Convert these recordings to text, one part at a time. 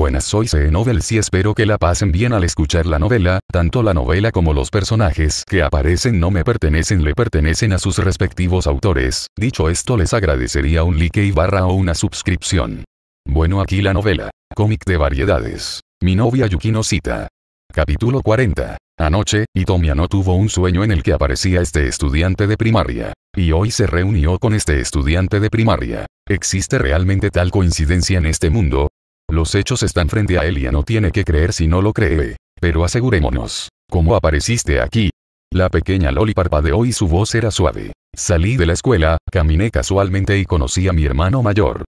buenas soy se y espero que la pasen bien al escuchar la novela, tanto la novela como los personajes que aparecen no me pertenecen le pertenecen a sus respectivos autores, dicho esto les agradecería un like y barra o una suscripción. Bueno aquí la novela. Cómic de variedades. Mi novia Yukino cita. Capítulo 40. Anoche, Itomia no tuvo un sueño en el que aparecía este estudiante de primaria. Y hoy se reunió con este estudiante de primaria. ¿Existe realmente tal coincidencia en este mundo? Los hechos están frente a él y no tiene que creer si no lo cree. Pero asegurémonos. ¿Cómo apareciste aquí? La pequeña Loli parpadeó y su voz era suave. Salí de la escuela, caminé casualmente y conocí a mi hermano mayor.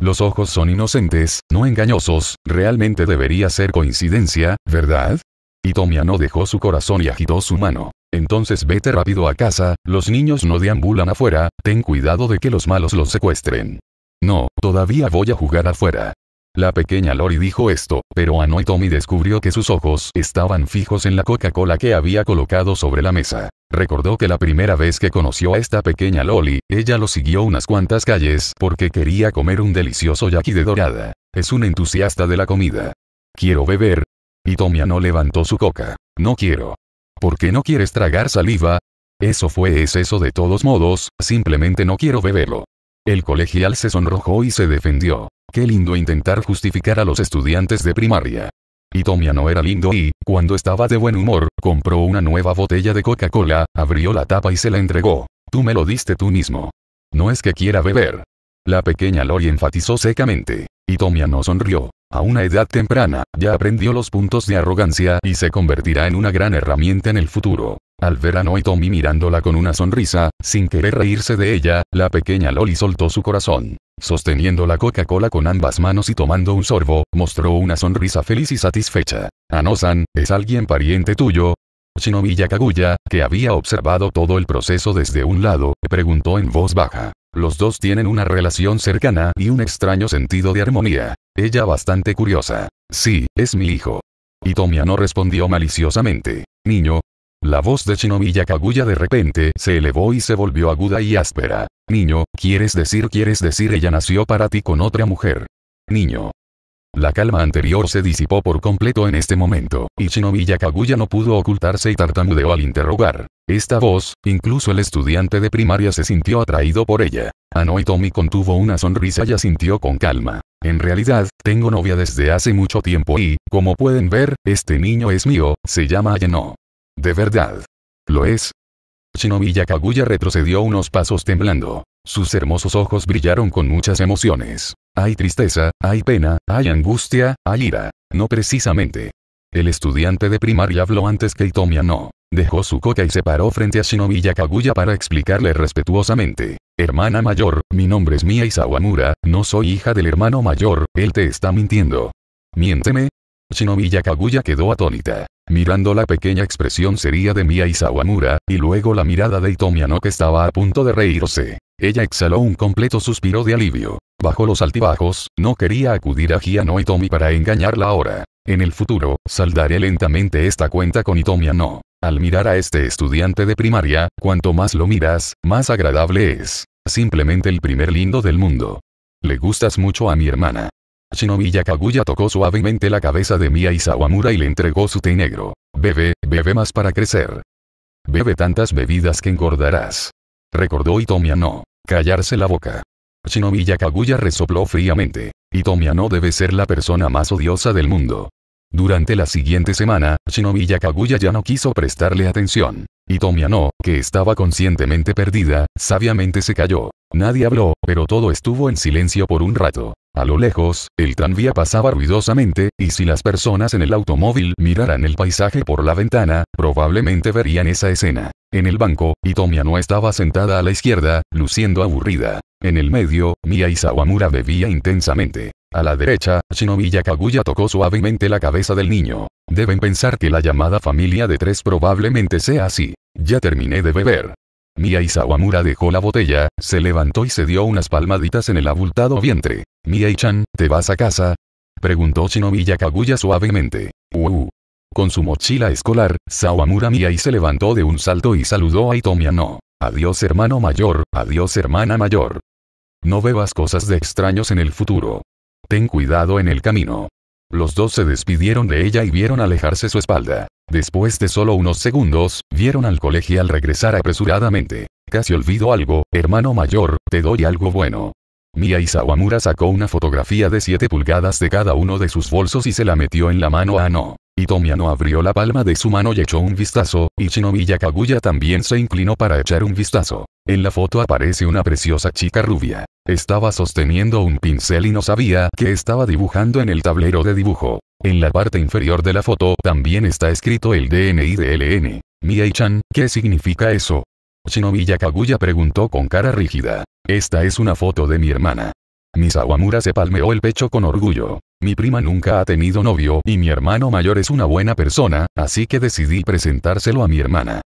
Los ojos son inocentes, no engañosos, realmente debería ser coincidencia, ¿verdad? Y Tomia no dejó su corazón y agitó su mano. Entonces vete rápido a casa, los niños no deambulan afuera, ten cuidado de que los malos los secuestren. No, todavía voy a jugar afuera. La pequeña Lori dijo esto, pero Ano y Tommy descubrió que sus ojos estaban fijos en la Coca-Cola que había colocado sobre la mesa. Recordó que la primera vez que conoció a esta pequeña Loli, ella lo siguió unas cuantas calles porque quería comer un delicioso yaki de dorada. Es un entusiasta de la comida. Quiero beber. Y Tommy no levantó su coca. No quiero. ¿Por qué no quieres tragar saliva? Eso fue eso de todos modos, simplemente no quiero beberlo. El colegial se sonrojó y se defendió. Qué lindo intentar justificar a los estudiantes de primaria. Itomia no era lindo y, cuando estaba de buen humor, compró una nueva botella de Coca-Cola, abrió la tapa y se la entregó. Tú me lo diste tú mismo. No es que quiera beber. La pequeña Lori enfatizó secamente. Itomia no sonrió. A una edad temprana, ya aprendió los puntos de arrogancia y se convertirá en una gran herramienta en el futuro. Al ver a Noitomi Tommy mirándola con una sonrisa, sin querer reírse de ella, la pequeña Loli soltó su corazón. Sosteniendo la Coca-Cola con ambas manos y tomando un sorbo, mostró una sonrisa feliz y satisfecha. Anosan, ¿es alguien pariente tuyo? Shinomi Yakaguya, que había observado todo el proceso desde un lado, preguntó en voz baja. Los dos tienen una relación cercana y un extraño sentido de armonía. Ella bastante curiosa. Sí, es mi hijo. Y Tomia no respondió maliciosamente. Niño. La voz de Shinomiya Kaguya de repente se elevó y se volvió aguda y áspera. Niño, quieres decir, quieres decir, ella nació para ti con otra mujer. Niño, la calma anterior se disipó por completo en este momento, y Shinobi Yakaguya no pudo ocultarse y tartamudeó al interrogar. Esta voz, incluso el estudiante de primaria se sintió atraído por ella. Ano Tomi contuvo una sonrisa y asintió con calma. En realidad, tengo novia desde hace mucho tiempo y, como pueden ver, este niño es mío, se llama Ayano. De verdad. Lo es. Shinobi Yakaguya retrocedió unos pasos temblando. Sus hermosos ojos brillaron con muchas emociones. Hay tristeza, hay pena, hay angustia, hay ira. No precisamente. El estudiante de primaria habló antes que Itomiya no. Dejó su coca y se paró frente a Shinobi Yakaguya para explicarle respetuosamente. Hermana mayor, mi nombre es Mia Isawamura, no soy hija del hermano mayor, él te está mintiendo. Miénteme. Shinobi Yakaguya quedó atónita. Mirando la pequeña expresión seria de Mia Isawamura, y luego la mirada de Itomiano que estaba a punto de reírse. Ella exhaló un completo suspiro de alivio. Bajo los altibajos, no quería acudir a Giano Itomi para engañarla ahora. En el futuro, saldaré lentamente esta cuenta con Itomi no. Al mirar a este estudiante de primaria, cuanto más lo miras, más agradable es. Simplemente el primer lindo del mundo. Le gustas mucho a mi hermana. Shinobi Yakaguya tocó suavemente la cabeza de Mia Isawamura y le entregó su té negro. Bebe, bebe más para crecer. Bebe tantas bebidas que engordarás. Recordó Itomi no. Callarse la boca. Shinomiya Kaguya resopló fríamente. Itomiano no debe ser la persona más odiosa del mundo. Durante la siguiente semana, Shinomiya Kaguya ya no quiso prestarle atención. Itomiya no, que estaba conscientemente perdida, sabiamente se calló. Nadie habló, pero todo estuvo en silencio por un rato. A lo lejos, el tranvía pasaba ruidosamente, y si las personas en el automóvil miraran el paisaje por la ventana, probablemente verían esa escena. En el banco, Itomia no estaba sentada a la izquierda, luciendo aburrida. En el medio, Mia y Sawamura bebía intensamente. A la derecha, Shinobi Kaguya tocó suavemente la cabeza del niño. Deben pensar que la llamada familia de tres probablemente sea así. Ya terminé de beber. Mia Sawamura dejó la botella, se levantó y se dio unas palmaditas en el abultado vientre. Mia Chan, ¿te vas a casa? Preguntó Shinomi Yakaguya suavemente. Uh. Con su mochila escolar, Sawamura y se levantó de un salto y saludó a Itomiya no. Adiós hermano mayor, adiós hermana mayor. No bebas cosas de extraños en el futuro. Ten cuidado en el camino. Los dos se despidieron de ella y vieron alejarse su espalda. Después de solo unos segundos, vieron al colegial regresar apresuradamente. Casi olvido algo, hermano mayor, te doy algo bueno. Mia Isawamura sacó una fotografía de 7 pulgadas de cada uno de sus bolsos y se la metió en la mano a ah, No. Tomia no abrió la palma de su mano y echó un vistazo, y Shinomiya Kaguya también se inclinó para echar un vistazo. En la foto aparece una preciosa chica rubia. Estaba sosteniendo un pincel y no sabía que estaba dibujando en el tablero de dibujo. En la parte inferior de la foto también está escrito el DNI de LN. Miei-chan, ¿qué significa eso? Shinomiya Kaguya preguntó con cara rígida. Esta es una foto de mi hermana. Misawamura se palmeó el pecho con orgullo. Mi prima nunca ha tenido novio y mi hermano mayor es una buena persona, así que decidí presentárselo a mi hermana.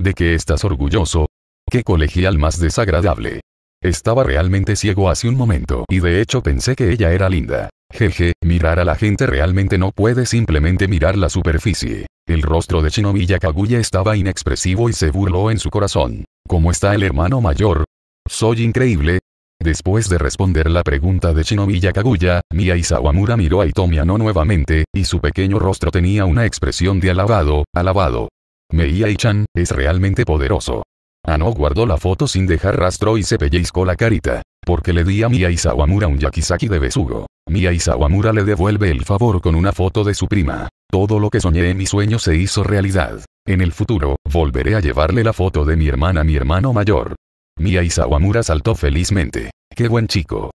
¿De qué estás orgulloso? ¡Qué colegial más desagradable! Estaba realmente ciego hace un momento y de hecho pensé que ella era linda. Jeje, mirar a la gente realmente no puede simplemente mirar la superficie. El rostro de Shinobi Kaguya estaba inexpresivo y se burló en su corazón. ¿Cómo está el hermano mayor? Soy increíble, Después de responder la pregunta de Shinomiya Kaguya, Mia Isawamura miró a Itomi Ano nuevamente, y su pequeño rostro tenía una expresión de alabado, alabado. Meiya chan es realmente poderoso. Ano guardó la foto sin dejar rastro y se pellizcó la carita. Porque le di a Mia Isawamura un yakisaki de besugo. Mia Isawamura le devuelve el favor con una foto de su prima. Todo lo que soñé en mi sueño se hizo realidad. En el futuro, volveré a llevarle la foto de mi hermana mi hermano mayor. Mia Isawamura saltó felizmente. ¡Qué buen chico!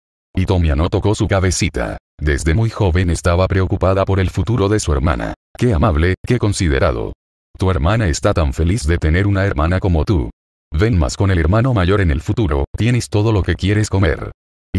Tomia no tocó su cabecita. Desde muy joven estaba preocupada por el futuro de su hermana. ¡Qué amable, qué considerado! Tu hermana está tan feliz de tener una hermana como tú. Ven más con el hermano mayor en el futuro, tienes todo lo que quieres comer.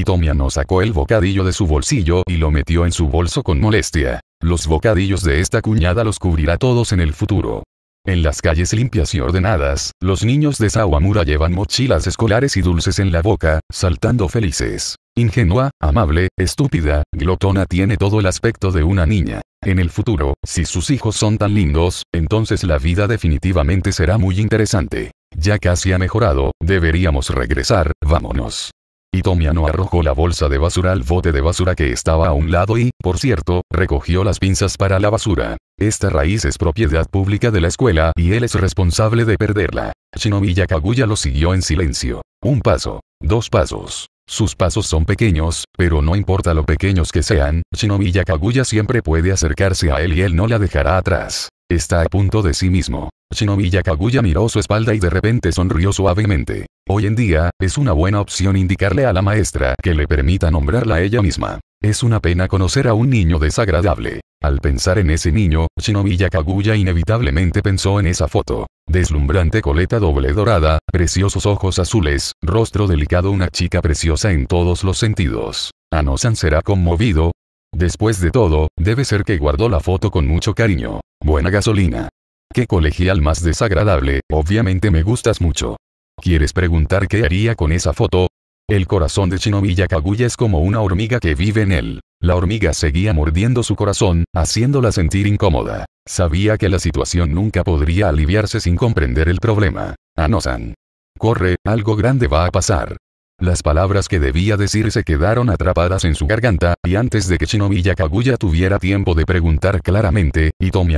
Tomia no sacó el bocadillo de su bolsillo y lo metió en su bolso con molestia. Los bocadillos de esta cuñada los cubrirá todos en el futuro. En las calles limpias y ordenadas, los niños de Sawamura llevan mochilas escolares y dulces en la boca, saltando felices. Ingenua, amable, estúpida, glotona tiene todo el aspecto de una niña. En el futuro, si sus hijos son tan lindos, entonces la vida definitivamente será muy interesante. Ya casi ha mejorado, deberíamos regresar, vámonos. Itomiano arrojó la bolsa de basura al bote de basura que estaba a un lado y, por cierto, recogió las pinzas para la basura. Esta raíz es propiedad pública de la escuela y él es responsable de perderla. Shinobi Yakaguya lo siguió en silencio. Un paso. Dos pasos. Sus pasos son pequeños, pero no importa lo pequeños que sean, Shinobi Yakaguya siempre puede acercarse a él y él no la dejará atrás. Está a punto de sí mismo. Shinobi Yakaguya miró su espalda y de repente sonrió suavemente. Hoy en día, es una buena opción indicarle a la maestra que le permita nombrarla a ella misma. Es una pena conocer a un niño desagradable. Al pensar en ese niño, Shinobi Yakaguya inevitablemente pensó en esa foto. Deslumbrante coleta doble dorada, preciosos ojos azules, rostro delicado una chica preciosa en todos los sentidos. Anosan será conmovido. Después de todo, debe ser que guardó la foto con mucho cariño. Buena gasolina. Qué colegial más desagradable, obviamente me gustas mucho. ¿Quieres preguntar qué haría con esa foto? El corazón de Shinobi Kaguya es como una hormiga que vive en él. La hormiga seguía mordiendo su corazón, haciéndola sentir incómoda. Sabía que la situación nunca podría aliviarse sin comprender el problema. Anosan. Corre, algo grande va a pasar. Las palabras que debía decir se quedaron atrapadas en su garganta, y antes de que Shinobi Kaguya tuviera tiempo de preguntar claramente,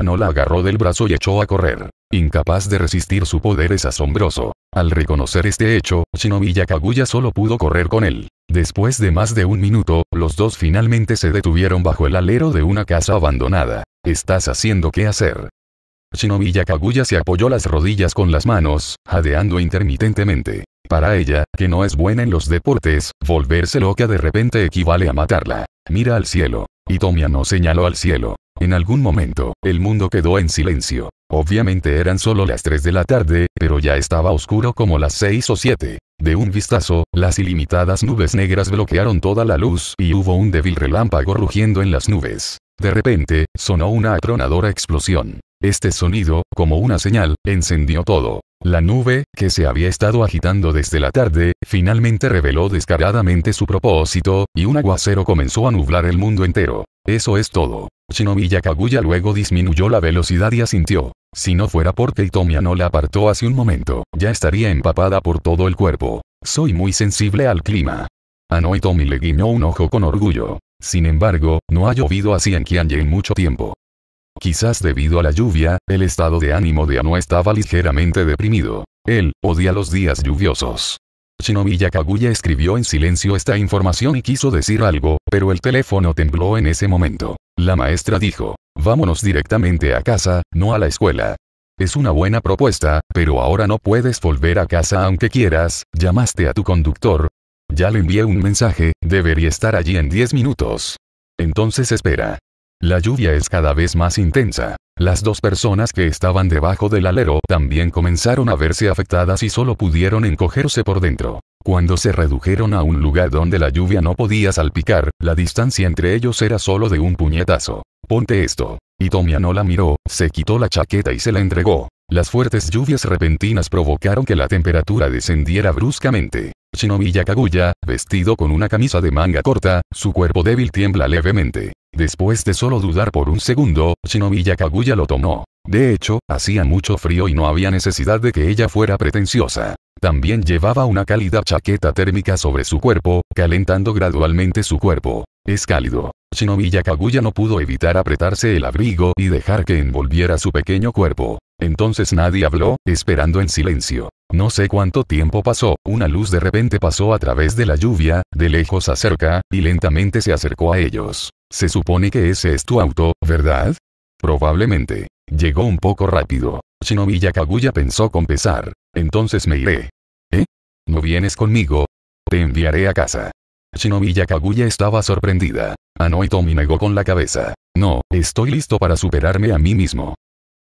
no la agarró del brazo y echó a correr. Incapaz de resistir su poder es asombroso. Al reconocer este hecho, Shinobi Yakaguya solo pudo correr con él. Después de más de un minuto, los dos finalmente se detuvieron bajo el alero de una casa abandonada. Estás haciendo qué hacer. Shinobi Yakaguya se apoyó las rodillas con las manos, jadeando intermitentemente. Para ella, que no es buena en los deportes, volverse loca de repente equivale a matarla. Mira al cielo. Tomia no señaló al cielo. En algún momento, el mundo quedó en silencio. Obviamente eran solo las 3 de la tarde, pero ya estaba oscuro como las 6 o 7. De un vistazo, las ilimitadas nubes negras bloquearon toda la luz y hubo un débil relámpago rugiendo en las nubes. De repente, sonó una atronadora explosión. Este sonido, como una señal, encendió todo. La nube, que se había estado agitando desde la tarde, finalmente reveló descaradamente su propósito, y un aguacero comenzó a nublar el mundo entero. Eso es todo. Shinobi Yakaguya luego disminuyó la velocidad y asintió. Si no fuera porque Itomia no la apartó hace un momento, ya estaría empapada por todo el cuerpo. Soy muy sensible al clima. Ano Itomi le guiñó un ojo con orgullo. Sin embargo, no ha llovido así en Kianye en mucho tiempo. Quizás debido a la lluvia, el estado de ánimo de Ano estaba ligeramente deprimido. Él odia los días lluviosos. Shinomi Yakaguya escribió en silencio esta información y quiso decir algo, pero el teléfono tembló en ese momento. La maestra dijo, vámonos directamente a casa, no a la escuela. Es una buena propuesta, pero ahora no puedes volver a casa aunque quieras, llamaste a tu conductor. Ya le envié un mensaje, debería estar allí en 10 minutos. Entonces espera. La lluvia es cada vez más intensa. Las dos personas que estaban debajo del alero también comenzaron a verse afectadas y solo pudieron encogerse por dentro. Cuando se redujeron a un lugar donde la lluvia no podía salpicar, la distancia entre ellos era solo de un puñetazo. Ponte esto. Y Tomia no la miró, se quitó la chaqueta y se la entregó. Las fuertes lluvias repentinas provocaron que la temperatura descendiera bruscamente. Shinobi Yakaguya, vestido con una camisa de manga corta, su cuerpo débil tiembla levemente. Después de solo dudar por un segundo, Shinobi Yakaguya lo tomó. De hecho, hacía mucho frío y no había necesidad de que ella fuera pretenciosa. También llevaba una cálida chaqueta térmica sobre su cuerpo, calentando gradualmente su cuerpo. Es cálido. Shinobi Yakaguya no pudo evitar apretarse el abrigo y dejar que envolviera su pequeño cuerpo. Entonces nadie habló, esperando en silencio. No sé cuánto tiempo pasó, una luz de repente pasó a través de la lluvia, de lejos a cerca, y lentamente se acercó a ellos. Se supone que ese es tu auto, ¿verdad? Probablemente. Llegó un poco rápido. Shinobi Yakaguya pensó con pesar. Entonces me iré. ¿Eh? ¿No vienes conmigo? Te enviaré a casa. Shinobi Yakaguya estaba sorprendida. Anoitomi me negó con la cabeza. No, estoy listo para superarme a mí mismo.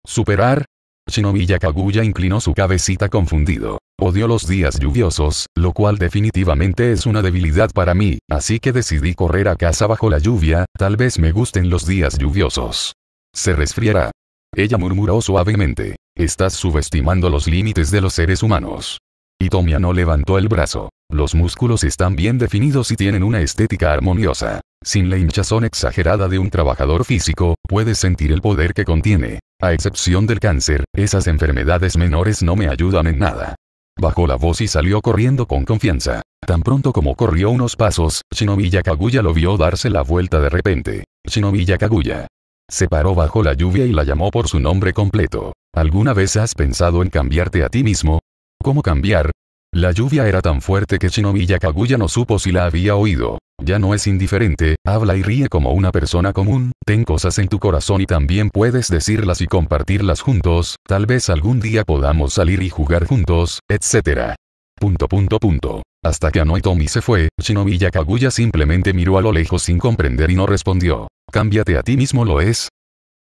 ¿Superar? Shinomiya Kaguya inclinó su cabecita confundido. Odio los días lluviosos, lo cual definitivamente es una debilidad para mí, así que decidí correr a casa bajo la lluvia, tal vez me gusten los días lluviosos. Se resfriará. Ella murmuró suavemente. Estás subestimando los límites de los seres humanos. Itomia no levantó el brazo. Los músculos están bien definidos y tienen una estética armoniosa. Sin la hinchazón exagerada de un trabajador físico, puedes sentir el poder que contiene. A excepción del cáncer, esas enfermedades menores no me ayudan en nada. Bajó la voz y salió corriendo con confianza. Tan pronto como corrió unos pasos, Shinobi Kaguya lo vio darse la vuelta de repente. Shinobi Kaguya. Se paró bajo la lluvia y la llamó por su nombre completo. ¿Alguna vez has pensado en cambiarte a ti mismo? ¿Cómo cambiar? La lluvia era tan fuerte que Shinobi Yakaguya no supo si la había oído. Ya no es indiferente, habla y ríe como una persona común, ten cosas en tu corazón y también puedes decirlas y compartirlas juntos, tal vez algún día podamos salir y jugar juntos, etc. Punto punto punto. Hasta que Anoitomi se fue, Shinobi Yakaguya simplemente miró a lo lejos sin comprender y no respondió. Cámbiate a ti mismo lo es.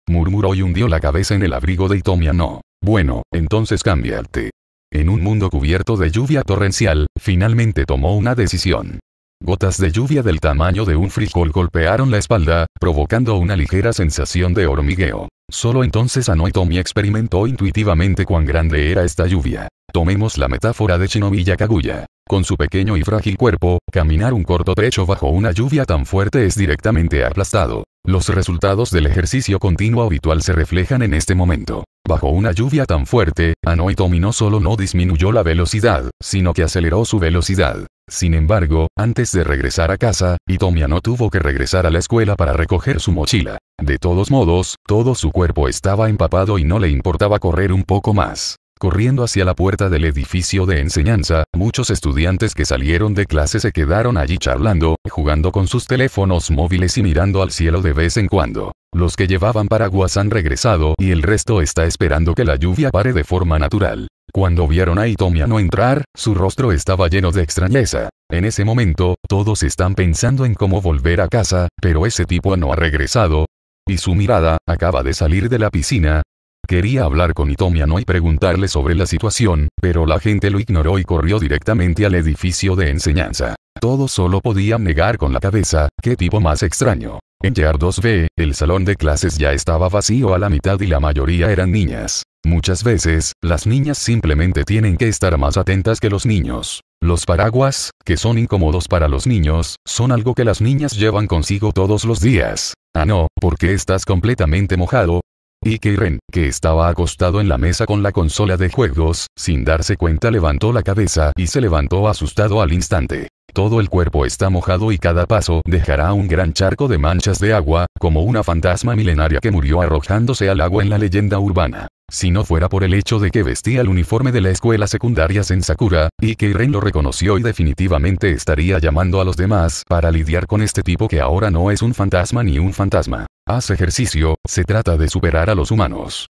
Murmuró y hundió la cabeza en el abrigo de Itomi no. Bueno, entonces cámbiate. En un mundo cubierto de lluvia torrencial, finalmente tomó una decisión. Gotas de lluvia del tamaño de un frijol golpearon la espalda, provocando una ligera sensación de hormigueo. Solo entonces Anoitomi experimentó intuitivamente cuán grande era esta lluvia. Tomemos la metáfora de Shinobi Yakaguya. Con su pequeño y frágil cuerpo, caminar un corto trecho bajo una lluvia tan fuerte es directamente aplastado. Los resultados del ejercicio continuo habitual se reflejan en este momento. Bajo una lluvia tan fuerte, Anoitomi no solo no disminuyó la velocidad, sino que aceleró su velocidad. Sin embargo, antes de regresar a casa, Itomia no tuvo que regresar a la escuela para recoger su mochila. De todos modos, todo su cuerpo estaba empapado y no le importaba correr un poco más. Corriendo hacia la puerta del edificio de enseñanza, muchos estudiantes que salieron de clase se quedaron allí charlando, jugando con sus teléfonos móviles y mirando al cielo de vez en cuando. Los que llevaban paraguas han regresado y el resto está esperando que la lluvia pare de forma natural. Cuando vieron a Itomiano no entrar, su rostro estaba lleno de extrañeza. En ese momento, todos están pensando en cómo volver a casa, pero ese tipo no ha regresado. Y su mirada, acaba de salir de la piscina, Quería hablar con Itomiano y preguntarle sobre la situación, pero la gente lo ignoró y corrió directamente al edificio de enseñanza. Todos solo podían negar con la cabeza, qué tipo más extraño. En Yard 2B, el salón de clases ya estaba vacío a la mitad y la mayoría eran niñas. Muchas veces, las niñas simplemente tienen que estar más atentas que los niños. Los paraguas, que son incómodos para los niños, son algo que las niñas llevan consigo todos los días. Ah no, porque estás completamente mojado, y Kiren, que estaba acostado en la mesa con la consola de juegos, sin darse cuenta levantó la cabeza y se levantó asustado al instante. Todo el cuerpo está mojado y cada paso dejará un gran charco de manchas de agua, como una fantasma milenaria que murió arrojándose al agua en la leyenda urbana. Si no fuera por el hecho de que vestía el uniforme de la escuela secundaria Sensakura, y que Ren lo reconoció y definitivamente estaría llamando a los demás para lidiar con este tipo que ahora no es un fantasma ni un fantasma. Haz ejercicio, se trata de superar a los humanos.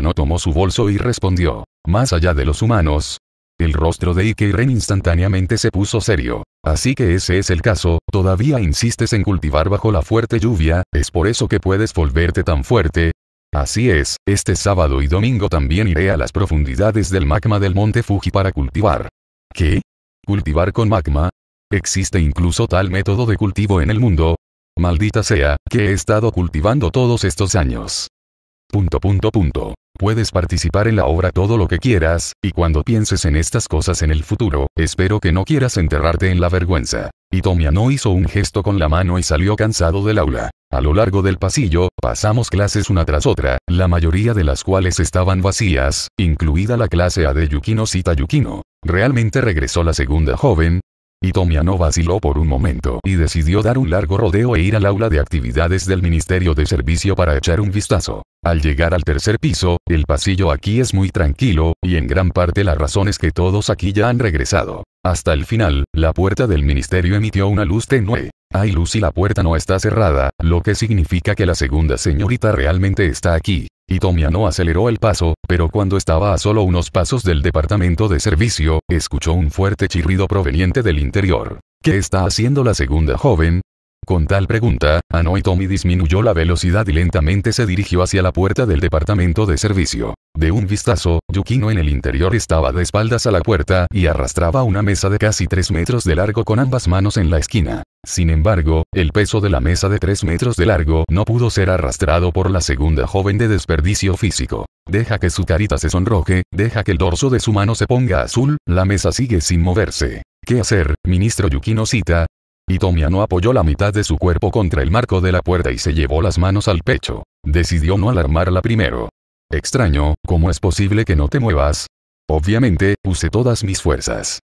no tomó su bolso y respondió. Más allá de los humanos, el rostro de Ike Ren instantáneamente se puso serio. Así que ese es el caso, todavía insistes en cultivar bajo la fuerte lluvia, es por eso que puedes volverte tan fuerte. Así es, este sábado y domingo también iré a las profundidades del magma del monte Fuji para cultivar. ¿Qué? ¿Cultivar con magma? Existe incluso tal método de cultivo en el mundo. Maldita sea, que he estado cultivando todos estos años. Punto punto punto. Puedes participar en la obra todo lo que quieras, y cuando pienses en estas cosas en el futuro, espero que no quieras enterrarte en la vergüenza. Tomia no hizo un gesto con la mano y salió cansado del aula. A lo largo del pasillo, pasamos clases una tras otra, la mayoría de las cuales estaban vacías, incluida la clase A de Yukino Sita Yukino. Realmente regresó la segunda joven, Tomia no vaciló por un momento y decidió dar un largo rodeo e ir al aula de actividades del Ministerio de Servicio para echar un vistazo. Al llegar al tercer piso, el pasillo aquí es muy tranquilo, y en gran parte la razón es que todos aquí ya han regresado. Hasta el final, la puerta del ministerio emitió una luz tenue. Hay luz y la puerta no está cerrada, lo que significa que la segunda señorita realmente está aquí. Y Tomia no aceleró el paso, pero cuando estaba a solo unos pasos del departamento de servicio, escuchó un fuerte chirrido proveniente del interior. ¿Qué está haciendo la segunda joven? Con tal pregunta, Anoitomi Tommy disminuyó la velocidad y lentamente se dirigió hacia la puerta del departamento de servicio. De un vistazo, Yukino en el interior estaba de espaldas a la puerta y arrastraba una mesa de casi 3 metros de largo con ambas manos en la esquina. Sin embargo, el peso de la mesa de 3 metros de largo no pudo ser arrastrado por la segunda joven de desperdicio físico. Deja que su carita se sonroje, deja que el dorso de su mano se ponga azul, la mesa sigue sin moverse. ¿Qué hacer, ministro Yukino cita, y no apoyó la mitad de su cuerpo contra el marco de la puerta y se llevó las manos al pecho. Decidió no alarmarla primero. Extraño, ¿cómo es posible que no te muevas? Obviamente, usé todas mis fuerzas.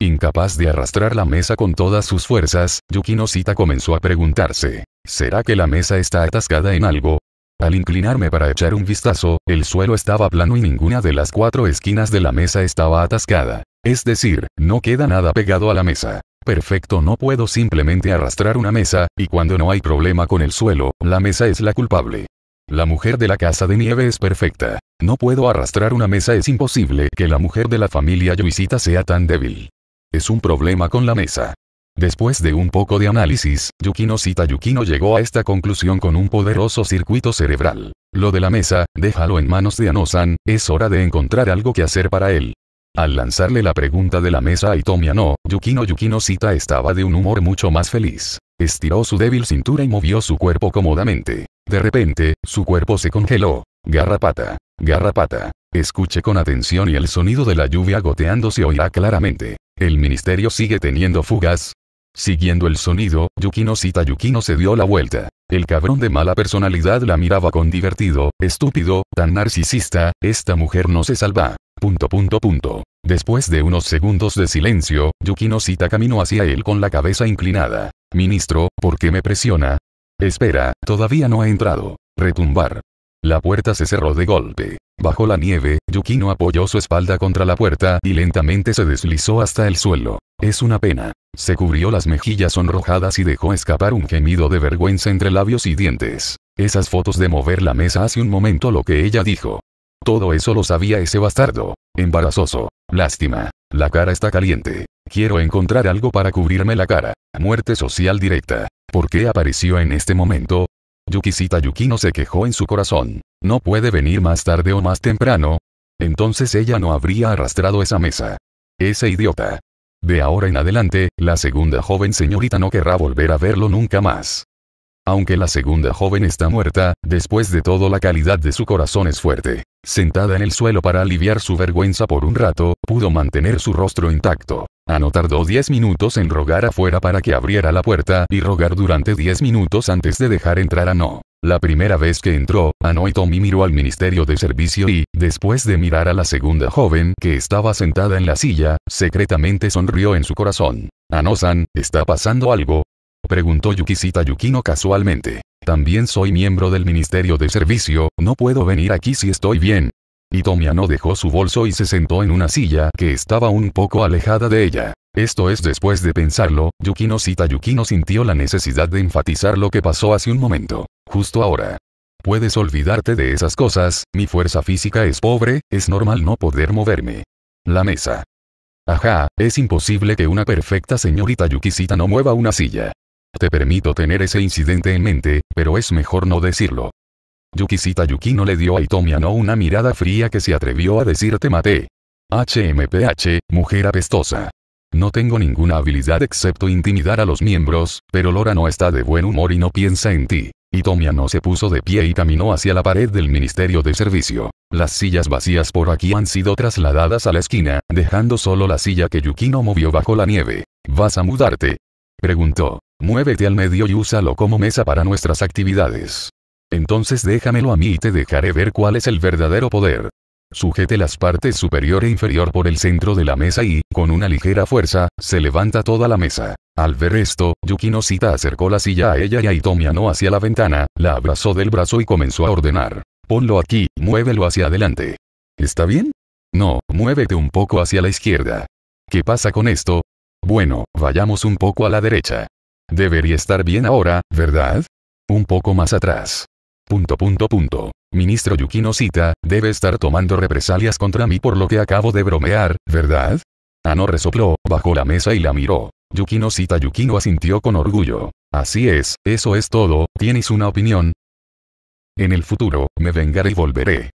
Incapaz de arrastrar la mesa con todas sus fuerzas, Yukino comenzó a preguntarse, ¿será que la mesa está atascada en algo? Al inclinarme para echar un vistazo, el suelo estaba plano y ninguna de las cuatro esquinas de la mesa estaba atascada. Es decir, no queda nada pegado a la mesa perfecto no puedo simplemente arrastrar una mesa, y cuando no hay problema con el suelo, la mesa es la culpable. La mujer de la casa de nieve es perfecta. No puedo arrastrar una mesa es imposible que la mujer de la familia Yuisita sea tan débil. Es un problema con la mesa. Después de un poco de análisis, Yukino Cita Yukino llegó a esta conclusión con un poderoso circuito cerebral. Lo de la mesa, déjalo en manos de Anosan, es hora de encontrar algo que hacer para él. Al lanzarle la pregunta de la mesa a Itomi no, Yukino Yukino Sita estaba de un humor mucho más feliz. Estiró su débil cintura y movió su cuerpo cómodamente. De repente, su cuerpo se congeló. Garrapata. Garrapata. Escuche con atención y el sonido de la lluvia goteando se oirá claramente. El ministerio sigue teniendo fugas. Siguiendo el sonido, Yukino Sita Yukino se dio la vuelta. El cabrón de mala personalidad la miraba con divertido, estúpido, tan narcisista, esta mujer no se salva. Punto punto punto. Después de unos segundos de silencio, Yukino Sita caminó hacia él con la cabeza inclinada. Ministro, ¿por qué me presiona? Espera, todavía no ha entrado. Retumbar. La puerta se cerró de golpe. Bajo la nieve, Yukino apoyó su espalda contra la puerta y lentamente se deslizó hasta el suelo. Es una pena. Se cubrió las mejillas sonrojadas y dejó escapar un gemido de vergüenza entre labios y dientes. Esas fotos de mover la mesa hace un momento lo que ella dijo. Todo eso lo sabía ese bastardo. Embarazoso. Lástima. La cara está caliente. Quiero encontrar algo para cubrirme la cara. Muerte social directa. ¿Por qué apareció en este momento? Yukisita Yukino se quejó en su corazón. ¿No puede venir más tarde o más temprano? Entonces ella no habría arrastrado esa mesa. Ese idiota. De ahora en adelante, la segunda joven señorita no querrá volver a verlo nunca más. Aunque la segunda joven está muerta, después de todo la calidad de su corazón es fuerte. Sentada en el suelo para aliviar su vergüenza por un rato, pudo mantener su rostro intacto. Ano tardó 10 minutos en rogar afuera para que abriera la puerta y rogar durante 10 minutos antes de dejar entrar a No. La primera vez que entró, Ano miró al Ministerio de Servicio y, después de mirar a la segunda joven que estaba sentada en la silla, secretamente sonrió en su corazón. Ano-san, ¿está pasando algo? Preguntó Yukisita Yukino casualmente. También soy miembro del Ministerio de Servicio, no puedo venir aquí si estoy bien. Itomi Ano dejó su bolso y se sentó en una silla que estaba un poco alejada de ella. Esto es después de pensarlo, Yukino cita Yukino sintió la necesidad de enfatizar lo que pasó hace un momento. Justo ahora. Puedes olvidarte de esas cosas, mi fuerza física es pobre, es normal no poder moverme. La mesa. Ajá, es imposible que una perfecta señorita Yukisita no mueva una silla. Te permito tener ese incidente en mente, pero es mejor no decirlo. Yukisita Yukino le dio a Itomiano una mirada fría que se atrevió a decirte te maté. HMPH, mujer apestosa. No tengo ninguna habilidad excepto intimidar a los miembros, pero Lora no está de buen humor y no piensa en ti. Y Tomia no se puso de pie y caminó hacia la pared del Ministerio de Servicio. Las sillas vacías por aquí han sido trasladadas a la esquina, dejando solo la silla que Yukino movió bajo la nieve. ¿Vas a mudarte? Preguntó. Muévete al medio y úsalo como mesa para nuestras actividades. Entonces déjamelo a mí y te dejaré ver cuál es el verdadero poder sujete las partes superior e inferior por el centro de la mesa y, con una ligera fuerza, se levanta toda la mesa. Al ver esto, Yukino Sita acercó la silla a ella y a hacia la ventana, la abrazó del brazo y comenzó a ordenar. Ponlo aquí, muévelo hacia adelante. ¿Está bien? No, muévete un poco hacia la izquierda. ¿Qué pasa con esto? Bueno, vayamos un poco a la derecha. Debería estar bien ahora, ¿verdad? Un poco más atrás. Punto punto punto. Ministro Yukino cita, debe estar tomando represalias contra mí por lo que acabo de bromear, ¿verdad? Ano ah, resopló, bajó la mesa y la miró. Yukino sita Yukino asintió con orgullo. Así es, eso es todo, ¿tienes una opinión? En el futuro, me vengaré y volveré.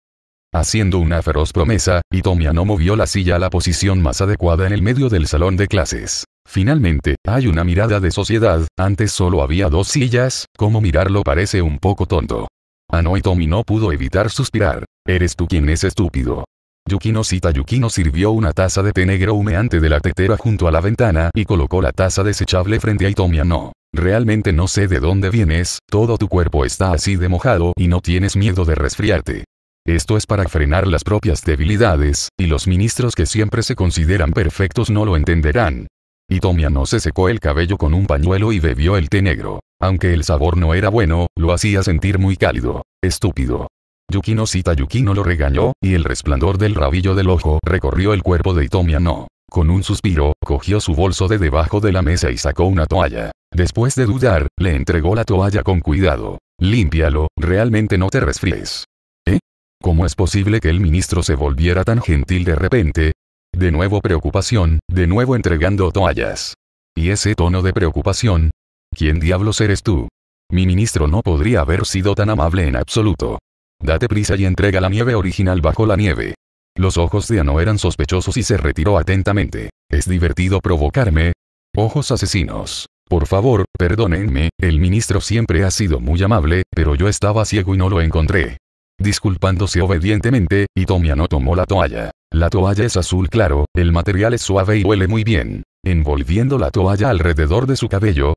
Haciendo una feroz promesa, Itomia no movió la silla a la posición más adecuada en el medio del salón de clases. Finalmente, hay una mirada de sociedad, antes solo había dos sillas, como mirarlo parece un poco tonto. Anoitomi no pudo evitar suspirar. Eres tú quien es estúpido. Yukino Yukino sirvió una taza de té negro humeante de la tetera junto a la ventana y colocó la taza desechable frente a Itomi No. Realmente no sé de dónde vienes, todo tu cuerpo está así de mojado y no tienes miedo de resfriarte. Esto es para frenar las propias debilidades, y los ministros que siempre se consideran perfectos no lo entenderán. Itomiano no se secó el cabello con un pañuelo y bebió el té negro. Aunque el sabor no era bueno, lo hacía sentir muy cálido. Estúpido. Yukino Sita Yukino lo regañó, y el resplandor del rabillo del ojo recorrió el cuerpo de Itomiano. Con un suspiro, cogió su bolso de debajo de la mesa y sacó una toalla. Después de dudar, le entregó la toalla con cuidado. Límpialo, realmente no te resfríes. ¿Eh? ¿Cómo es posible que el ministro se volviera tan gentil de repente? de nuevo preocupación, de nuevo entregando toallas. Y ese tono de preocupación. ¿Quién diablos eres tú? Mi ministro no podría haber sido tan amable en absoluto. Date prisa y entrega la nieve original bajo la nieve. Los ojos de Ano eran sospechosos y se retiró atentamente. Es divertido provocarme. Ojos asesinos. Por favor, perdónenme, el ministro siempre ha sido muy amable, pero yo estaba ciego y no lo encontré. Disculpándose obedientemente, Itomiano tomó la toalla. La toalla es azul claro, el material es suave y huele muy bien. Envolviendo la toalla alrededor de su cabello,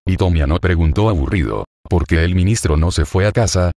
no preguntó aburrido. ¿Por qué el ministro no se fue a casa?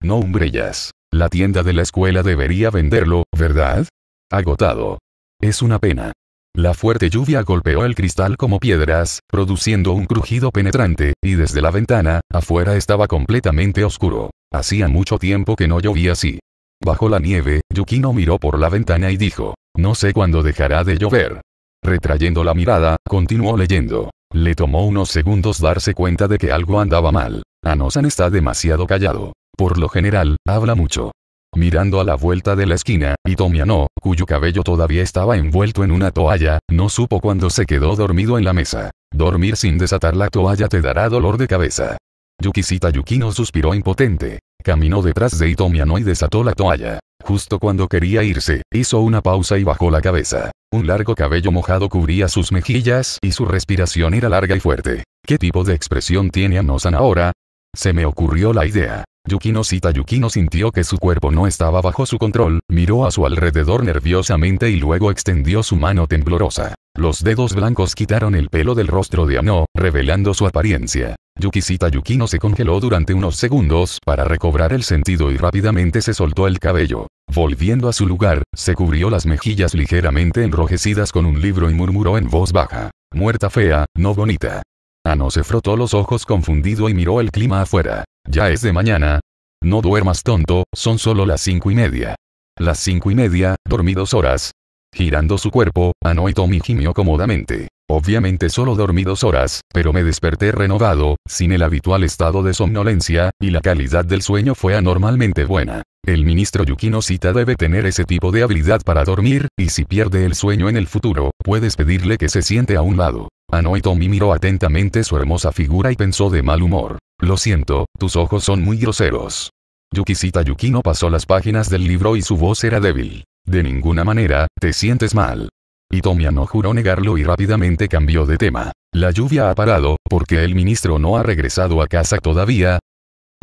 No umbrellas. La tienda de la escuela debería venderlo, ¿verdad? Agotado. Es una pena. La fuerte lluvia golpeó el cristal como piedras, produciendo un crujido penetrante, y desde la ventana, afuera estaba completamente oscuro. Hacía mucho tiempo que no llovía así. Bajo la nieve, Yukino miró por la ventana y dijo, no sé cuándo dejará de llover. Retrayendo la mirada, continuó leyendo. Le tomó unos segundos darse cuenta de que algo andaba mal. Anosan está demasiado callado. Por lo general, habla mucho. Mirando a la vuelta de la esquina, Itomiano, cuyo cabello todavía estaba envuelto en una toalla, no supo cuándo se quedó dormido en la mesa. Dormir sin desatar la toalla te dará dolor de cabeza. Yukisita Yukino suspiró impotente. Caminó detrás de Itomiano y desató la toalla. Justo cuando quería irse, hizo una pausa y bajó la cabeza. Un largo cabello mojado cubría sus mejillas y su respiración era larga y fuerte. ¿Qué tipo de expresión tiene san ahora? Se me ocurrió la idea. Yukino Sita Yukino sintió que su cuerpo no estaba bajo su control, miró a su alrededor nerviosamente y luego extendió su mano temblorosa. Los dedos blancos quitaron el pelo del rostro de Ano, revelando su apariencia. Yukisita Yukino se congeló durante unos segundos para recobrar el sentido y rápidamente se soltó el cabello. Volviendo a su lugar, se cubrió las mejillas ligeramente enrojecidas con un libro y murmuró en voz baja. Muerta fea, no bonita. Ano se frotó los ojos confundido y miró el clima afuera. Ya es de mañana. No duermas tonto, son solo las cinco y media. Las cinco y media, dormí dos horas. Girando su cuerpo, Ano y Tommy gimió cómodamente. Obviamente solo dormí dos horas, pero me desperté renovado, sin el habitual estado de somnolencia, y la calidad del sueño fue anormalmente buena. El ministro Yukino Sita debe tener ese tipo de habilidad para dormir, y si pierde el sueño en el futuro, puedes pedirle que se siente a un lado. Anoitomi miró atentamente su hermosa figura y pensó de mal humor. Lo siento, tus ojos son muy groseros. Yukisita Yukino pasó las páginas del libro y su voz era débil. De ninguna manera, te sientes mal. Itomia no juró negarlo y rápidamente cambió de tema. La lluvia ha parado, porque el ministro no ha regresado a casa todavía.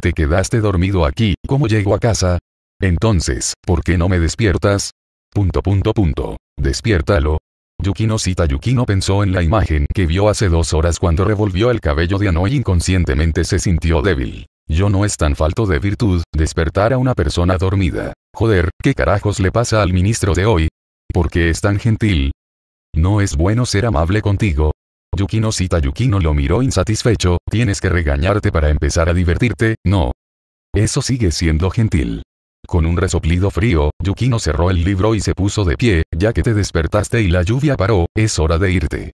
Te quedaste dormido aquí, ¿cómo llego a casa? Entonces, ¿por qué no me despiertas? Punto punto punto. Despiértalo. Yukino Cita Yukino pensó en la imagen que vio hace dos horas cuando revolvió el cabello de Ano y inconscientemente se sintió débil. Yo no es tan falto de virtud, despertar a una persona dormida. Joder, ¿qué carajos le pasa al ministro de hoy? qué es tan gentil? No es bueno ser amable contigo. Yukino Sita Yukino lo miró insatisfecho, tienes que regañarte para empezar a divertirte, no. Eso sigue siendo gentil. Con un resoplido frío, Yukino cerró el libro y se puso de pie, ya que te despertaste y la lluvia paró, es hora de irte.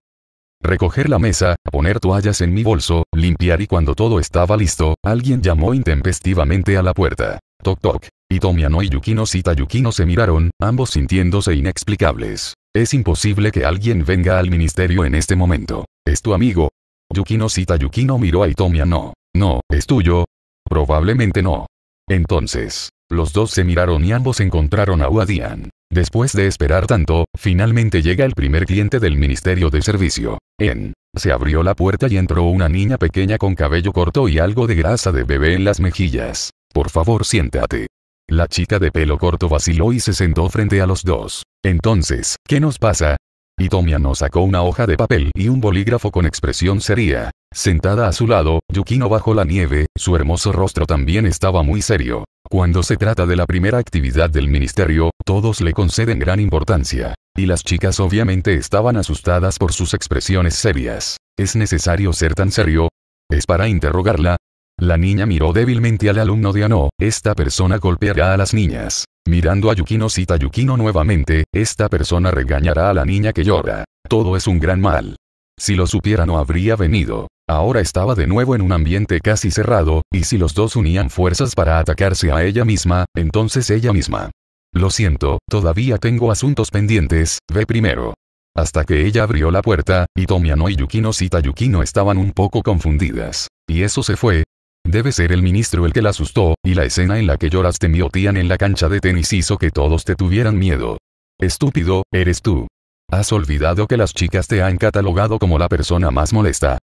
Recoger la mesa, poner toallas en mi bolso, limpiar y cuando todo estaba listo, alguien llamó intempestivamente a la puerta. Toc toc. Tomiano y Yukino Sita Yukino se miraron, ambos sintiéndose inexplicables. Es imposible que alguien venga al ministerio en este momento. ¿Es tu amigo? Yukino Sita Yukino miró a Itomiano. No, ¿es tuyo? Probablemente no. Entonces, los dos se miraron y ambos encontraron a Wadian. Después de esperar tanto, finalmente llega el primer cliente del Ministerio de Servicio. En. Se abrió la puerta y entró una niña pequeña con cabello corto y algo de grasa de bebé en las mejillas. Por favor siéntate. La chica de pelo corto vaciló y se sentó frente a los dos. Entonces, ¿qué nos pasa? Itomia nos sacó una hoja de papel y un bolígrafo con expresión seria. Sentada a su lado, Yukino bajo la nieve, su hermoso rostro también estaba muy serio. Cuando se trata de la primera actividad del ministerio, todos le conceden gran importancia. Y las chicas obviamente estaban asustadas por sus expresiones serias. ¿Es necesario ser tan serio? ¿Es para interrogarla? La niña miró débilmente al alumno de Ano, esta persona golpeará a las niñas. Mirando a Yukino cita Yukino nuevamente, esta persona regañará a la niña que llora. Todo es un gran mal. Si lo supiera no habría venido. Ahora estaba de nuevo en un ambiente casi cerrado, y si los dos unían fuerzas para atacarse a ella misma, entonces ella misma. Lo siento, todavía tengo asuntos pendientes, ve primero. Hasta que ella abrió la puerta, y Tomiano y Yukino Cita Yukino estaban un poco confundidas. Y eso se fue, Debe ser el ministro el que la asustó, y la escena en la que lloraste te en la cancha de tenis hizo que todos te tuvieran miedo. Estúpido, eres tú. Has olvidado que las chicas te han catalogado como la persona más molesta.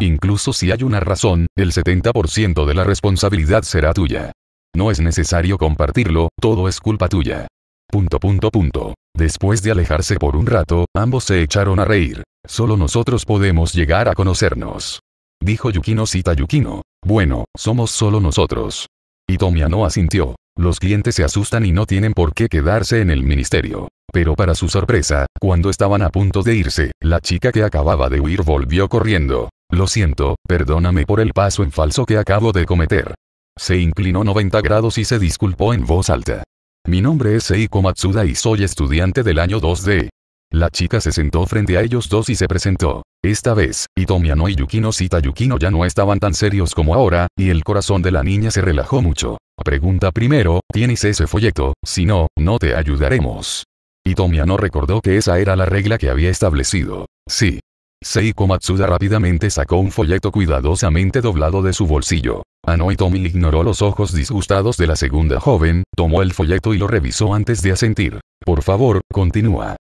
Incluso si hay una razón, el 70% de la responsabilidad será tuya. No es necesario compartirlo, todo es culpa tuya. Punto punto punto. Después de alejarse por un rato, ambos se echaron a reír. Solo nosotros podemos llegar a conocernos. Dijo Yukino Cita Yukino. Bueno, somos solo nosotros. Y Tomia no asintió. Los clientes se asustan y no tienen por qué quedarse en el ministerio. Pero para su sorpresa, cuando estaban a punto de irse, la chica que acababa de huir volvió corriendo. Lo siento, perdóname por el paso en falso que acabo de cometer. Se inclinó 90 grados y se disculpó en voz alta. Mi nombre es Seiko Matsuda y soy estudiante del año 2D. La chica se sentó frente a ellos dos y se presentó. Esta vez, Itomiano y Yukino Sita Yukino ya no estaban tan serios como ahora, y el corazón de la niña se relajó mucho. Pregunta primero, ¿tienes ese folleto? Si no, no te ayudaremos. Itomiano recordó que esa era la regla que había establecido. Sí. Seiko Matsuda rápidamente sacó un folleto cuidadosamente doblado de su bolsillo. Ano Itomi ignoró los ojos disgustados de la segunda joven, tomó el folleto y lo revisó antes de asentir. Por favor, continúa.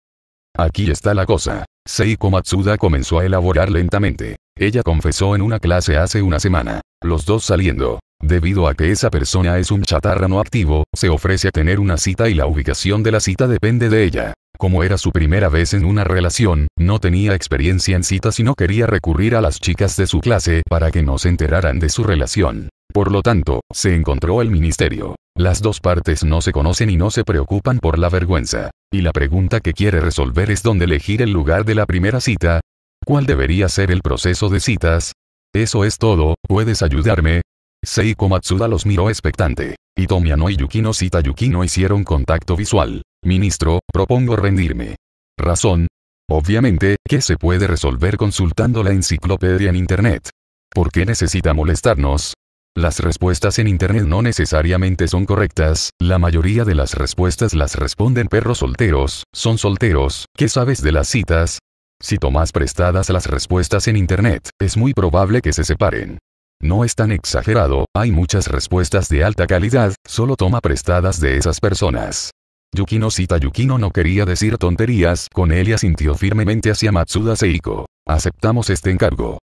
Aquí está la cosa. Seiko Matsuda comenzó a elaborar lentamente. Ella confesó en una clase hace una semana. Los dos saliendo. Debido a que esa persona es un chatarra no activo, se ofrece a tener una cita y la ubicación de la cita depende de ella. Como era su primera vez en una relación, no tenía experiencia en citas y no quería recurrir a las chicas de su clase para que no se enteraran de su relación. Por lo tanto, se encontró el ministerio. Las dos partes no se conocen y no se preocupan por la vergüenza. Y la pregunta que quiere resolver es dónde elegir el lugar de la primera cita. ¿Cuál debería ser el proceso de citas? Eso es todo, ¿puedes ayudarme? Seiko Matsuda los miró expectante. Itomiano y Yukino Sita no hicieron contacto visual. Ministro, propongo rendirme. Razón. Obviamente, que se puede resolver consultando la enciclopedia en Internet. ¿Por qué necesita molestarnos? Las respuestas en Internet no necesariamente son correctas, la mayoría de las respuestas las responden perros solteros, son solteros, ¿qué sabes de las citas? Si tomas prestadas las respuestas en Internet, es muy probable que se separen. No es tan exagerado, hay muchas respuestas de alta calidad, solo toma prestadas de esas personas. Yukino cita Yukino no quería decir tonterías, con él y asintió firmemente hacia Matsuda Seiko. Aceptamos este encargo.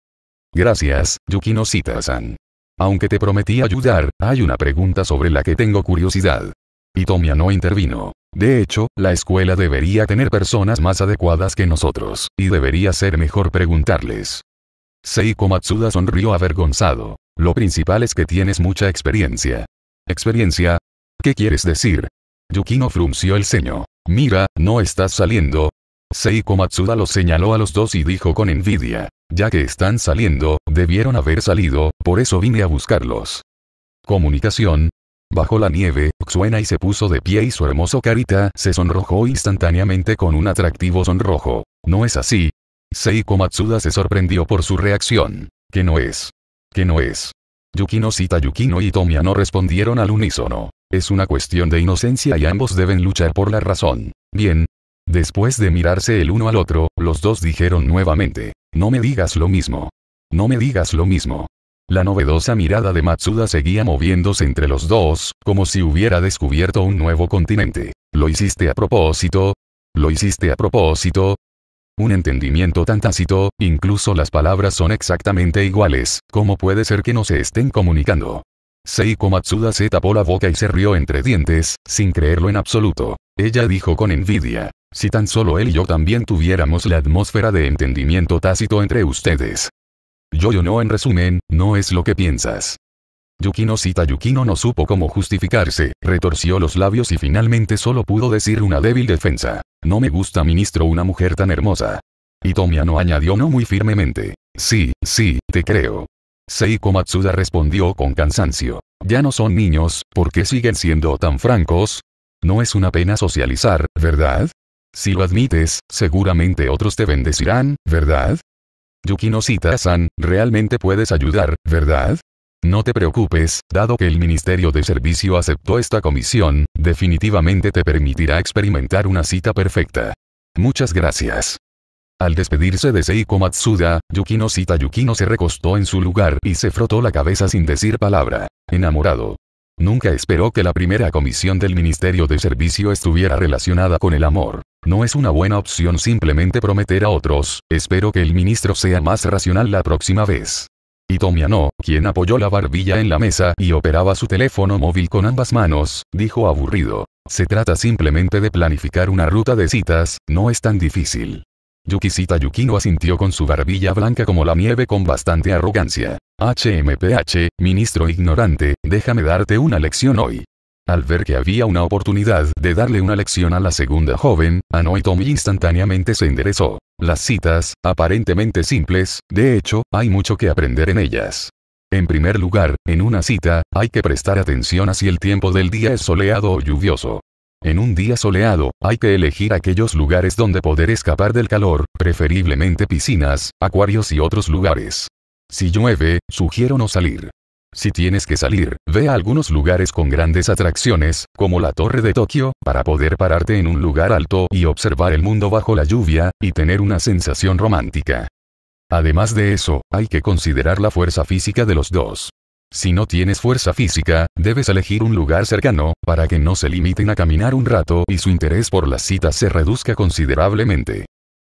Gracias, Yukino cita-san. Aunque te prometí ayudar, hay una pregunta sobre la que tengo curiosidad. Itomia no intervino. De hecho, la escuela debería tener personas más adecuadas que nosotros, y debería ser mejor preguntarles. Seiko Matsuda sonrió avergonzado. Lo principal es que tienes mucha experiencia. ¿Experiencia? ¿Qué quieres decir? Yukino frunció el ceño. Mira, no estás saliendo. Seiko Matsuda los señaló a los dos y dijo con envidia. Ya que están saliendo, debieron haber salido, por eso vine a buscarlos. Comunicación. Bajo la nieve, Xuena y se puso de pie y su hermoso carita se sonrojó instantáneamente con un atractivo sonrojo. ¿No es así? Seiko Matsuda se sorprendió por su reacción. Que no es. Que no es. Yukino Sita Yukino y Tomia no respondieron al unísono. Es una cuestión de inocencia y ambos deben luchar por la razón. Bien. Después de mirarse el uno al otro, los dos dijeron nuevamente. No me digas lo mismo. No me digas lo mismo. La novedosa mirada de Matsuda seguía moviéndose entre los dos, como si hubiera descubierto un nuevo continente. ¿Lo hiciste a propósito? ¿Lo hiciste a propósito? un entendimiento tan tácito, incluso las palabras son exactamente iguales, ¿cómo puede ser que no se estén comunicando? Seiko Matsuda se tapó la boca y se rió entre dientes, sin creerlo en absoluto. Ella dijo con envidia, si tan solo él y yo también tuviéramos la atmósfera de entendimiento tácito entre ustedes. Yo, yo no en resumen, no es lo que piensas. Yukino Sita Yukino no supo cómo justificarse, retorció los labios y finalmente solo pudo decir una débil defensa. No me gusta ministro una mujer tan hermosa. Y no añadió no muy firmemente. Sí, sí, te creo. Seiko Matsuda respondió con cansancio. Ya no son niños, ¿por qué siguen siendo tan francos? No es una pena socializar, ¿verdad? Si lo admites, seguramente otros te bendecirán, ¿verdad? Yukino cita. san realmente puedes ayudar, ¿verdad? No te preocupes, dado que el Ministerio de Servicio aceptó esta comisión, definitivamente te permitirá experimentar una cita perfecta. Muchas gracias. Al despedirse de Seiko Matsuda, Yukino Sita Yukino se recostó en su lugar y se frotó la cabeza sin decir palabra. Enamorado. Nunca esperó que la primera comisión del Ministerio de Servicio estuviera relacionada con el amor. No es una buena opción simplemente prometer a otros, espero que el ministro sea más racional la próxima vez. Y no, quien apoyó la barbilla en la mesa y operaba su teléfono móvil con ambas manos, dijo aburrido. Se trata simplemente de planificar una ruta de citas, no es tan difícil. Yukisita Yukino asintió con su barbilla blanca como la nieve con bastante arrogancia. HMPH, ministro ignorante, déjame darte una lección hoy. Al ver que había una oportunidad de darle una lección a la segunda joven, Tommy instantáneamente se enderezó. Las citas, aparentemente simples, de hecho, hay mucho que aprender en ellas. En primer lugar, en una cita, hay que prestar atención a si el tiempo del día es soleado o lluvioso. En un día soleado, hay que elegir aquellos lugares donde poder escapar del calor, preferiblemente piscinas, acuarios y otros lugares. Si llueve, sugiero no salir. Si tienes que salir, ve a algunos lugares con grandes atracciones, como la Torre de Tokio, para poder pararte en un lugar alto y observar el mundo bajo la lluvia, y tener una sensación romántica. Además de eso, hay que considerar la fuerza física de los dos. Si no tienes fuerza física, debes elegir un lugar cercano, para que no se limiten a caminar un rato y su interés por las citas se reduzca considerablemente.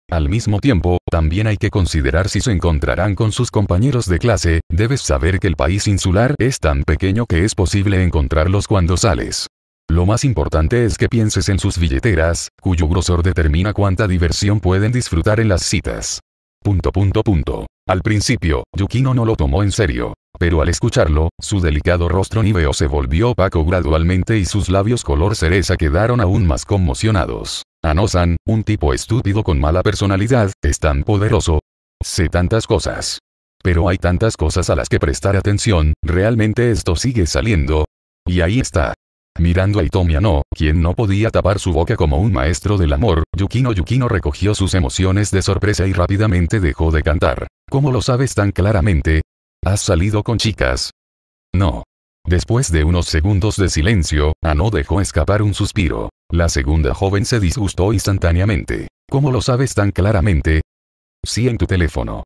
Al mismo tiempo, también hay que considerar si se encontrarán con sus compañeros de clase, debes saber que el país insular es tan pequeño que es posible encontrarlos cuando sales. Lo más importante es que pienses en sus billeteras, cuyo grosor determina cuánta diversión pueden disfrutar en las citas. Punto punto punto. Al principio, Yukino no lo tomó en serio. Pero al escucharlo, su delicado rostro níveo se volvió opaco gradualmente y sus labios color cereza quedaron aún más conmocionados. Ano-san, un tipo estúpido con mala personalidad, es tan poderoso. Sé tantas cosas. Pero hay tantas cosas a las que prestar atención, realmente esto sigue saliendo. Y ahí está. Mirando a Itomiano, quien no podía tapar su boca como un maestro del amor, Yukino Yukino recogió sus emociones de sorpresa y rápidamente dejó de cantar. ¿Cómo lo sabes tan claramente? ¿Has salido con chicas? No. Después de unos segundos de silencio, Ano dejó escapar un suspiro. La segunda joven se disgustó instantáneamente. ¿Cómo lo sabes tan claramente? Sí, en tu teléfono.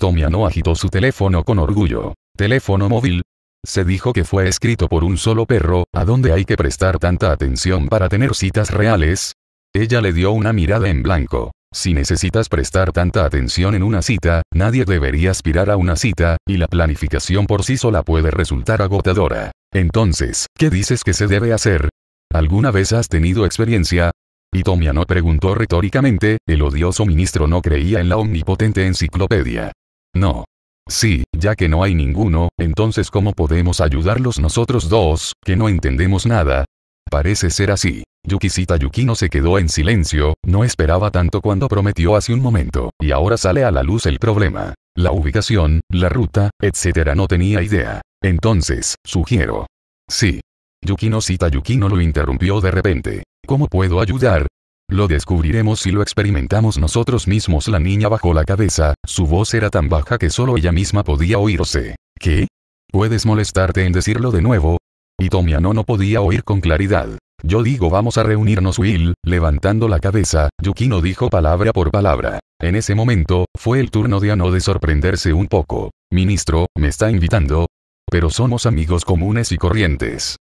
Tomia no agitó su teléfono con orgullo. ¿Teléfono móvil? Se dijo que fue escrito por un solo perro, ¿a dónde hay que prestar tanta atención para tener citas reales? Ella le dio una mirada en blanco. Si necesitas prestar tanta atención en una cita, nadie debería aspirar a una cita, y la planificación por sí sola puede resultar agotadora. Entonces, ¿qué dices que se debe hacer? ¿Alguna vez has tenido experiencia? Pitomiano no preguntó retóricamente, el odioso ministro no creía en la omnipotente enciclopedia. No. Sí, ya que no hay ninguno, entonces ¿cómo podemos ayudarlos nosotros dos, que no entendemos nada? Parece ser así. Yukisita Yukino se quedó en silencio, no esperaba tanto cuando prometió hace un momento, y ahora sale a la luz el problema. La ubicación, la ruta, etc. no tenía idea. Entonces, sugiero. Sí. Yukino Sita Yukino lo interrumpió de repente. ¿Cómo puedo ayudar? Lo descubriremos si lo experimentamos nosotros mismos. La niña bajó la cabeza, su voz era tan baja que solo ella misma podía oírse. ¿Qué? ¿Puedes molestarte en decirlo de nuevo? Y Tomiano no podía oír con claridad. Yo digo vamos a reunirnos Will, levantando la cabeza, Yukino dijo palabra por palabra. En ese momento, fue el turno de Ano de sorprenderse un poco. Ministro, me está invitando. Pero somos amigos comunes y corrientes.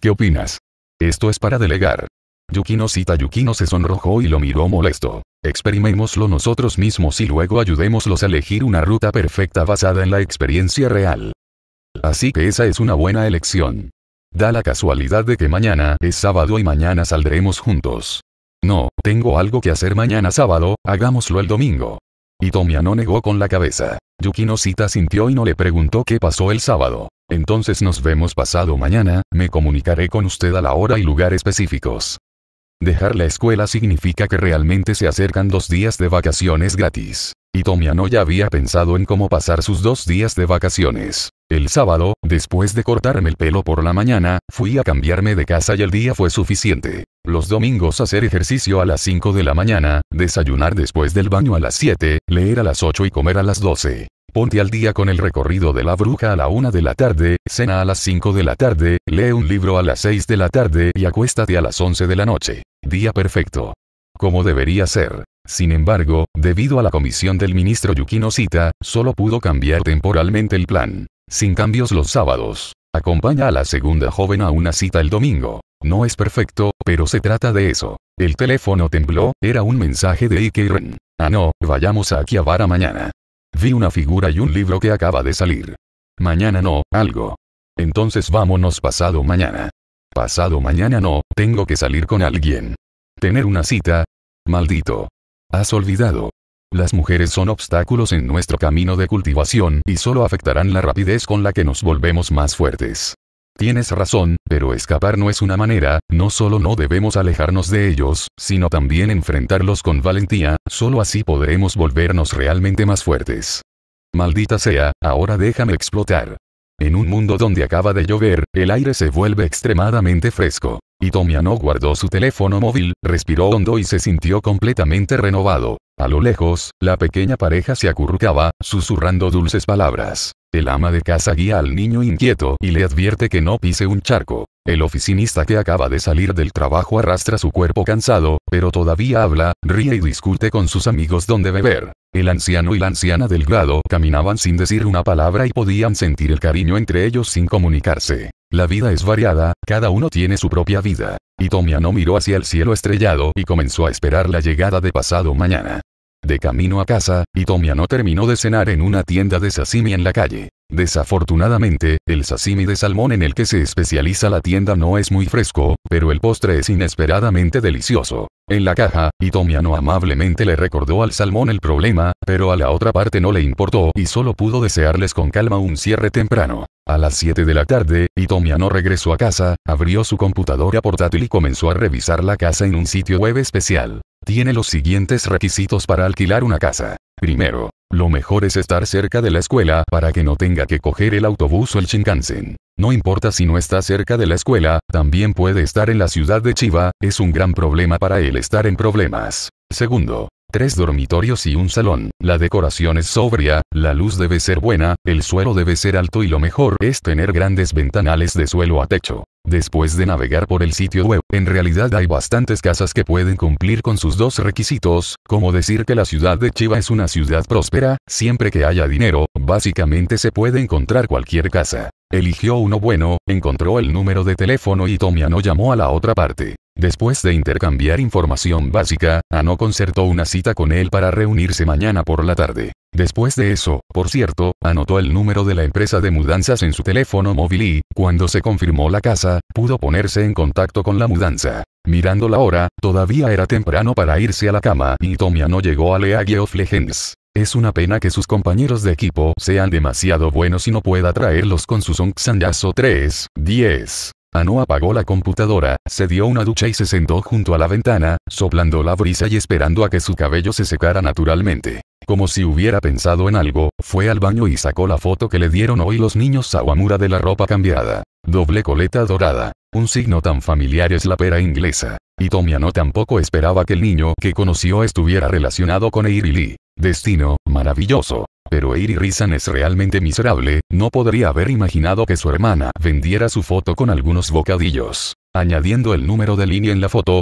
¿Qué opinas? Esto es para delegar. Yukino cita Yukino se sonrojó y lo miró molesto. Experimémoslo nosotros mismos y luego ayudémoslos a elegir una ruta perfecta basada en la experiencia real. Así que esa es una buena elección. Da la casualidad de que mañana es sábado y mañana saldremos juntos. No, tengo algo que hacer mañana sábado, hagámoslo el domingo. Y no negó con la cabeza. no Sita sintió y no le preguntó qué pasó el sábado. Entonces nos vemos pasado mañana, me comunicaré con usted a la hora y lugar específicos. Dejar la escuela significa que realmente se acercan dos días de vacaciones gratis. Y no ya había pensado en cómo pasar sus dos días de vacaciones. El sábado, después de cortarme el pelo por la mañana, fui a cambiarme de casa y el día fue suficiente. Los domingos hacer ejercicio a las 5 de la mañana, desayunar después del baño a las 7, leer a las 8 y comer a las 12. Ponte al día con el recorrido de la bruja a la 1 de la tarde, cena a las 5 de la tarde, lee un libro a las 6 de la tarde y acuéstate a las 11 de la noche. Día perfecto. Como debería ser. Sin embargo, debido a la comisión del ministro Yukino solo pudo cambiar temporalmente el plan. Sin cambios los sábados. Acompaña a la segunda joven a una cita el domingo. No es perfecto, pero se trata de eso. El teléfono tembló, era un mensaje de Ike Ren. Ah no, vayamos a Akihabara mañana. Vi una figura y un libro que acaba de salir. Mañana no, algo. Entonces vámonos pasado mañana. Pasado mañana no, tengo que salir con alguien. Tener una cita. Maldito. Has olvidado. Las mujeres son obstáculos en nuestro camino de cultivación y solo afectarán la rapidez con la que nos volvemos más fuertes. Tienes razón, pero escapar no es una manera, no solo no debemos alejarnos de ellos, sino también enfrentarlos con valentía, solo así podremos volvernos realmente más fuertes. Maldita sea, ahora déjame explotar. En un mundo donde acaba de llover, el aire se vuelve extremadamente fresco. Y Tomiano guardó su teléfono móvil, respiró hondo y se sintió completamente renovado. A lo lejos, la pequeña pareja se acurrucaba, susurrando dulces palabras. El ama de casa guía al niño inquieto y le advierte que no pise un charco. El oficinista que acaba de salir del trabajo arrastra su cuerpo cansado, pero todavía habla, ríe y discute con sus amigos dónde beber. El anciano y la anciana grado caminaban sin decir una palabra y podían sentir el cariño entre ellos sin comunicarse. La vida es variada, cada uno tiene su propia vida. Y no miró hacia el cielo estrellado y comenzó a esperar la llegada de pasado mañana. De camino a casa, Itomiano terminó de cenar en una tienda de sashimi en la calle. Desafortunadamente, el sashimi de salmón en el que se especializa la tienda no es muy fresco, pero el postre es inesperadamente delicioso. En la caja, Itomiano amablemente le recordó al salmón el problema, pero a la otra parte no le importó y solo pudo desearles con calma un cierre temprano. A las 7 de la tarde, Itomiano regresó a casa, abrió su computadora portátil y comenzó a revisar la casa en un sitio web especial. Tiene los siguientes requisitos para alquilar una casa. Primero, lo mejor es estar cerca de la escuela para que no tenga que coger el autobús o el Shinkansen. No importa si no está cerca de la escuela, también puede estar en la ciudad de Chiba, es un gran problema para él estar en problemas. Segundo, Tres dormitorios y un salón. La decoración es sobria, la luz debe ser buena, el suelo debe ser alto y lo mejor es tener grandes ventanales de suelo a techo. Después de navegar por el sitio web, en realidad hay bastantes casas que pueden cumplir con sus dos requisitos, como decir que la ciudad de chiva es una ciudad próspera, siempre que haya dinero, básicamente se puede encontrar cualquier casa. Eligió uno bueno, encontró el número de teléfono y Tomiano llamó a la otra parte. Después de intercambiar información básica, Ano concertó una cita con él para reunirse mañana por la tarde. Después de eso, por cierto, anotó el número de la empresa de mudanzas en su teléfono móvil y, cuando se confirmó la casa, pudo ponerse en contacto con la mudanza. Mirando la hora, todavía era temprano para irse a la cama y Tomia no llegó a League of Legends. Es una pena que sus compañeros de equipo sean demasiado buenos y no pueda traerlos con sus Onxandazo 3, 10. Ano apagó la computadora, se dio una ducha y se sentó junto a la ventana, soplando la brisa y esperando a que su cabello se secara naturalmente. Como si hubiera pensado en algo, fue al baño y sacó la foto que le dieron hoy los niños Sawamura de la ropa cambiada. Doble coleta dorada. Un signo tan familiar es la pera inglesa. Y no tampoco esperaba que el niño que conoció estuviera relacionado con Eirili. Destino, maravilloso. Pero Eiri Rizan es realmente miserable, no podría haber imaginado que su hermana vendiera su foto con algunos bocadillos. Añadiendo el número de línea en la foto,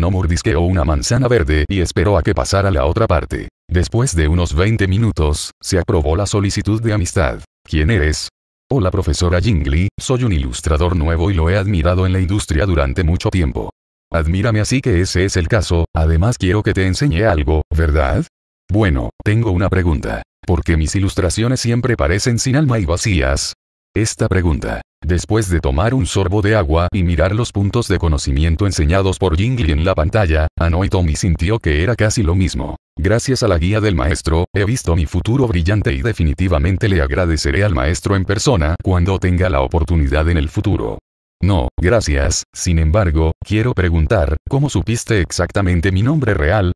no mordisqueó una manzana verde y esperó a que pasara la otra parte. Después de unos 20 minutos, se aprobó la solicitud de amistad. ¿Quién eres? Hola profesora Jingli, soy un ilustrador nuevo y lo he admirado en la industria durante mucho tiempo. Admírame así que ese es el caso, además quiero que te enseñe algo, ¿verdad? Bueno, tengo una pregunta. ¿Por qué mis ilustraciones siempre parecen sin alma y vacías? Esta pregunta, después de tomar un sorbo de agua y mirar los puntos de conocimiento enseñados por Jingli en la pantalla, y Tommy sintió que era casi lo mismo. Gracias a la guía del maestro, he visto mi futuro brillante y definitivamente le agradeceré al maestro en persona cuando tenga la oportunidad en el futuro. No, gracias, sin embargo, quiero preguntar, ¿cómo supiste exactamente mi nombre real?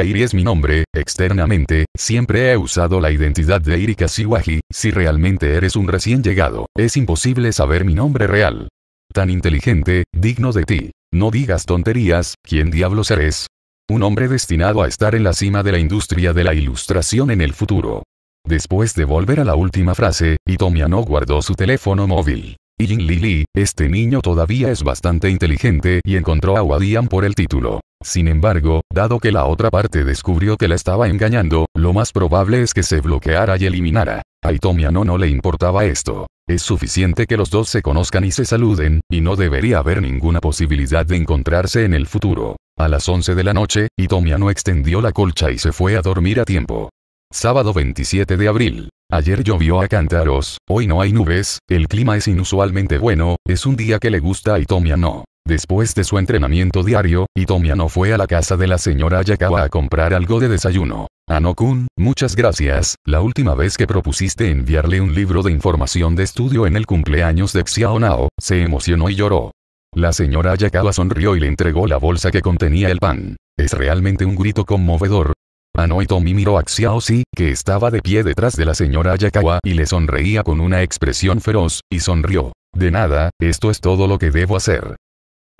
Eiri es mi nombre, externamente, siempre he usado la identidad de Iri Kashiwagi, si realmente eres un recién llegado, es imposible saber mi nombre real. Tan inteligente, digno de ti. No digas tonterías, ¿quién diablos eres? Un hombre destinado a estar en la cima de la industria de la ilustración en el futuro. Después de volver a la última frase, Itomiano no guardó su teléfono móvil. Yin Lili, este niño todavía es bastante inteligente y encontró a Wadian por el título. Sin embargo, dado que la otra parte descubrió que la estaba engañando, lo más probable es que se bloqueara y eliminara. A Itomiano no le importaba esto. Es suficiente que los dos se conozcan y se saluden, y no debería haber ninguna posibilidad de encontrarse en el futuro. A las 11 de la noche, Itomiano extendió la colcha y se fue a dormir a tiempo. Sábado 27 de abril. Ayer llovió a cántaros, hoy no hay nubes, el clima es inusualmente bueno, es un día que le gusta a Itomia no. Después de su entrenamiento diario, Itomia no fue a la casa de la señora Yakawa a comprar algo de desayuno. Anokun, muchas gracias, la última vez que propusiste enviarle un libro de información de estudio en el cumpleaños de Xiaonao, se emocionó y lloró. La señora Yakawa sonrió y le entregó la bolsa que contenía el pan. Es realmente un grito conmovedor, Ano y miró a Xiao que estaba de pie detrás de la señora Ayakawa y le sonreía con una expresión feroz, y sonrió. De nada, esto es todo lo que debo hacer.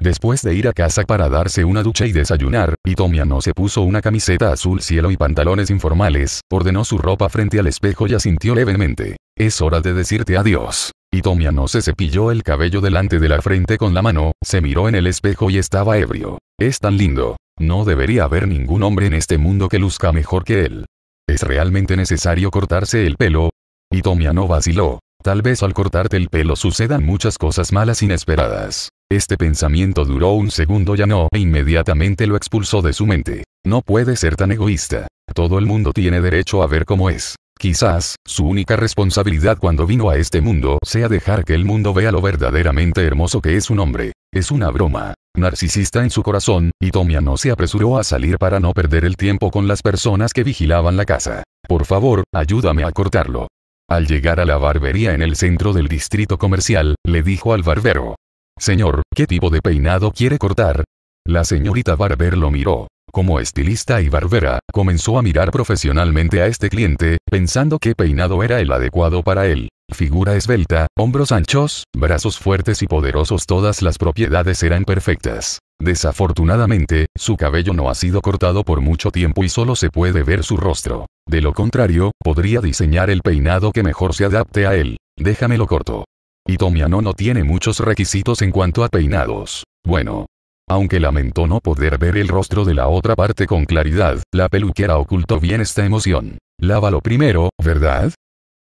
Después de ir a casa para darse una ducha y desayunar, Itomia no se puso una camiseta azul cielo y pantalones informales, ordenó su ropa frente al espejo y asintió levemente. Es hora de decirte adiós. Itomia no se cepilló el cabello delante de la frente con la mano, se miró en el espejo y estaba ebrio. Es tan lindo. No debería haber ningún hombre en este mundo que luzca mejor que él. ¿Es realmente necesario cortarse el pelo? Y Tomia no vaciló. Tal vez al cortarte el pelo sucedan muchas cosas malas inesperadas. Este pensamiento duró un segundo ya no e inmediatamente lo expulsó de su mente. No puede ser tan egoísta. Todo el mundo tiene derecho a ver cómo es. Quizás, su única responsabilidad cuando vino a este mundo sea dejar que el mundo vea lo verdaderamente hermoso que es un hombre. Es una broma narcisista en su corazón, y Tomia no se apresuró a salir para no perder el tiempo con las personas que vigilaban la casa. Por favor, ayúdame a cortarlo. Al llegar a la barbería en el centro del distrito comercial, le dijo al barbero. Señor, ¿qué tipo de peinado quiere cortar? La señorita Barber lo miró. Como estilista y barbera, comenzó a mirar profesionalmente a este cliente, pensando qué peinado era el adecuado para él. Figura esbelta, hombros anchos, brazos fuertes y poderosos, todas las propiedades eran perfectas. Desafortunadamente, su cabello no ha sido cortado por mucho tiempo y solo se puede ver su rostro. De lo contrario, podría diseñar el peinado que mejor se adapte a él. Déjamelo corto. Y Tomiano no tiene muchos requisitos en cuanto a peinados. Bueno. Aunque lamentó no poder ver el rostro de la otra parte con claridad, la peluquera ocultó bien esta emoción. Lávalo primero, ¿verdad?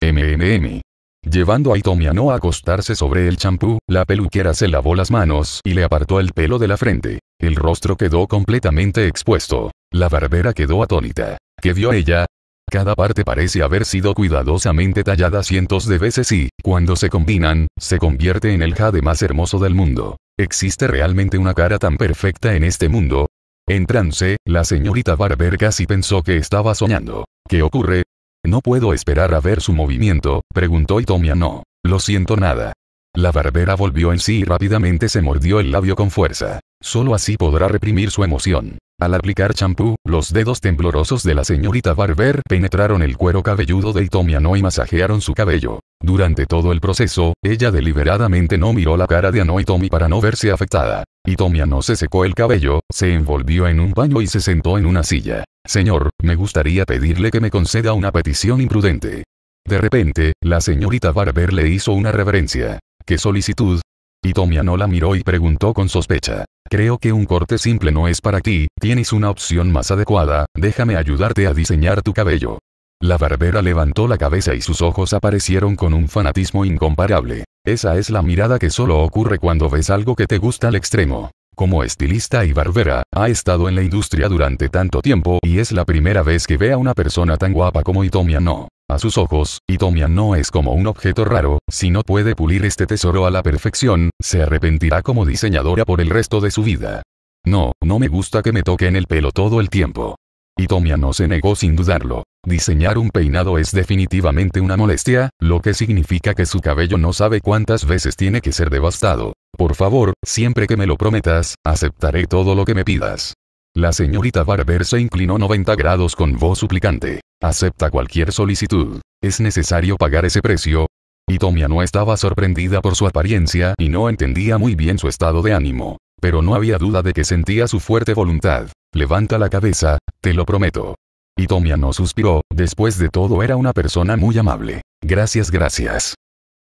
MMM. Llevando a Itomiano a acostarse sobre el champú, la peluquera se lavó las manos y le apartó el pelo de la frente. El rostro quedó completamente expuesto. La barbera quedó atónita. ¿Qué vio ella? Cada parte parece haber sido cuidadosamente tallada cientos de veces y, cuando se combinan, se convierte en el jade más hermoso del mundo. ¿Existe realmente una cara tan perfecta en este mundo? En trance, la señorita Barber casi pensó que estaba soñando. ¿Qué ocurre? ¿No puedo esperar a ver su movimiento? preguntó Itomia. No. Lo siento nada. La barbera volvió en sí y rápidamente se mordió el labio con fuerza. Solo así podrá reprimir su emoción. Al aplicar champú, los dedos temblorosos de la señorita Barber penetraron el cuero cabelludo de Itomiano y masajearon su cabello. Durante todo el proceso, ella deliberadamente no miró la cara de Ano Tomi para no verse afectada. Itomiano se secó el cabello, se envolvió en un baño y se sentó en una silla. Señor, me gustaría pedirle que me conceda una petición imprudente. De repente, la señorita Barber le hizo una reverencia. ¿Qué solicitud? Itomia no la miró y preguntó con sospecha. Creo que un corte simple no es para ti, tienes una opción más adecuada, déjame ayudarte a diseñar tu cabello. La barbera levantó la cabeza y sus ojos aparecieron con un fanatismo incomparable. Esa es la mirada que solo ocurre cuando ves algo que te gusta al extremo. Como estilista y barbera, ha estado en la industria durante tanto tiempo y es la primera vez que ve a una persona tan guapa como Itomia no a sus ojos, y Tomia no es como un objeto raro, si no puede pulir este tesoro a la perfección, se arrepentirá como diseñadora por el resto de su vida. No, no me gusta que me toquen el pelo todo el tiempo. Y Tomia no se negó sin dudarlo. Diseñar un peinado es definitivamente una molestia, lo que significa que su cabello no sabe cuántas veces tiene que ser devastado. Por favor, siempre que me lo prometas, aceptaré todo lo que me pidas. La señorita Barber se inclinó 90 grados con voz suplicante. Acepta cualquier solicitud. Es necesario pagar ese precio. Itomia no estaba sorprendida por su apariencia y no entendía muy bien su estado de ánimo. Pero no había duda de que sentía su fuerte voluntad. Levanta la cabeza, te lo prometo. Itomia no suspiró, después de todo era una persona muy amable. Gracias, gracias.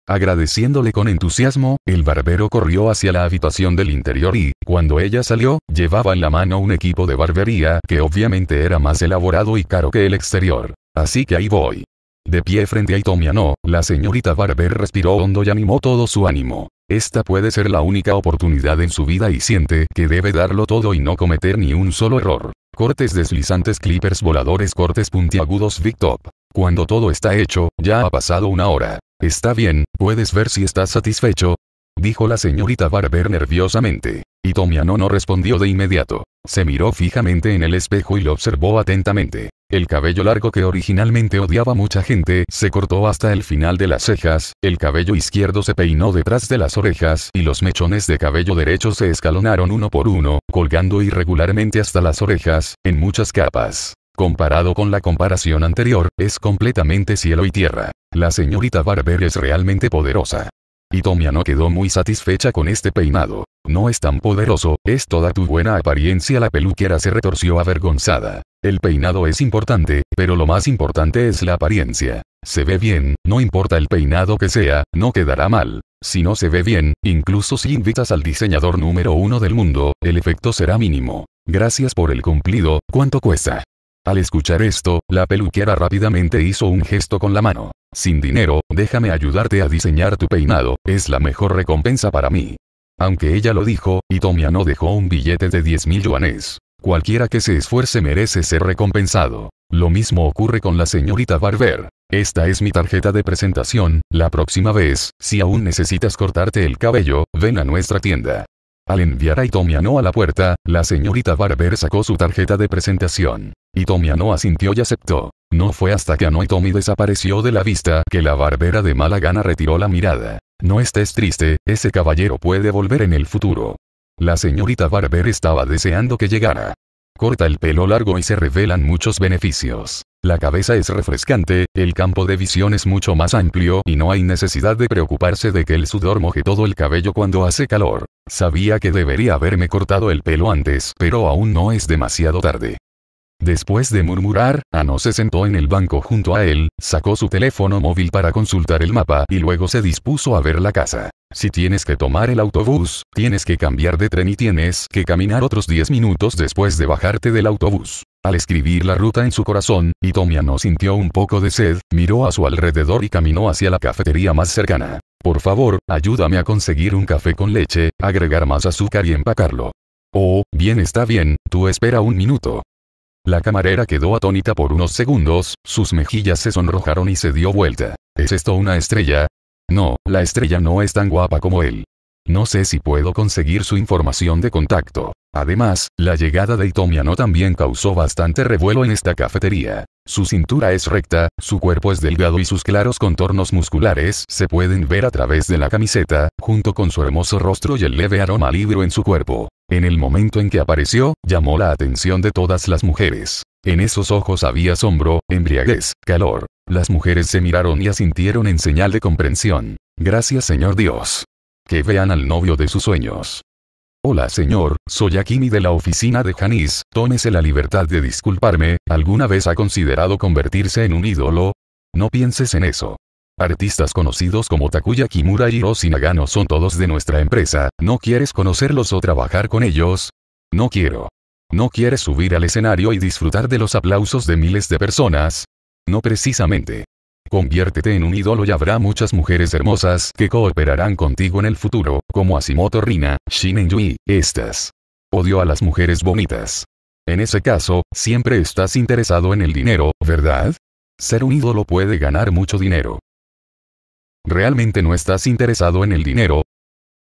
Agradeciéndole con entusiasmo, el barbero corrió hacia la habitación del interior y, cuando ella salió, llevaba en la mano un equipo de barbería que obviamente era más elaborado y caro que el exterior. Así que ahí voy. De pie frente a Itomiano, la señorita Barber respiró hondo y animó todo su ánimo. Esta puede ser la única oportunidad en su vida y siente que debe darlo todo y no cometer ni un solo error. Cortes deslizantes, clippers voladores, cortes puntiagudos, Big Top. Cuando todo está hecho, ya ha pasado una hora. Está bien, puedes ver si estás satisfecho. Dijo la señorita Barber nerviosamente. Y Tomiano no respondió de inmediato. Se miró fijamente en el espejo y lo observó atentamente. El cabello largo que originalmente odiaba mucha gente se cortó hasta el final de las cejas, el cabello izquierdo se peinó detrás de las orejas y los mechones de cabello derecho se escalonaron uno por uno, colgando irregularmente hasta las orejas, en muchas capas. Comparado con la comparación anterior, es completamente cielo y tierra. La señorita Barber es realmente poderosa. Y Tomia no quedó muy satisfecha con este peinado. No es tan poderoso, es toda tu buena apariencia. La peluquera se retorció avergonzada. El peinado es importante, pero lo más importante es la apariencia. Se ve bien, no importa el peinado que sea, no quedará mal. Si no se ve bien, incluso si invitas al diseñador número uno del mundo, el efecto será mínimo. Gracias por el cumplido, ¿cuánto cuesta? Al escuchar esto, la peluquera rápidamente hizo un gesto con la mano. Sin dinero, déjame ayudarte a diseñar tu peinado, es la mejor recompensa para mí. Aunque ella lo dijo, Itomia no dejó un billete de mil yuanes. Cualquiera que se esfuerce merece ser recompensado. Lo mismo ocurre con la señorita Barber. Esta es mi tarjeta de presentación, la próxima vez, si aún necesitas cortarte el cabello, ven a nuestra tienda. Al enviar a Itomiano a la puerta, la señorita Barber sacó su tarjeta de presentación. Itomiano asintió y aceptó. No fue hasta que Anoitomi desapareció de la vista que la barbera de mala gana retiró la mirada. No estés triste, ese caballero puede volver en el futuro. La señorita Barber estaba deseando que llegara. Corta el pelo largo y se revelan muchos beneficios. La cabeza es refrescante, el campo de visión es mucho más amplio y no hay necesidad de preocuparse de que el sudor moje todo el cabello cuando hace calor. Sabía que debería haberme cortado el pelo antes, pero aún no es demasiado tarde. Después de murmurar, Ano se sentó en el banco junto a él, sacó su teléfono móvil para consultar el mapa y luego se dispuso a ver la casa. Si tienes que tomar el autobús, tienes que cambiar de tren y tienes que caminar otros 10 minutos después de bajarte del autobús. Al escribir la ruta en su corazón, no sintió un poco de sed, miró a su alrededor y caminó hacia la cafetería más cercana. Por favor, ayúdame a conseguir un café con leche, agregar más azúcar y empacarlo. Oh, bien está bien, tú espera un minuto. La camarera quedó atónita por unos segundos, sus mejillas se sonrojaron y se dio vuelta. ¿Es esto una estrella? No, la estrella no es tan guapa como él. No sé si puedo conseguir su información de contacto. Además, la llegada de Itomiano también causó bastante revuelo en esta cafetería. Su cintura es recta, su cuerpo es delgado y sus claros contornos musculares se pueden ver a través de la camiseta, junto con su hermoso rostro y el leve aroma libro en su cuerpo. En el momento en que apareció, llamó la atención de todas las mujeres. En esos ojos había asombro, embriaguez, calor. Las mujeres se miraron y asintieron en señal de comprensión. Gracias Señor Dios que vean al novio de sus sueños. Hola señor, soy Akimi de la oficina de Janice, tómese la libertad de disculparme, ¿alguna vez ha considerado convertirse en un ídolo? No pienses en eso. Artistas conocidos como Takuya Kimura y Hiroshi Nagano son todos de nuestra empresa, ¿no quieres conocerlos o trabajar con ellos? No quiero. ¿No quieres subir al escenario y disfrutar de los aplausos de miles de personas? No precisamente. Conviértete en un ídolo y habrá muchas mujeres hermosas que cooperarán contigo en el futuro, como Asimoto Rina, Shinen Yui, estas. Odio a las mujeres bonitas. En ese caso, siempre estás interesado en el dinero, ¿verdad? Ser un ídolo puede ganar mucho dinero. ¿Realmente no estás interesado en el dinero?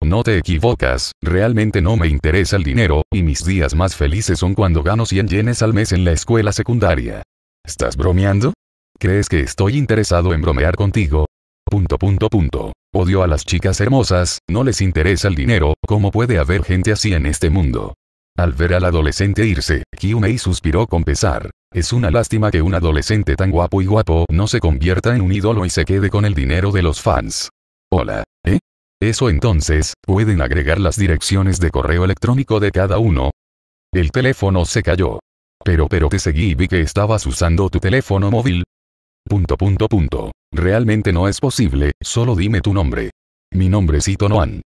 No te equivocas, realmente no me interesa el dinero, y mis días más felices son cuando gano 100 yenes al mes en la escuela secundaria. ¿Estás bromeando? ¿Crees que estoy interesado en bromear contigo? Punto punto punto. Odio a las chicas hermosas, no les interesa el dinero, ¿cómo puede haber gente así en este mundo? Al ver al adolescente irse, Kyumei suspiró con pesar. Es una lástima que un adolescente tan guapo y guapo no se convierta en un ídolo y se quede con el dinero de los fans. Hola, ¿eh? Eso entonces, pueden agregar las direcciones de correo electrónico de cada uno. El teléfono se cayó. Pero pero te seguí y vi que estabas usando tu teléfono móvil, Punto punto punto. Realmente no es posible, solo dime tu nombre. Mi nombre es Noan.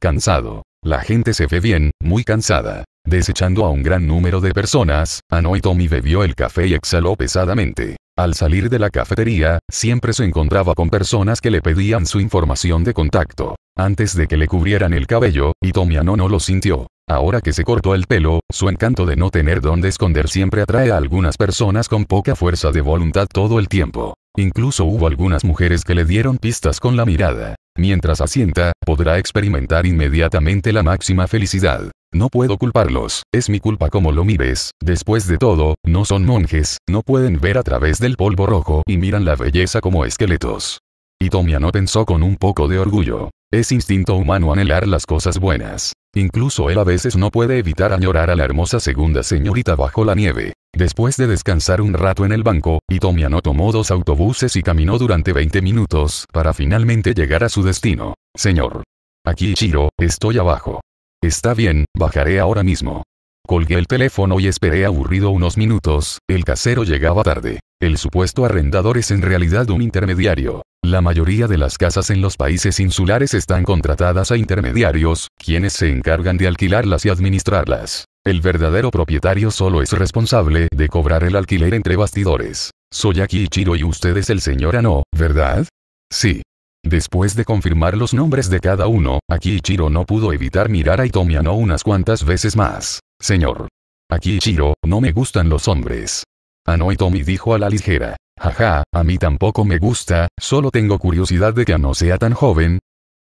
Cansado. La gente se ve bien, muy cansada. Desechando a un gran número de personas, Ano Tommy bebió el café y exhaló pesadamente. Al salir de la cafetería, siempre se encontraba con personas que le pedían su información de contacto. Antes de que le cubrieran el cabello, Itomiano no lo sintió. Ahora que se cortó el pelo, su encanto de no tener dónde esconder siempre atrae a algunas personas con poca fuerza de voluntad todo el tiempo. Incluso hubo algunas mujeres que le dieron pistas con la mirada. Mientras asienta, podrá experimentar inmediatamente la máxima felicidad. No puedo culparlos, es mi culpa como lo mires. Después de todo, no son monjes, no pueden ver a través del polvo rojo y miran la belleza como esqueletos. Y pensó con un poco de orgullo. Es instinto humano anhelar las cosas buenas. Incluso él a veces no puede evitar añorar a la hermosa segunda señorita bajo la nieve. Después de descansar un rato en el banco, Itomiano tomó dos autobuses y caminó durante 20 minutos para finalmente llegar a su destino. Señor. Aquí Chiro, estoy abajo. Está bien, bajaré ahora mismo. Colgué el teléfono y esperé aburrido unos minutos, el casero llegaba tarde. El supuesto arrendador es en realidad un intermediario. La mayoría de las casas en los países insulares están contratadas a intermediarios, quienes se encargan de alquilarlas y administrarlas. El verdadero propietario solo es responsable de cobrar el alquiler entre bastidores. Soy aquí y usted es el señor Ano, ¿verdad? Sí. Después de confirmar los nombres de cada uno, aquí no pudo evitar mirar a Itomi Ano unas cuantas veces más. Señor. Aquí Chiro no me gustan los hombres. Ano dijo a la ligera. Jaja, a mí tampoco me gusta, solo tengo curiosidad de que Ano sea tan joven.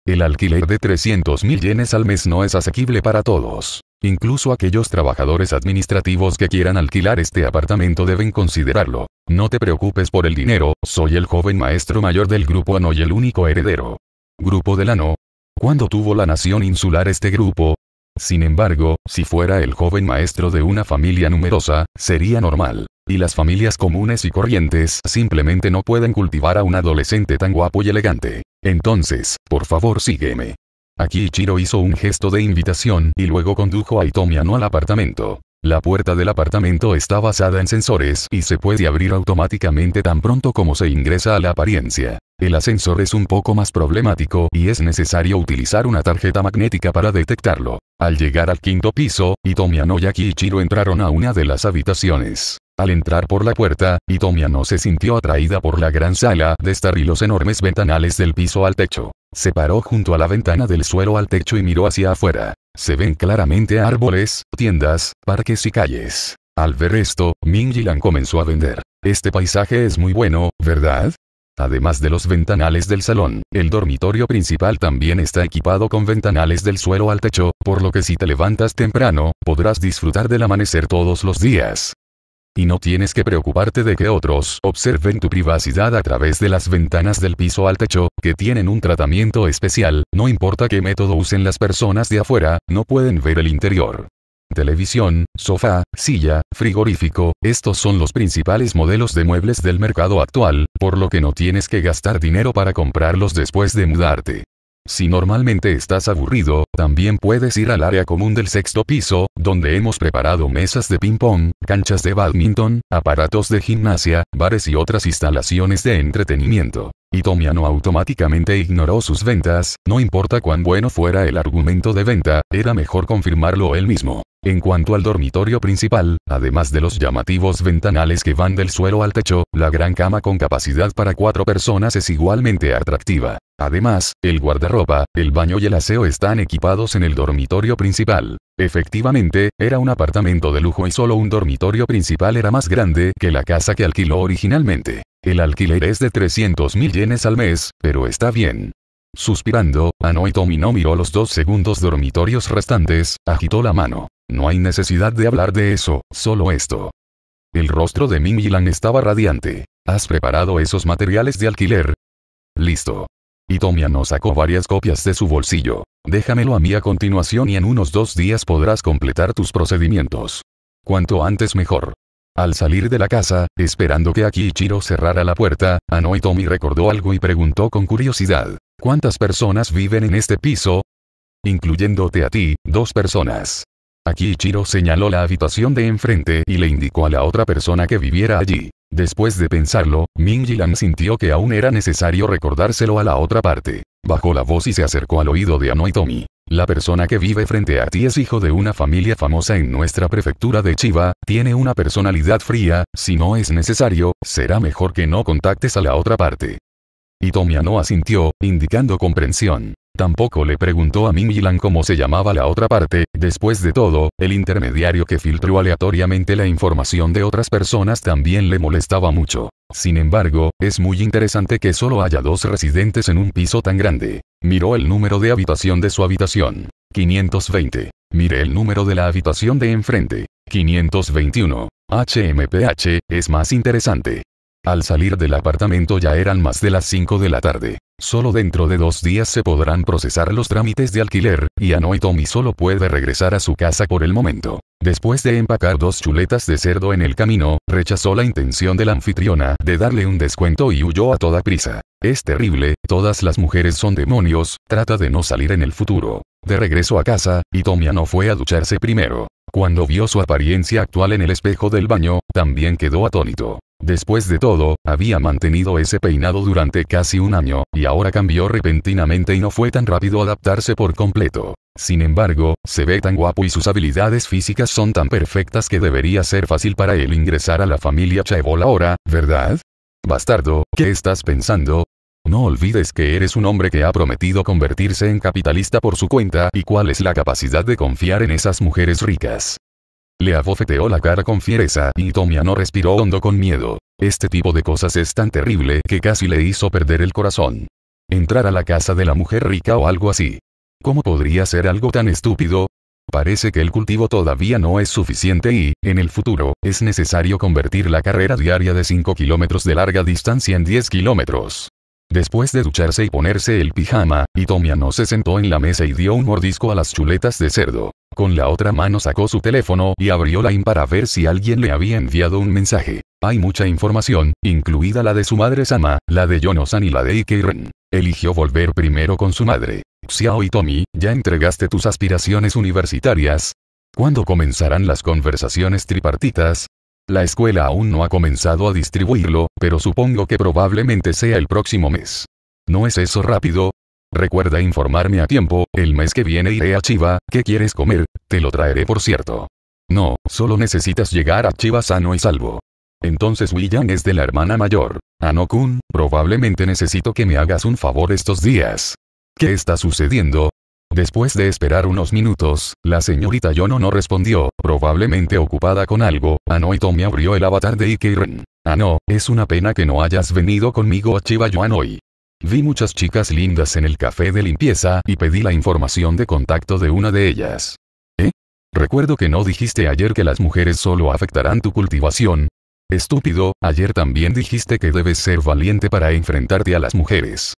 El alquiler de 300 mil yenes al mes no es asequible para todos. Incluso aquellos trabajadores administrativos que quieran alquilar este apartamento deben considerarlo. No te preocupes por el dinero, soy el joven maestro mayor del grupo ANO y el único heredero. Grupo del ANO. ¿Cuándo tuvo la nación insular este grupo? Sin embargo, si fuera el joven maestro de una familia numerosa, sería normal. Y las familias comunes y corrientes simplemente no pueden cultivar a un adolescente tan guapo y elegante. Entonces, por favor sígueme. Aquí Chiro hizo un gesto de invitación y luego condujo a Itomiano al apartamento. La puerta del apartamento está basada en sensores y se puede abrir automáticamente tan pronto como se ingresa a la apariencia. El ascensor es un poco más problemático y es necesario utilizar una tarjeta magnética para detectarlo. Al llegar al quinto piso, Itomiyano y Akiichiro entraron a una de las habitaciones. Al entrar por la puerta, Itomiano se sintió atraída por la gran sala de estar y los enormes ventanales del piso al techo. Se paró junto a la ventana del suelo al techo y miró hacia afuera. Se ven claramente árboles, tiendas, parques y calles. Al ver esto, Ming comenzó a vender. Este paisaje es muy bueno, ¿verdad? Además de los ventanales del salón, el dormitorio principal también está equipado con ventanales del suelo al techo, por lo que si te levantas temprano, podrás disfrutar del amanecer todos los días. Y no tienes que preocuparte de que otros observen tu privacidad a través de las ventanas del piso al techo, que tienen un tratamiento especial, no importa qué método usen las personas de afuera, no pueden ver el interior televisión, sofá, silla, frigorífico, estos son los principales modelos de muebles del mercado actual, por lo que no tienes que gastar dinero para comprarlos después de mudarte. Si normalmente estás aburrido, también puedes ir al área común del sexto piso, donde hemos preparado mesas de ping-pong, canchas de badminton, aparatos de gimnasia, bares y otras instalaciones de entretenimiento. Y Tomiano automáticamente ignoró sus ventas, no importa cuán bueno fuera el argumento de venta, era mejor confirmarlo él mismo. En cuanto al dormitorio principal, además de los llamativos ventanales que van del suelo al techo, la gran cama con capacidad para cuatro personas es igualmente atractiva. Además, el guardarropa, el baño y el aseo están equipados en el dormitorio principal. Efectivamente, era un apartamento de lujo y solo un dormitorio principal era más grande que la casa que alquiló originalmente. El alquiler es de 300 mil yenes al mes, pero está bien. Suspirando, Anoitomi no miró los dos segundos dormitorios restantes, agitó la mano. No hay necesidad de hablar de eso, solo esto. El rostro de Lan estaba radiante. ¿Has preparado esos materiales de alquiler? Listo. Tomia nos sacó varias copias de su bolsillo. Déjamelo a mí a continuación y en unos dos días podrás completar tus procedimientos. Cuanto antes mejor. Al salir de la casa, esperando que Akiichiro cerrara la puerta, Ano Tomi recordó algo y preguntó con curiosidad. ¿Cuántas personas viven en este piso? Incluyéndote a ti, dos personas. Aquí señaló la habitación de enfrente y le indicó a la otra persona que viviera allí. Después de pensarlo, Ming sintió que aún era necesario recordárselo a la otra parte. Bajó la voz y se acercó al oído de Ano La persona que vive frente a ti es hijo de una familia famosa en nuestra prefectura de Chiba, tiene una personalidad fría, si no es necesario, será mejor que no contactes a la otra parte. Y Tomia no asintió, indicando comprensión. Tampoco le preguntó a Milan cómo se llamaba la otra parte, después de todo, el intermediario que filtró aleatoriamente la información de otras personas también le molestaba mucho. Sin embargo, es muy interesante que solo haya dos residentes en un piso tan grande. Miró el número de habitación de su habitación. 520. Miré el número de la habitación de enfrente. 521. HMPH, es más interesante. Al salir del apartamento ya eran más de las 5 de la tarde. Solo dentro de dos días se podrán procesar los trámites de alquiler, y y Tommy solo puede regresar a su casa por el momento. Después de empacar dos chuletas de cerdo en el camino, rechazó la intención de la anfitriona de darle un descuento y huyó a toda prisa. Es terrible, todas las mujeres son demonios, trata de no salir en el futuro. De regreso a casa, y Tomia no fue a ducharse primero. Cuando vio su apariencia actual en el espejo del baño, también quedó atónito. Después de todo, había mantenido ese peinado durante casi un año, y ahora cambió repentinamente y no fue tan rápido adaptarse por completo. Sin embargo, se ve tan guapo y sus habilidades físicas son tan perfectas que debería ser fácil para él ingresar a la familia Chaebol ahora, ¿verdad? Bastardo, ¿qué estás pensando? No olvides que eres un hombre que ha prometido convertirse en capitalista por su cuenta y cuál es la capacidad de confiar en esas mujeres ricas. Le abofeteó la cara con fiereza y Tomia no respiró hondo con miedo. Este tipo de cosas es tan terrible que casi le hizo perder el corazón. Entrar a la casa de la mujer rica o algo así. ¿Cómo podría ser algo tan estúpido? Parece que el cultivo todavía no es suficiente y, en el futuro, es necesario convertir la carrera diaria de 5 kilómetros de larga distancia en 10 kilómetros. Después de ducharse y ponerse el pijama, Itomiano se sentó en la mesa y dio un mordisco a las chuletas de cerdo. Con la otra mano sacó su teléfono y abrió la IN para ver si alguien le había enviado un mensaje. Hay mucha información, incluida la de su madre Sama, la de Jonosan y la de Ikeiren. Eligió volver primero con su madre. Xiao y Tommy, ¿ya entregaste tus aspiraciones universitarias? ¿Cuándo comenzarán las conversaciones tripartitas? La escuela aún no ha comenzado a distribuirlo, pero supongo que probablemente sea el próximo mes. ¿No es eso rápido? Recuerda informarme a tiempo, el mes que viene iré a Chiva, ¿qué quieres comer? Te lo traeré por cierto. No, solo necesitas llegar a Chiva sano y salvo. Entonces William es de la hermana mayor. Anokun, probablemente necesito que me hagas un favor estos días. ¿Qué está sucediendo? Después de esperar unos minutos, la señorita Yono no respondió, probablemente ocupada con algo, Anoito me abrió el avatar de Ah, Ano, es una pena que no hayas venido conmigo a Chiba Vi muchas chicas lindas en el café de limpieza y pedí la información de contacto de una de ellas. ¿Eh? Recuerdo que no dijiste ayer que las mujeres solo afectarán tu cultivación. Estúpido, ayer también dijiste que debes ser valiente para enfrentarte a las mujeres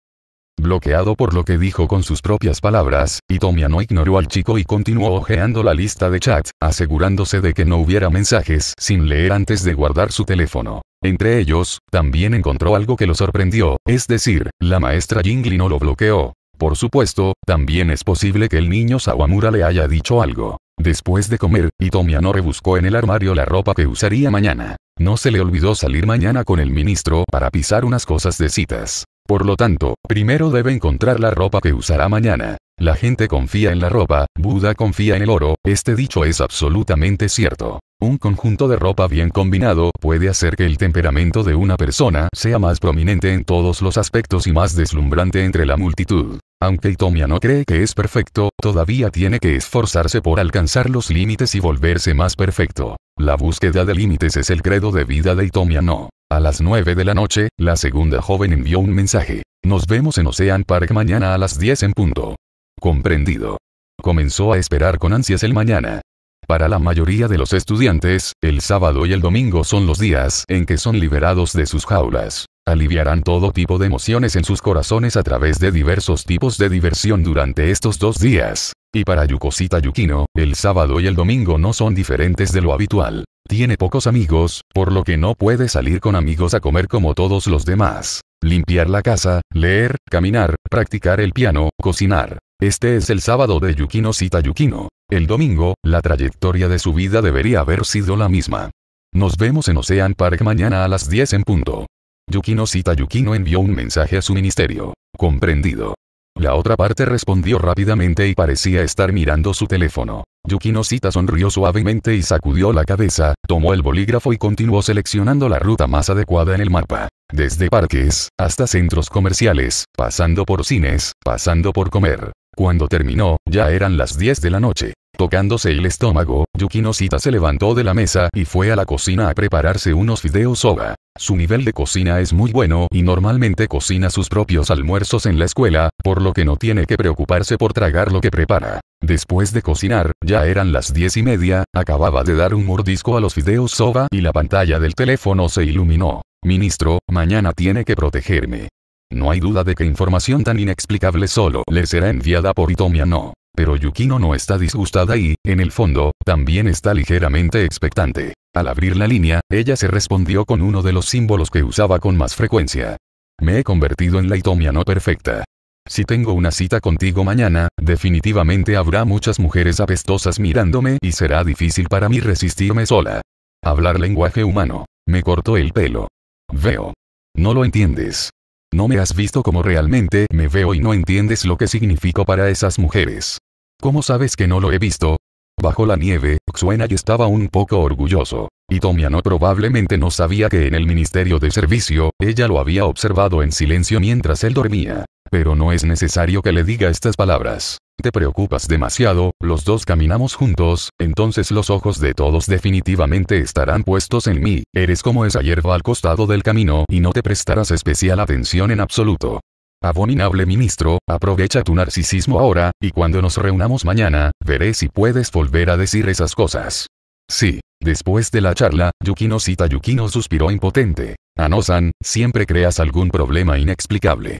bloqueado por lo que dijo con sus propias palabras, Itomia no ignoró al chico y continuó hojeando la lista de chat, asegurándose de que no hubiera mensajes sin leer antes de guardar su teléfono. Entre ellos, también encontró algo que lo sorprendió, es decir, la maestra Jingli no lo bloqueó. Por supuesto, también es posible que el niño Sawamura le haya dicho algo. Después de comer, Itomia no rebuscó en el armario la ropa que usaría mañana. No se le olvidó salir mañana con el ministro para pisar unas cosas de citas. Por lo tanto, primero debe encontrar la ropa que usará mañana. La gente confía en la ropa, Buda confía en el oro, este dicho es absolutamente cierto. Un conjunto de ropa bien combinado puede hacer que el temperamento de una persona sea más prominente en todos los aspectos y más deslumbrante entre la multitud. Aunque Itomia no cree que es perfecto, todavía tiene que esforzarse por alcanzar los límites y volverse más perfecto. La búsqueda de límites es el credo de vida de Itomia no. A las 9 de la noche, la segunda joven envió un mensaje. Nos vemos en Ocean Park mañana a las 10 en punto. Comprendido. Comenzó a esperar con ansias el mañana. Para la mayoría de los estudiantes, el sábado y el domingo son los días en que son liberados de sus jaulas. Aliviarán todo tipo de emociones en sus corazones a través de diversos tipos de diversión durante estos dos días. Y para Yukosita Yukino, el sábado y el domingo no son diferentes de lo habitual. Tiene pocos amigos, por lo que no puede salir con amigos a comer como todos los demás. Limpiar la casa, leer, caminar, practicar el piano, cocinar. Este es el sábado de Yukino Sita Yukino. El domingo, la trayectoria de su vida debería haber sido la misma. Nos vemos en Ocean Park mañana a las 10 en punto. Yukino Sita Yukino envió un mensaje a su ministerio. Comprendido. La otra parte respondió rápidamente y parecía estar mirando su teléfono. Yukino sonrió suavemente y sacudió la cabeza, tomó el bolígrafo y continuó seleccionando la ruta más adecuada en el mapa. Desde parques, hasta centros comerciales, pasando por cines, pasando por comer. Cuando terminó, ya eran las 10 de la noche. Tocándose el estómago, Yukinosita se levantó de la mesa y fue a la cocina a prepararse unos fideos soba. Su nivel de cocina es muy bueno y normalmente cocina sus propios almuerzos en la escuela, por lo que no tiene que preocuparse por tragar lo que prepara. Después de cocinar, ya eran las diez y media, acababa de dar un mordisco a los fideos soba y la pantalla del teléfono se iluminó. Ministro, mañana tiene que protegerme. No hay duda de que información tan inexplicable solo le será enviada por Itomia No. Pero Yukino no está disgustada y, en el fondo, también está ligeramente expectante. Al abrir la línea, ella se respondió con uno de los símbolos que usaba con más frecuencia. Me he convertido en la Itomia no perfecta. Si tengo una cita contigo mañana, definitivamente habrá muchas mujeres apestosas mirándome y será difícil para mí resistirme sola. Hablar lenguaje humano. Me cortó el pelo. Veo. No lo entiendes. No me has visto como realmente me veo y no entiendes lo que significo para esas mujeres. ¿Cómo sabes que no lo he visto? Bajo la nieve, Xuena y estaba un poco orgulloso. Y Tomiano probablemente no sabía que en el Ministerio de Servicio, ella lo había observado en silencio mientras él dormía. Pero no es necesario que le diga estas palabras. Te preocupas demasiado, los dos caminamos juntos, entonces los ojos de todos definitivamente estarán puestos en mí, eres como esa hierba al costado del camino y no te prestarás especial atención en absoluto. Abominable ministro, aprovecha tu narcisismo ahora, y cuando nos reunamos mañana, veré si puedes volver a decir esas cosas. Sí. Después de la charla, Yukino Cita Yukino suspiró impotente. Anosan, siempre creas algún problema inexplicable.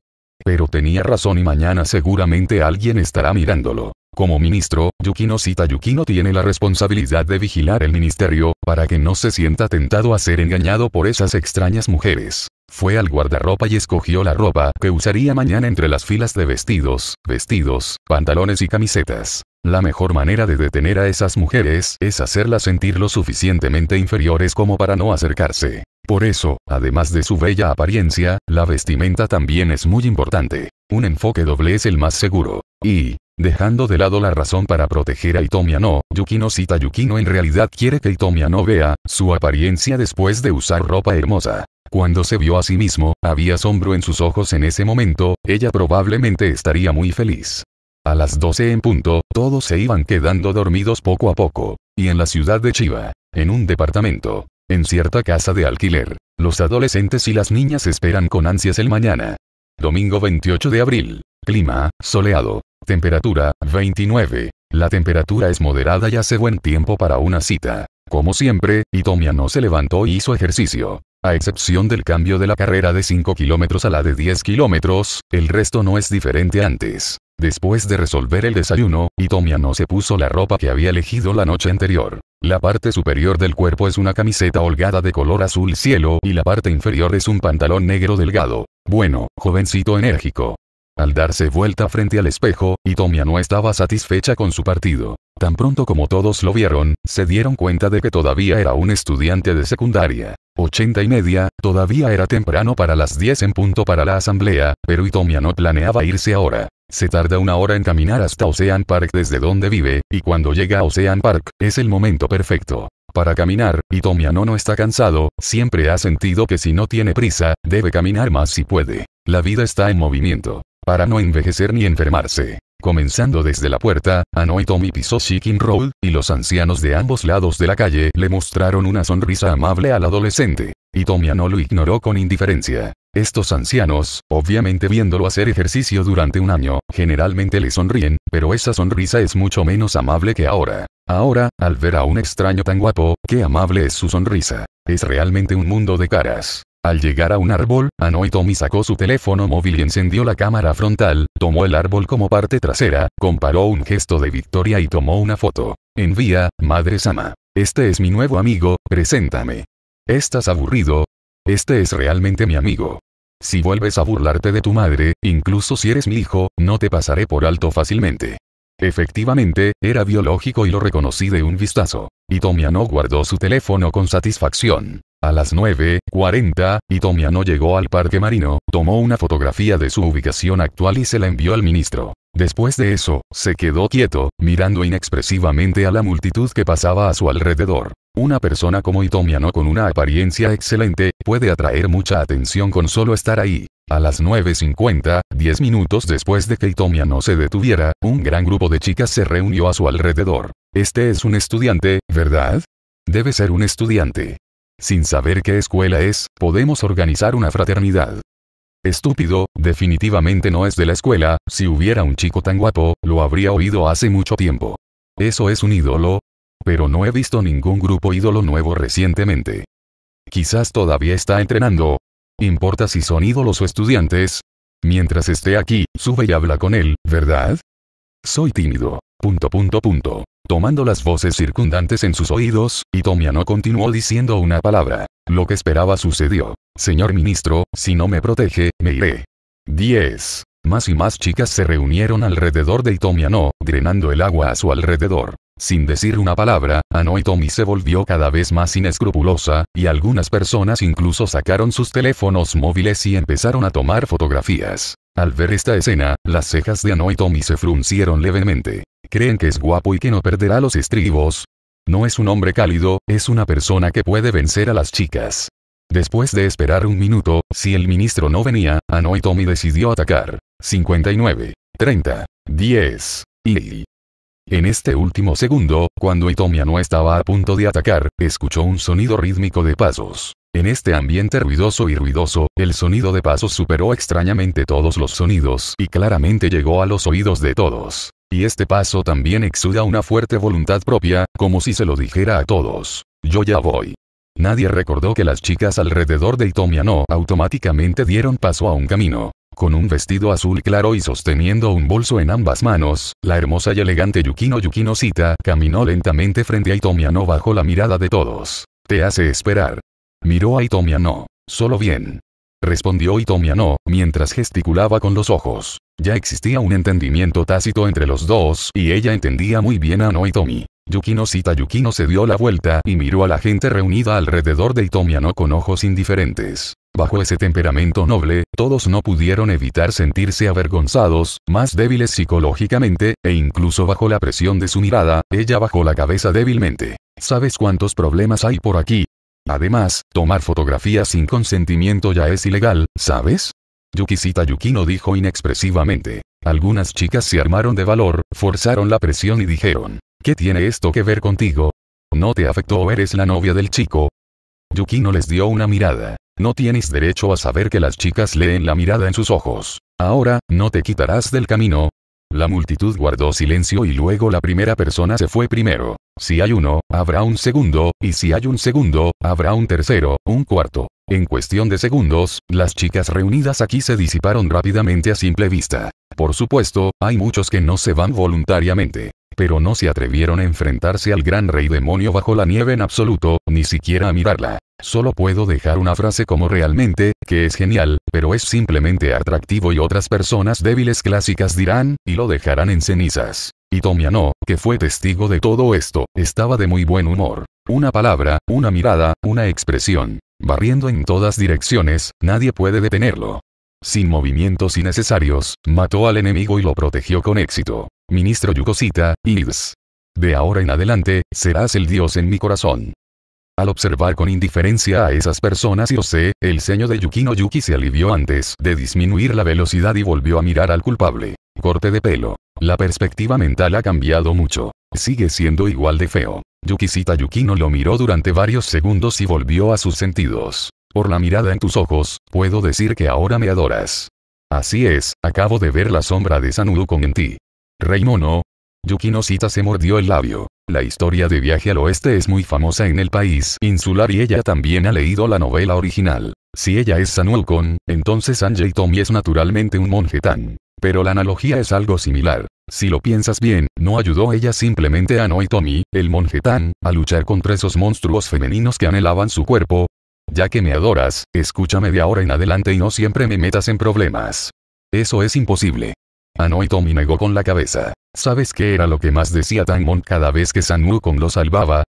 Pero tenía razón y mañana seguramente alguien estará mirándolo. Como ministro, Yukino Sita Yukino tiene la responsabilidad de vigilar el ministerio, para que no se sienta tentado a ser engañado por esas extrañas mujeres. Fue al guardarropa y escogió la ropa que usaría mañana entre las filas de vestidos, vestidos, pantalones y camisetas. La mejor manera de detener a esas mujeres es hacerlas sentir lo suficientemente inferiores como para no acercarse. Por eso, además de su bella apariencia, la vestimenta también es muy importante. Un enfoque doble es el más seguro. Y, Dejando de lado la razón para proteger a Itomiya no, Yukino cita Yukino en realidad quiere que Itomiya no vea su apariencia después de usar ropa hermosa. Cuando se vio a sí mismo, había asombro en sus ojos en ese momento, ella probablemente estaría muy feliz. A las 12 en punto, todos se iban quedando dormidos poco a poco. Y en la ciudad de Chiba, en un departamento, en cierta casa de alquiler, los adolescentes y las niñas esperan con ansias el mañana. Domingo 28 de abril. Clima, soleado. Temperatura, 29. La temperatura es moderada y hace buen tiempo para una cita. Como siempre, Itomia no se levantó y hizo ejercicio. A excepción del cambio de la carrera de 5 kilómetros a la de 10 kilómetros, el resto no es diferente antes. Después de resolver el desayuno, Itomia no se puso la ropa que había elegido la noche anterior. La parte superior del cuerpo es una camiseta holgada de color azul cielo y la parte inferior es un pantalón negro delgado. Bueno, jovencito enérgico. Al darse vuelta frente al espejo, Itomia no estaba satisfecha con su partido. Tan pronto como todos lo vieron, se dieron cuenta de que todavía era un estudiante de secundaria. 80 y media, todavía era temprano para las 10 en punto para la asamblea, pero Itomia no planeaba irse ahora. Se tarda una hora en caminar hasta Ocean Park desde donde vive, y cuando llega a Ocean Park, es el momento perfecto. Para caminar, Itomia no no está cansado, siempre ha sentido que si no tiene prisa, debe caminar más si puede. La vida está en movimiento. Para no envejecer ni enfermarse. Comenzando desde la puerta, Ano y Tommy pisó Chicken Roll, y los ancianos de ambos lados de la calle le mostraron una sonrisa amable al adolescente. Y Tommy Ano lo ignoró con indiferencia. Estos ancianos, obviamente viéndolo hacer ejercicio durante un año, generalmente le sonríen, pero esa sonrisa es mucho menos amable que ahora. Ahora, al ver a un extraño tan guapo, qué amable es su sonrisa. Es realmente un mundo de caras. Al llegar a un árbol, Ano Tommy sacó su teléfono móvil y encendió la cámara frontal, tomó el árbol como parte trasera, comparó un gesto de victoria y tomó una foto. Envía, Madre Sama. Este es mi nuevo amigo, preséntame. ¿Estás aburrido? Este es realmente mi amigo. Si vuelves a burlarte de tu madre, incluso si eres mi hijo, no te pasaré por alto fácilmente. Efectivamente, era biológico y lo reconocí de un vistazo. Y Ano guardó su teléfono con satisfacción. A las 9.40, Itomiano llegó al Parque Marino, tomó una fotografía de su ubicación actual y se la envió al ministro. Después de eso, se quedó quieto, mirando inexpresivamente a la multitud que pasaba a su alrededor. Una persona como Itomiano con una apariencia excelente, puede atraer mucha atención con solo estar ahí. A las 9.50, 10 minutos después de que Itomiano se detuviera, un gran grupo de chicas se reunió a su alrededor. Este es un estudiante, ¿verdad? Debe ser un estudiante. Sin saber qué escuela es, podemos organizar una fraternidad. Estúpido, definitivamente no es de la escuela, si hubiera un chico tan guapo, lo habría oído hace mucho tiempo. Eso es un ídolo. Pero no he visto ningún grupo ídolo nuevo recientemente. Quizás todavía está entrenando. Importa si son ídolos o estudiantes. Mientras esté aquí, sube y habla con él, ¿verdad? Soy tímido. Punto punto punto tomando las voces circundantes en sus oídos, y continuó diciendo una palabra. Lo que esperaba sucedió. Señor ministro, si no me protege, me iré. 10. Más y más chicas se reunieron alrededor de Itomiano, drenando el agua a su alrededor. Sin decir una palabra, Ano se volvió cada vez más inescrupulosa, y algunas personas incluso sacaron sus teléfonos móviles y empezaron a tomar fotografías. Al ver esta escena, las cejas de Ano Itomi se fruncieron levemente. Creen que es guapo y que no perderá los estribos. No es un hombre cálido, es una persona que puede vencer a las chicas. Después de esperar un minuto, si el ministro no venía, Ano Itomi decidió atacar. 59. 30. 10. Y... En este último segundo, cuando Itomia no estaba a punto de atacar, escuchó un sonido rítmico de pasos. En este ambiente ruidoso y ruidoso, el sonido de pasos superó extrañamente todos los sonidos y claramente llegó a los oídos de todos. Y este paso también exuda una fuerte voluntad propia, como si se lo dijera a todos. Yo ya voy. Nadie recordó que las chicas alrededor de Itomiano automáticamente dieron paso a un camino. Con un vestido azul claro y sosteniendo un bolso en ambas manos, la hermosa y elegante Yukino Yukino Sita caminó lentamente frente a Itomiano bajo la mirada de todos. Te hace esperar. Miró a Itomiano. Solo bien. Respondió Itomiano, mientras gesticulaba con los ojos. Ya existía un entendimiento tácito entre los dos, y ella entendía muy bien a Noitomi. Yukino Sita Yukino se dio la vuelta y miró a la gente reunida alrededor de Itomiano con ojos indiferentes. Bajo ese temperamento noble, todos no pudieron evitar sentirse avergonzados, más débiles psicológicamente, e incluso bajo la presión de su mirada, ella bajó la cabeza débilmente. ¿Sabes cuántos problemas hay por aquí? Además, tomar fotografías sin consentimiento ya es ilegal, ¿sabes? Yukisita Yukino dijo inexpresivamente. Algunas chicas se armaron de valor, forzaron la presión y dijeron, ¿qué tiene esto que ver contigo? ¿No te afectó o eres la novia del chico? Yukino les dio una mirada. No tienes derecho a saber que las chicas leen la mirada en sus ojos. Ahora, ¿no te quitarás del camino? La multitud guardó silencio y luego la primera persona se fue primero. Si hay uno, habrá un segundo, y si hay un segundo, habrá un tercero, un cuarto. En cuestión de segundos, las chicas reunidas aquí se disiparon rápidamente a simple vista. Por supuesto, hay muchos que no se van voluntariamente. Pero no se atrevieron a enfrentarse al gran rey demonio bajo la nieve en absoluto, ni siquiera a mirarla. Solo puedo dejar una frase como realmente, que es genial, pero es simplemente atractivo y otras personas débiles clásicas dirán, y lo dejarán en cenizas. Y no, que fue testigo de todo esto, estaba de muy buen humor. Una palabra, una mirada, una expresión. Barriendo en todas direcciones, nadie puede detenerlo. Sin movimientos innecesarios, mató al enemigo y lo protegió con éxito. Ministro Yukosita, Ids. De ahora en adelante, serás el Dios en mi corazón. Al observar con indiferencia a esas personas sé, el ceño de Yukino Yuki se alivió antes de disminuir la velocidad y volvió a mirar al culpable. Corte de pelo. La perspectiva mental ha cambiado mucho. Sigue siendo igual de feo. Yukisita Yukino lo miró durante varios segundos y volvió a sus sentidos. Por la mirada en tus ojos, puedo decir que ahora me adoras. Así es, acabo de ver la sombra de Sanudo con en ti. Rey mono. Yukino Sita se mordió el labio. La historia de viaje al oeste es muy famosa en el país insular y ella también ha leído la novela original. Si ella es Sanuokon, entonces Sanjay Tommy es naturalmente un monje tan. Pero la analogía es algo similar. Si lo piensas bien, no ayudó ella simplemente a Noitomi, el monje Tan, a luchar contra esos monstruos femeninos que anhelaban su cuerpo. Ya que me adoras, escúchame de ahora en adelante y no siempre me metas en problemas. Eso es imposible. Anoitomi negó con la cabeza. ¿Sabes qué era lo que más decía Tanmon cada vez que San Wukong lo salvaba?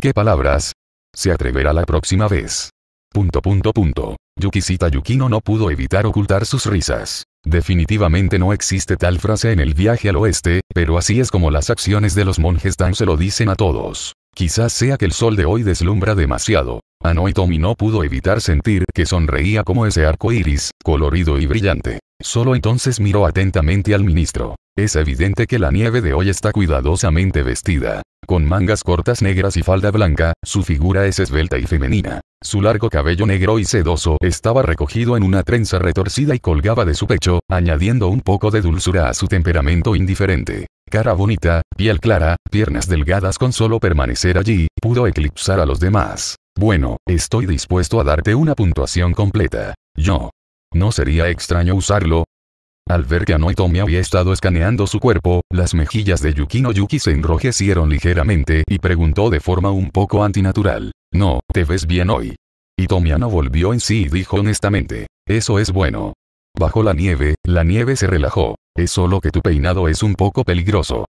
¿Qué palabras? Se atreverá la próxima vez. Punto punto punto. Yukisita Yukino no pudo evitar ocultar sus risas. Definitivamente no existe tal frase en el viaje al oeste, pero así es como las acciones de los monjes Dan se lo dicen a todos. Quizás sea que el sol de hoy deslumbra demasiado. Anoitomi no pudo evitar sentir que sonreía como ese arco iris, colorido y brillante. Solo entonces miró atentamente al ministro. Es evidente que la nieve de hoy está cuidadosamente vestida. Con mangas cortas negras y falda blanca, su figura es esbelta y femenina. Su largo cabello negro y sedoso estaba recogido en una trenza retorcida y colgaba de su pecho, añadiendo un poco de dulzura a su temperamento indiferente. Cara bonita, piel clara, piernas delgadas con solo permanecer allí, pudo eclipsar a los demás. Bueno, estoy dispuesto a darte una puntuación completa. Yo. No sería extraño usarlo, al ver que Anoitomi había estado escaneando su cuerpo, las mejillas de Yukino Yuki se enrojecieron ligeramente y preguntó de forma un poco antinatural. No, te ves bien hoy. Y no volvió en sí y dijo honestamente. Eso es bueno. Bajo la nieve, la nieve se relajó. Es solo que tu peinado es un poco peligroso.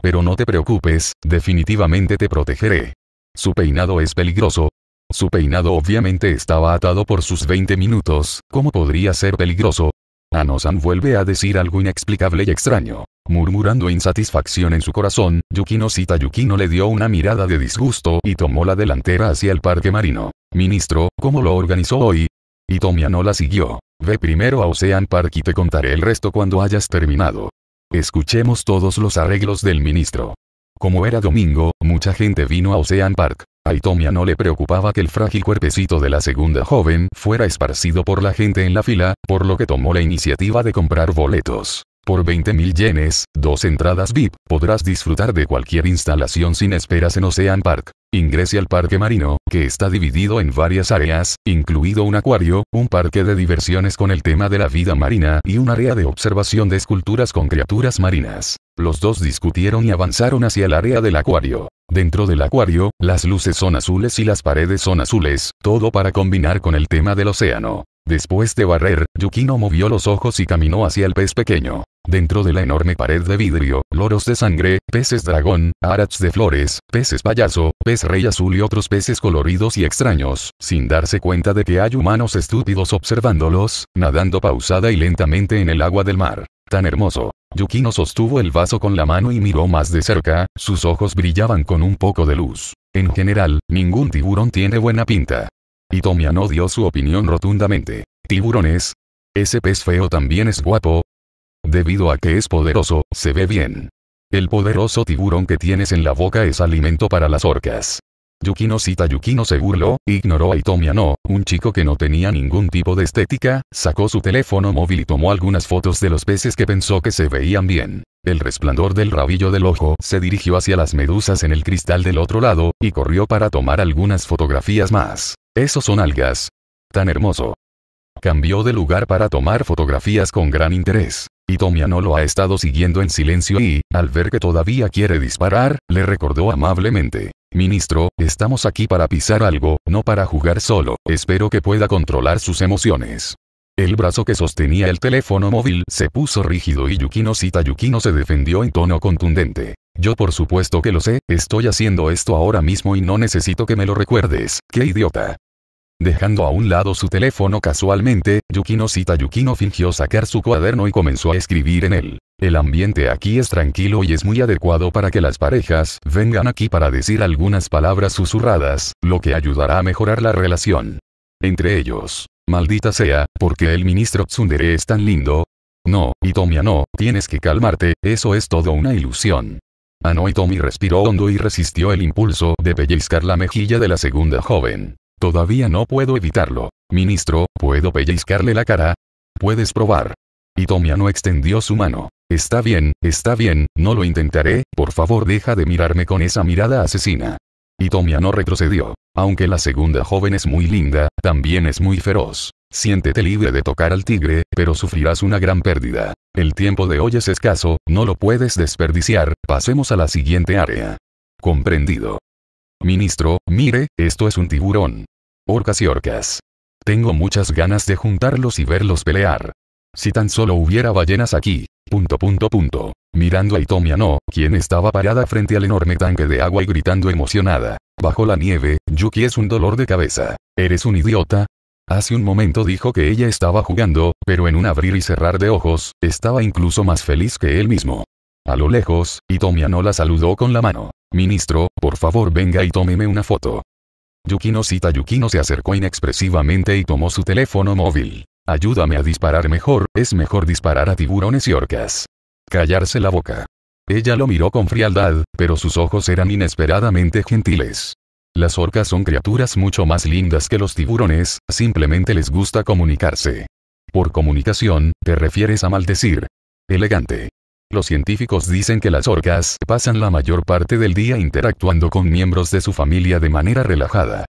Pero no te preocupes, definitivamente te protegeré. Su peinado es peligroso. Su peinado obviamente estaba atado por sus 20 minutos, ¿cómo podría ser peligroso? Anosan vuelve a decir algo inexplicable y extraño. Murmurando insatisfacción en su corazón, Yukino sitayukino Yukino le dio una mirada de disgusto y tomó la delantera hacia el parque marino. Ministro, ¿cómo lo organizó hoy? Y Tomia no la siguió. Ve primero a Ocean Park y te contaré el resto cuando hayas terminado. Escuchemos todos los arreglos del ministro. Como era domingo, mucha gente vino a Ocean Park. A Itomia no le preocupaba que el frágil cuerpecito de la segunda joven fuera esparcido por la gente en la fila, por lo que tomó la iniciativa de comprar boletos. Por 20.000 yenes, dos entradas VIP, podrás disfrutar de cualquier instalación sin esperas en Ocean Park. Ingrese al parque marino, que está dividido en varias áreas, incluido un acuario, un parque de diversiones con el tema de la vida marina y un área de observación de esculturas con criaturas marinas. Los dos discutieron y avanzaron hacia el área del acuario. Dentro del acuario, las luces son azules y las paredes son azules, todo para combinar con el tema del océano. Después de barrer, Yukino movió los ojos y caminó hacia el pez pequeño. Dentro de la enorme pared de vidrio, loros de sangre, peces dragón, arats de flores, peces payaso, pez rey azul y otros peces coloridos y extraños, sin darse cuenta de que hay humanos estúpidos observándolos, nadando pausada y lentamente en el agua del mar. Tan hermoso. Yukino sostuvo el vaso con la mano y miró más de cerca, sus ojos brillaban con un poco de luz. En general, ningún tiburón tiene buena pinta. Itomia no dio su opinión rotundamente. ¿Tiburones? Ese pez feo también es guapo. Debido a que es poderoso, se ve bien. El poderoso tiburón que tienes en la boca es alimento para las orcas. Yukino Cita Yukino se burló, ignoró a Itomiano, un chico que no tenía ningún tipo de estética, sacó su teléfono móvil y tomó algunas fotos de los peces que pensó que se veían bien. El resplandor del rabillo del ojo se dirigió hacia las medusas en el cristal del otro lado, y corrió para tomar algunas fotografías más. Esos son algas. Tan hermoso. Cambió de lugar para tomar fotografías con gran interés. Itomiano lo ha estado siguiendo en silencio y, al ver que todavía quiere disparar, le recordó amablemente. Ministro, estamos aquí para pisar algo, no para jugar solo, espero que pueda controlar sus emociones. El brazo que sostenía el teléfono móvil se puso rígido y Yukino Yukino se defendió en tono contundente. Yo por supuesto que lo sé, estoy haciendo esto ahora mismo y no necesito que me lo recuerdes, qué idiota. Dejando a un lado su teléfono casualmente, Yukino cita Yukino fingió sacar su cuaderno y comenzó a escribir en él. El ambiente aquí es tranquilo y es muy adecuado para que las parejas vengan aquí para decir algunas palabras susurradas, lo que ayudará a mejorar la relación. Entre ellos. Maldita sea, porque el ministro Tsundere es tan lindo? No, Itomia no, tienes que calmarte, eso es todo una ilusión. Ano ah, Itomi respiró hondo y resistió el impulso de pellizcar la mejilla de la segunda joven. Todavía no puedo evitarlo. Ministro, ¿puedo pellizcarle la cara? Puedes probar. Itomia no extendió su mano. Está bien, está bien, no lo intentaré, por favor deja de mirarme con esa mirada asesina. Tomia no retrocedió. Aunque la segunda joven es muy linda, también es muy feroz. Siéntete libre de tocar al tigre, pero sufrirás una gran pérdida. El tiempo de hoy es escaso, no lo puedes desperdiciar, pasemos a la siguiente área. Comprendido. Ministro, mire, esto es un tiburón. Orcas y orcas. Tengo muchas ganas de juntarlos y verlos pelear. Si tan solo hubiera ballenas aquí. Punto punto Mirando a Itomia no, quien estaba parada frente al enorme tanque de agua y gritando emocionada. Bajo la nieve, Yuki es un dolor de cabeza. ¿Eres un idiota? Hace un momento dijo que ella estaba jugando, pero en un abrir y cerrar de ojos, estaba incluso más feliz que él mismo a lo lejos, no la saludó con la mano. Ministro, por favor venga y tómeme una foto. Yukino Sita Yukino se acercó inexpresivamente y tomó su teléfono móvil. Ayúdame a disparar mejor, es mejor disparar a tiburones y orcas. Callarse la boca. Ella lo miró con frialdad, pero sus ojos eran inesperadamente gentiles. Las orcas son criaturas mucho más lindas que los tiburones, simplemente les gusta comunicarse. Por comunicación, te refieres a maldecir. Elegante. Los científicos dicen que las orcas pasan la mayor parte del día interactuando con miembros de su familia de manera relajada.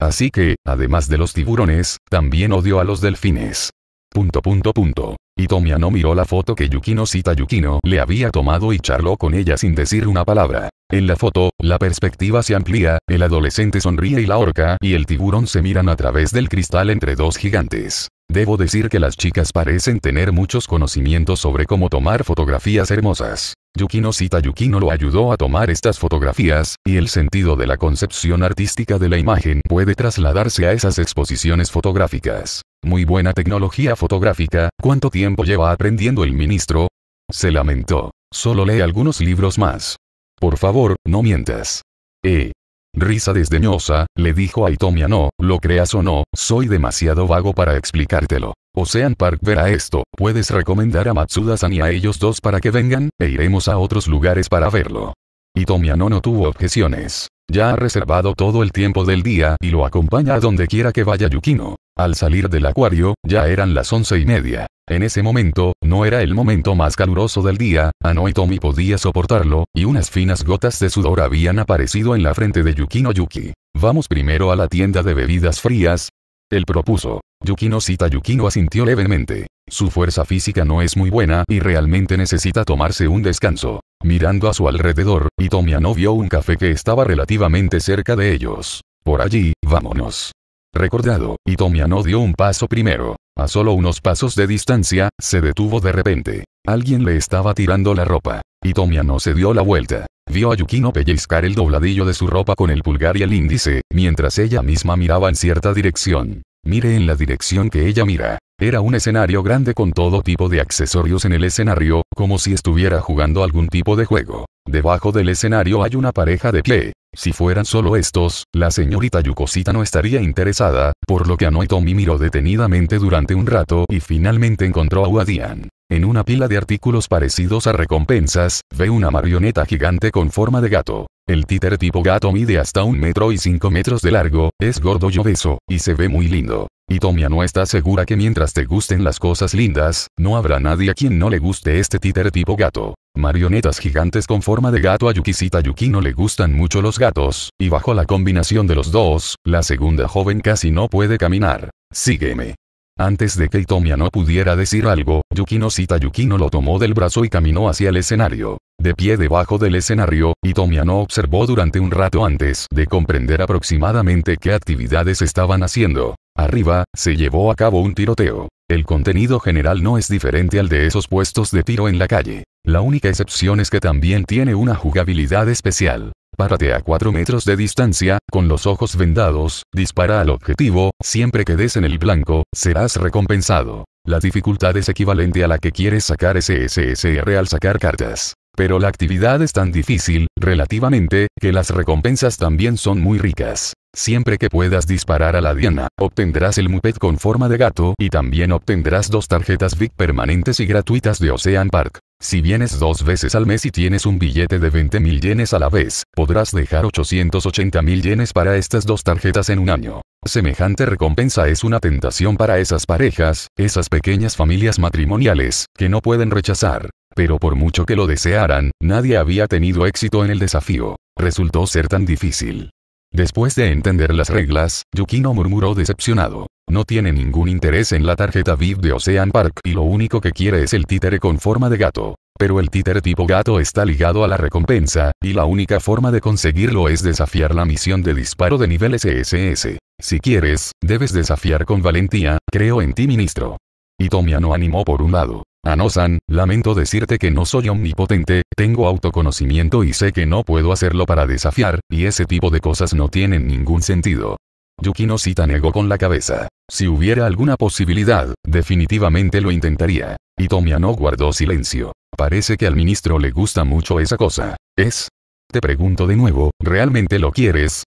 Así que, además de los tiburones, también odio a los delfines. Punto punto punto. Tomia no miró la foto que Yukino Cita Yukino le había tomado y charló con ella sin decir una palabra. En la foto, la perspectiva se amplía, el adolescente sonríe y la orca y el tiburón se miran a través del cristal entre dos gigantes. Debo decir que las chicas parecen tener muchos conocimientos sobre cómo tomar fotografías hermosas. Yukino Sita Yukino lo ayudó a tomar estas fotografías, y el sentido de la concepción artística de la imagen puede trasladarse a esas exposiciones fotográficas. Muy buena tecnología fotográfica, ¿cuánto tiempo lleva aprendiendo el ministro? Se lamentó. Solo lee algunos libros más. Por favor, no mientas. Eh. Risa desdeñosa, le dijo a Itomia. no, lo creas o no, soy demasiado vago para explicártelo. Ocean Park verá esto, puedes recomendar a Matsuda-san y a ellos dos para que vengan, e iremos a otros lugares para verlo. Itomia no no tuvo objeciones. Ya ha reservado todo el tiempo del día y lo acompaña a donde quiera que vaya Yukino. Al salir del acuario, ya eran las once y media. En ese momento, no era el momento más caluroso del día, Ano y Tommy podía soportarlo, y unas finas gotas de sudor habían aparecido en la frente de Yukino Yuki. Vamos primero a la tienda de bebidas frías. Él propuso. Yukino Cita Yukino asintió levemente. Su fuerza física no es muy buena y realmente necesita tomarse un descanso. Mirando a su alrededor, Itomi Ano vio un café que estaba relativamente cerca de ellos. Por allí, vámonos recordado, y no dio un paso primero. A solo unos pasos de distancia, se detuvo de repente. Alguien le estaba tirando la ropa. Y no se dio la vuelta. Vio a Yukino pellizcar el dobladillo de su ropa con el pulgar y el índice, mientras ella misma miraba en cierta dirección. Mire en la dirección que ella mira. Era un escenario grande con todo tipo de accesorios en el escenario, como si estuviera jugando algún tipo de juego. Debajo del escenario hay una pareja de pie, si fueran solo estos, la señorita Yukosita no estaría interesada, por lo que Anoitomi miró detenidamente durante un rato y finalmente encontró a Wadian. En una pila de artículos parecidos a recompensas, ve una marioneta gigante con forma de gato. El títer tipo gato mide hasta un metro y cinco metros de largo, es gordo y obeso, y se ve muy lindo. Y Tomia no está segura que mientras te gusten las cosas lindas, no habrá nadie a quien no le guste este títer tipo gato. Marionetas gigantes con forma de gato a Yukisita Yuki no le gustan mucho los gatos, y bajo la combinación de los dos, la segunda joven casi no puede caminar. Sígueme. Antes de que Tomia no pudiera decir algo, Yukino cita Yukino lo tomó del brazo y caminó hacia el escenario. De pie debajo del escenario, Tomia no observó durante un rato antes de comprender aproximadamente qué actividades estaban haciendo. Arriba, se llevó a cabo un tiroteo. El contenido general no es diferente al de esos puestos de tiro en la calle. La única excepción es que también tiene una jugabilidad especial. Párate a 4 metros de distancia, con los ojos vendados, dispara al objetivo, siempre que des en el blanco, serás recompensado. La dificultad es equivalente a la que quieres sacar SSSR al sacar cartas. Pero la actividad es tan difícil, relativamente, que las recompensas también son muy ricas. Siempre que puedas disparar a la diana, obtendrás el Muppet con forma de gato y también obtendrás dos tarjetas VIP permanentes y gratuitas de Ocean Park. Si vienes dos veces al mes y tienes un billete de 20.000 yenes a la vez, podrás dejar 880.000 yenes para estas dos tarjetas en un año. Semejante recompensa es una tentación para esas parejas, esas pequeñas familias matrimoniales, que no pueden rechazar. Pero por mucho que lo desearan, nadie había tenido éxito en el desafío. Resultó ser tan difícil. Después de entender las reglas, Yukino murmuró decepcionado. No tiene ningún interés en la tarjeta VIP de Ocean Park y lo único que quiere es el títere con forma de gato. Pero el títere tipo gato está ligado a la recompensa, y la única forma de conseguirlo es desafiar la misión de disparo de nivel SSS. Si quieres, debes desafiar con valentía, creo en ti ministro. Y no animó por un lado. Anosan, lamento decirte que no soy omnipotente, tengo autoconocimiento y sé que no puedo hacerlo para desafiar, y ese tipo de cosas no tienen ningún sentido. Yukino Sita negó con la cabeza. Si hubiera alguna posibilidad, definitivamente lo intentaría. Y no guardó silencio. Parece que al ministro le gusta mucho esa cosa. ¿Es? Te pregunto de nuevo, ¿realmente lo quieres?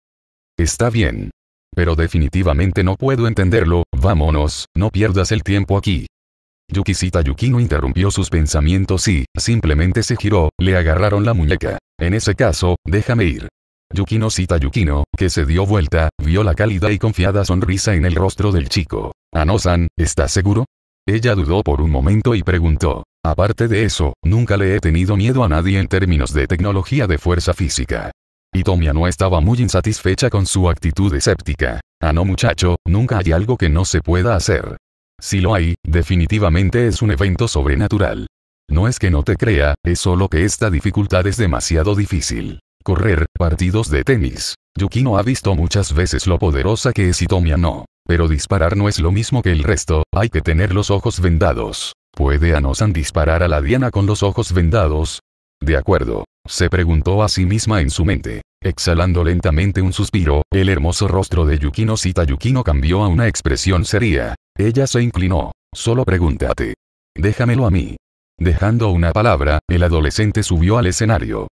Está bien. Pero definitivamente no puedo entenderlo, vámonos, no pierdas el tiempo aquí. Yukisita Yukino interrumpió sus pensamientos y, simplemente se giró, le agarraron la muñeca. En ese caso, déjame ir. Yukino Sita Yukino, que se dio vuelta, vio la cálida y confiada sonrisa en el rostro del chico. Ano-san, ¿estás seguro? Ella dudó por un momento y preguntó. Aparte de eso, nunca le he tenido miedo a nadie en términos de tecnología de fuerza física. Itomia no estaba muy insatisfecha con su actitud escéptica. Ah no muchacho, nunca hay algo que no se pueda hacer. Si lo hay, definitivamente es un evento sobrenatural. No es que no te crea, es solo que esta dificultad es demasiado difícil. Correr, partidos de tenis. Yukino ha visto muchas veces lo poderosa que es Itomia no. Pero disparar no es lo mismo que el resto, hay que tener los ojos vendados. ¿Puede Anosan disparar a la diana con los ojos vendados? De acuerdo, se preguntó a sí misma en su mente. Exhalando lentamente un suspiro, el hermoso rostro de Yukino Sita Yukino cambió a una expresión seria. Ella se inclinó. Solo pregúntate. Déjamelo a mí. Dejando una palabra, el adolescente subió al escenario.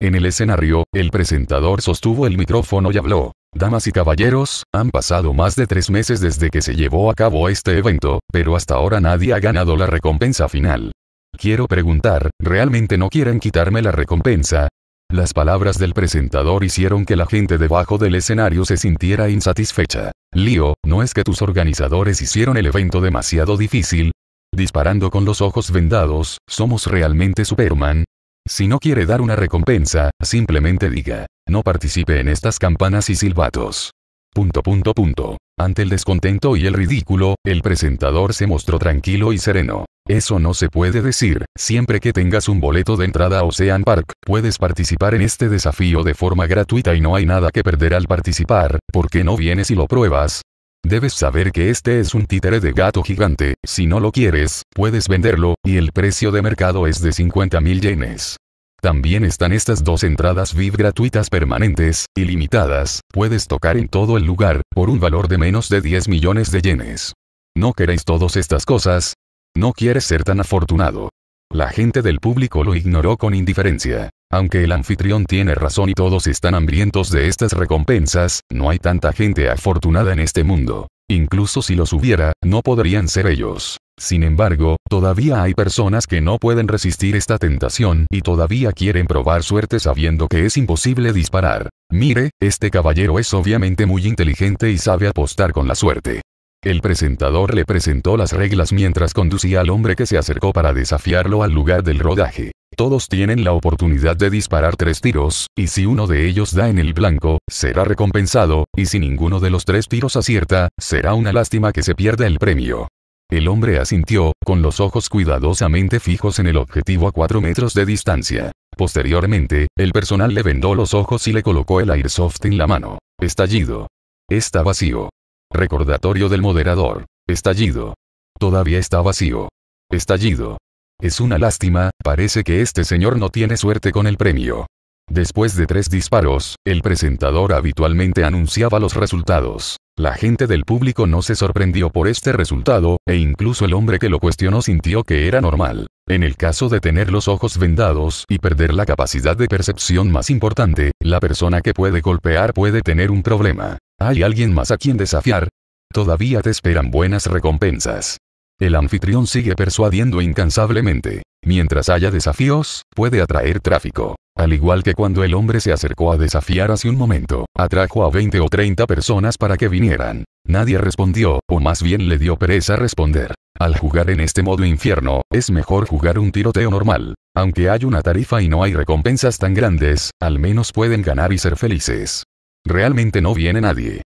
En el escenario, el presentador sostuvo el micrófono y habló. Damas y caballeros, han pasado más de tres meses desde que se llevó a cabo este evento, pero hasta ahora nadie ha ganado la recompensa final. Quiero preguntar, ¿realmente no quieren quitarme la recompensa? Las palabras del presentador hicieron que la gente debajo del escenario se sintiera insatisfecha. Lío, no es que tus organizadores hicieron el evento demasiado difícil. Disparando con los ojos vendados, somos realmente Superman. Si no quiere dar una recompensa, simplemente diga, no participe en estas campanas y silbatos. Punto punto punto. Ante el descontento y el ridículo, el presentador se mostró tranquilo y sereno. Eso no se puede decir, siempre que tengas un boleto de entrada a Ocean Park, puedes participar en este desafío de forma gratuita y no hay nada que perder al participar, ¿por qué no vienes y lo pruebas? Debes saber que este es un títere de gato gigante, si no lo quieres, puedes venderlo, y el precio de mercado es de 50 mil yenes. También están estas dos entradas VIP gratuitas permanentes, ilimitadas, puedes tocar en todo el lugar, por un valor de menos de 10 millones de yenes. ¿No queréis todas estas cosas? No quieres ser tan afortunado. La gente del público lo ignoró con indiferencia. Aunque el anfitrión tiene razón y todos están hambrientos de estas recompensas, no hay tanta gente afortunada en este mundo. Incluso si los hubiera, no podrían ser ellos. Sin embargo, todavía hay personas que no pueden resistir esta tentación y todavía quieren probar suerte sabiendo que es imposible disparar. Mire, este caballero es obviamente muy inteligente y sabe apostar con la suerte. El presentador le presentó las reglas mientras conducía al hombre que se acercó para desafiarlo al lugar del rodaje. Todos tienen la oportunidad de disparar tres tiros, y si uno de ellos da en el blanco, será recompensado, y si ninguno de los tres tiros acierta, será una lástima que se pierda el premio. El hombre asintió, con los ojos cuidadosamente fijos en el objetivo a cuatro metros de distancia. Posteriormente, el personal le vendó los ojos y le colocó el airsoft en la mano. Estallido. Está vacío. Recordatorio del moderador. Estallido. Todavía está vacío. Estallido. Es una lástima, parece que este señor no tiene suerte con el premio. Después de tres disparos, el presentador habitualmente anunciaba los resultados. La gente del público no se sorprendió por este resultado, e incluso el hombre que lo cuestionó sintió que era normal. En el caso de tener los ojos vendados y perder la capacidad de percepción más importante, la persona que puede golpear puede tener un problema. ¿Hay alguien más a quien desafiar? Todavía te esperan buenas recompensas. El anfitrión sigue persuadiendo incansablemente. Mientras haya desafíos, puede atraer tráfico. Al igual que cuando el hombre se acercó a desafiar hace un momento, atrajo a 20 o 30 personas para que vinieran. Nadie respondió, o más bien le dio pereza responder. Al jugar en este modo infierno, es mejor jugar un tiroteo normal. Aunque hay una tarifa y no hay recompensas tan grandes, al menos pueden ganar y ser felices. Realmente no viene nadie.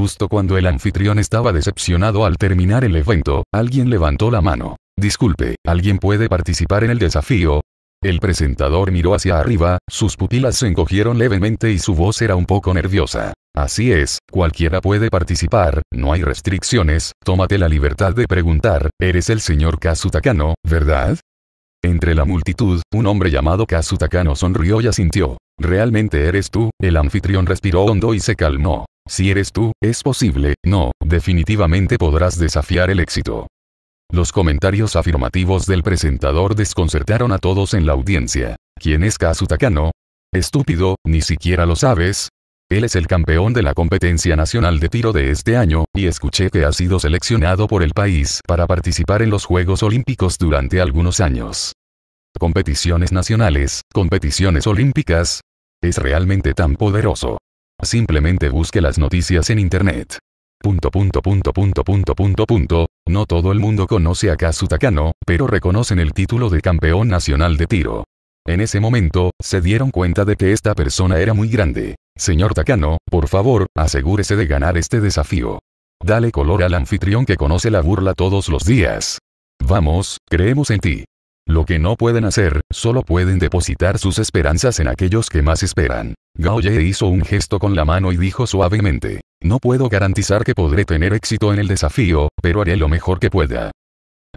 Justo cuando el anfitrión estaba decepcionado al terminar el evento, alguien levantó la mano. Disculpe, ¿alguien puede participar en el desafío? El presentador miró hacia arriba, sus pupilas se encogieron levemente y su voz era un poco nerviosa. Así es, cualquiera puede participar, no hay restricciones, tómate la libertad de preguntar, ¿eres el señor Kazutakano, verdad? Entre la multitud, un hombre llamado Kazutakano sonrió y asintió. ¿Realmente eres tú? El anfitrión respiró hondo y se calmó. Si eres tú, es posible, no, definitivamente podrás desafiar el éxito. Los comentarios afirmativos del presentador desconcertaron a todos en la audiencia. ¿Quién es Kazutakano? Estúpido, ni siquiera lo sabes. Él es el campeón de la competencia nacional de tiro de este año, y escuché que ha sido seleccionado por el país para participar en los Juegos Olímpicos durante algunos años. Competiciones nacionales, competiciones olímpicas. Es realmente tan poderoso. Simplemente busque las noticias en internet. Punto punto punto punto punto punto punto. No todo el mundo conoce a Kazu Takano, pero reconocen el título de campeón nacional de tiro. En ese momento, se dieron cuenta de que esta persona era muy grande. Señor Takano, por favor, asegúrese de ganar este desafío. Dale color al anfitrión que conoce la burla todos los días. Vamos, creemos en ti. Lo que no pueden hacer, solo pueden depositar sus esperanzas en aquellos que más esperan. Gao hizo un gesto con la mano y dijo suavemente, no puedo garantizar que podré tener éxito en el desafío, pero haré lo mejor que pueda.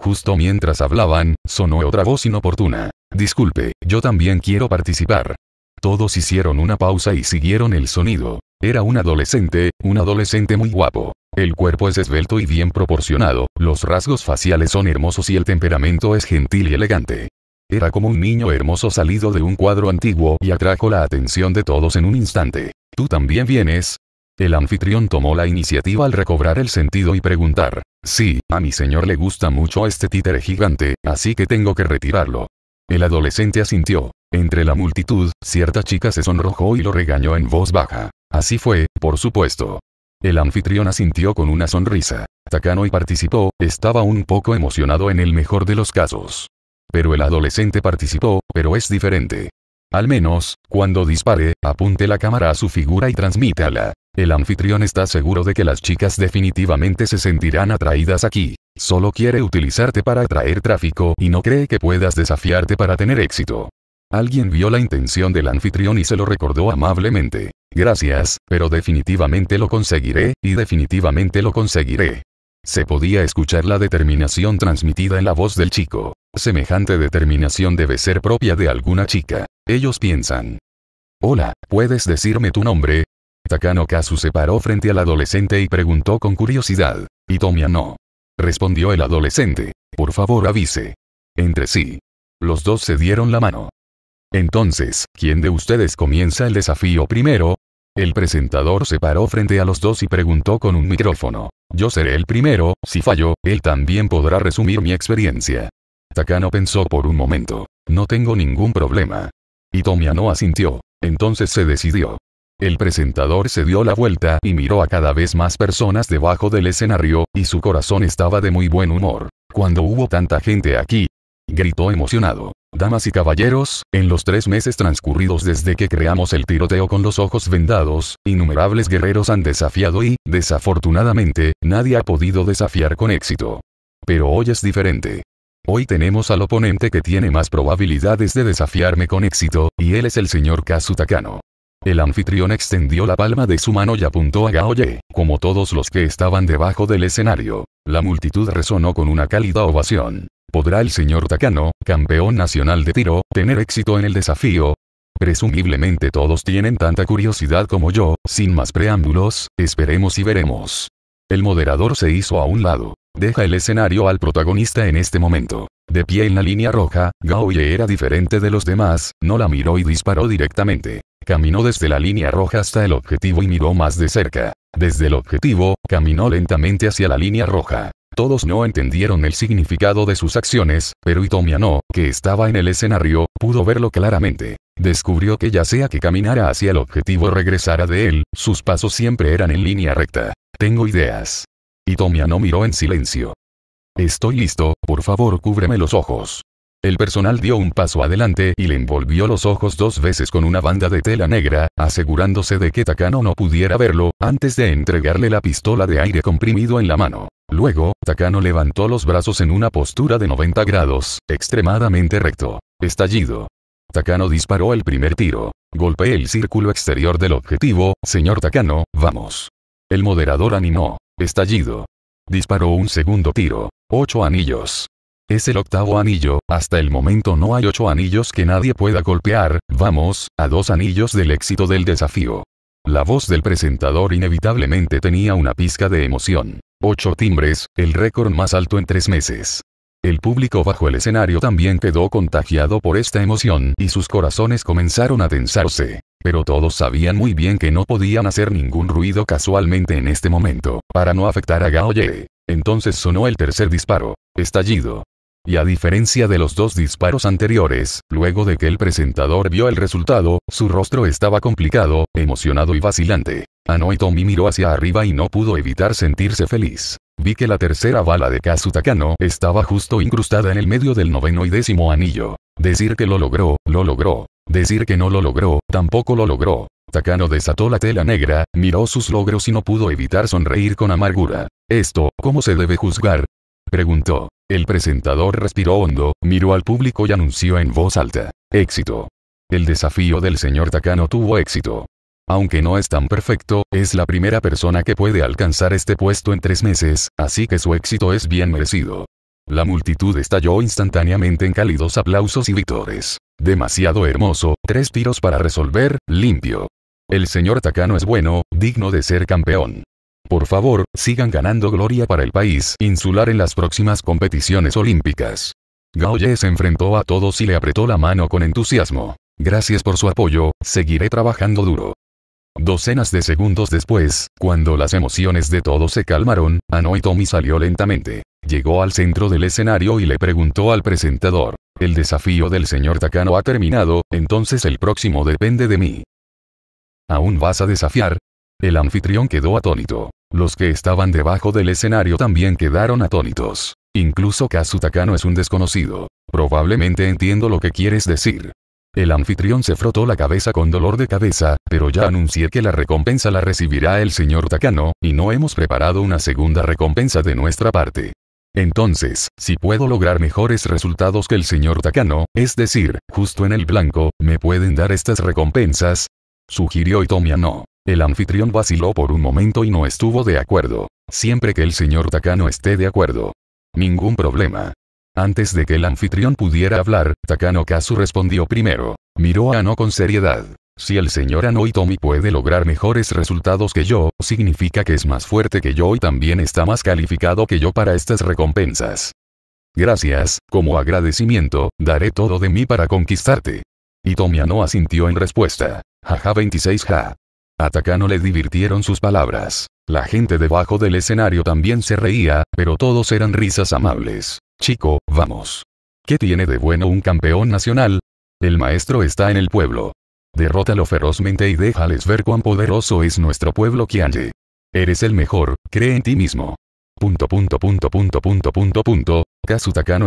Justo mientras hablaban, sonó otra voz inoportuna. Disculpe, yo también quiero participar. Todos hicieron una pausa y siguieron el sonido. Era un adolescente, un adolescente muy guapo. El cuerpo es esbelto y bien proporcionado, los rasgos faciales son hermosos y el temperamento es gentil y elegante. Era como un niño hermoso salido de un cuadro antiguo y atrajo la atención de todos en un instante. ¿Tú también vienes? El anfitrión tomó la iniciativa al recobrar el sentido y preguntar. Sí, a mi señor le gusta mucho este títere gigante, así que tengo que retirarlo. El adolescente asintió. Entre la multitud, cierta chica se sonrojó y lo regañó en voz baja. Así fue, por supuesto. El anfitrión asintió con una sonrisa. Takano y participó, estaba un poco emocionado en el mejor de los casos. Pero el adolescente participó, pero es diferente. Al menos, cuando dispare, apunte la cámara a su figura y transmítala. El anfitrión está seguro de que las chicas definitivamente se sentirán atraídas aquí. Solo quiere utilizarte para atraer tráfico y no cree que puedas desafiarte para tener éxito. Alguien vio la intención del anfitrión y se lo recordó amablemente. Gracias, pero definitivamente lo conseguiré, y definitivamente lo conseguiré. Se podía escuchar la determinación transmitida en la voz del chico. Semejante determinación debe ser propia de alguna chica. Ellos piensan. Hola, ¿puedes decirme tu nombre? Takano Kazu se paró frente al adolescente y preguntó con curiosidad. y Tomia no. Respondió el adolescente. Por favor avise. Entre sí. Los dos se dieron la mano. Entonces, ¿quién de ustedes comienza el desafío primero? El presentador se paró frente a los dos y preguntó con un micrófono. Yo seré el primero, si fallo, él también podrá resumir mi experiencia. Takano pensó por un momento. No tengo ningún problema. Y no asintió. Entonces se decidió. El presentador se dio la vuelta y miró a cada vez más personas debajo del escenario, y su corazón estaba de muy buen humor. Cuando hubo tanta gente aquí, gritó emocionado. Damas y caballeros, en los tres meses transcurridos desde que creamos el tiroteo con los ojos vendados, innumerables guerreros han desafiado y, desafortunadamente, nadie ha podido desafiar con éxito. Pero hoy es diferente. Hoy tenemos al oponente que tiene más probabilidades de desafiarme con éxito, y él es el señor Kazutakano. El anfitrión extendió la palma de su mano y apuntó a Gaoye, como todos los que estaban debajo del escenario. La multitud resonó con una cálida ovación. ¿Podrá el señor Takano, campeón nacional de tiro, tener éxito en el desafío? Presumiblemente todos tienen tanta curiosidad como yo, sin más preámbulos, esperemos y veremos. El moderador se hizo a un lado. Deja el escenario al protagonista en este momento. De pie en la línea roja, Gaoye era diferente de los demás, no la miró y disparó directamente. Caminó desde la línea roja hasta el objetivo y miró más de cerca. Desde el objetivo, caminó lentamente hacia la línea roja. Todos no entendieron el significado de sus acciones, pero Itomiano, que estaba en el escenario, pudo verlo claramente. Descubrió que ya sea que caminara hacia el objetivo o regresara de él, sus pasos siempre eran en línea recta. Tengo ideas. Itomiano miró en silencio. Estoy listo, por favor cúbreme los ojos. El personal dio un paso adelante y le envolvió los ojos dos veces con una banda de tela negra, asegurándose de que Takano no pudiera verlo, antes de entregarle la pistola de aire comprimido en la mano. Luego, Takano levantó los brazos en una postura de 90 grados, extremadamente recto. Estallido. Takano disparó el primer tiro. Golpeé el círculo exterior del objetivo, señor Takano, vamos. El moderador animó. Estallido. Disparó un segundo tiro. Ocho anillos. Es el octavo anillo, hasta el momento no hay ocho anillos que nadie pueda golpear, vamos, a dos anillos del éxito del desafío. La voz del presentador inevitablemente tenía una pizca de emoción. Ocho timbres, el récord más alto en tres meses. El público bajo el escenario también quedó contagiado por esta emoción y sus corazones comenzaron a tensarse. Pero todos sabían muy bien que no podían hacer ningún ruido casualmente en este momento, para no afectar a Gaoye. Entonces sonó el tercer disparo. Estallido. Y a diferencia de los dos disparos anteriores, luego de que el presentador vio el resultado, su rostro estaba complicado, emocionado y vacilante. Anoitomi y miró hacia arriba y no pudo evitar sentirse feliz. Vi que la tercera bala de Kazu Takano estaba justo incrustada en el medio del noveno y décimo anillo. Decir que lo logró, lo logró. Decir que no lo logró, tampoco lo logró. Takano desató la tela negra, miró sus logros y no pudo evitar sonreír con amargura. Esto, ¿cómo se debe juzgar? Preguntó. El presentador respiró hondo, miró al público y anunció en voz alta. Éxito. El desafío del señor Takano tuvo éxito. Aunque no es tan perfecto, es la primera persona que puede alcanzar este puesto en tres meses, así que su éxito es bien merecido. La multitud estalló instantáneamente en cálidos aplausos y victores. Demasiado hermoso, tres tiros para resolver, limpio. El señor Takano es bueno, digno de ser campeón. Por favor, sigan ganando gloria para el país insular en las próximas competiciones olímpicas. Gaoye se enfrentó a todos y le apretó la mano con entusiasmo. Gracias por su apoyo, seguiré trabajando duro. Docenas de segundos después, cuando las emociones de todos se calmaron, Ano Tommy salió lentamente. Llegó al centro del escenario y le preguntó al presentador. El desafío del señor Takano ha terminado, entonces el próximo depende de mí. ¿Aún vas a desafiar? El anfitrión quedó atónito. Los que estaban debajo del escenario también quedaron atónitos. Incluso Kazutakano es un desconocido. Probablemente entiendo lo que quieres decir. El anfitrión se frotó la cabeza con dolor de cabeza, pero ya anuncié que la recompensa la recibirá el señor Takano, y no hemos preparado una segunda recompensa de nuestra parte. Entonces, si puedo lograr mejores resultados que el señor Takano, es decir, justo en el blanco, ¿me pueden dar estas recompensas? sugirió No. El anfitrión vaciló por un momento y no estuvo de acuerdo. Siempre que el señor Takano esté de acuerdo. Ningún problema. Antes de que el anfitrión pudiera hablar, Takano Kazu respondió primero. Miró a Ano con seriedad. Si el señor Ano Itomi puede lograr mejores resultados que yo, significa que es más fuerte que yo y también está más calificado que yo para estas recompensas. Gracias, como agradecimiento, daré todo de mí para conquistarte. Itomiano asintió en respuesta. Jaja 26 ja. A Takano le divirtieron sus palabras. La gente debajo del escenario también se reía, pero todos eran risas amables. Chico, vamos. ¿Qué tiene de bueno un campeón nacional? El maestro está en el pueblo. Derrótalo ferozmente y déjales ver cuán poderoso es nuestro pueblo Kianje. Eres el mejor, cree en ti mismo. Punto punto punto punto punto punto punto,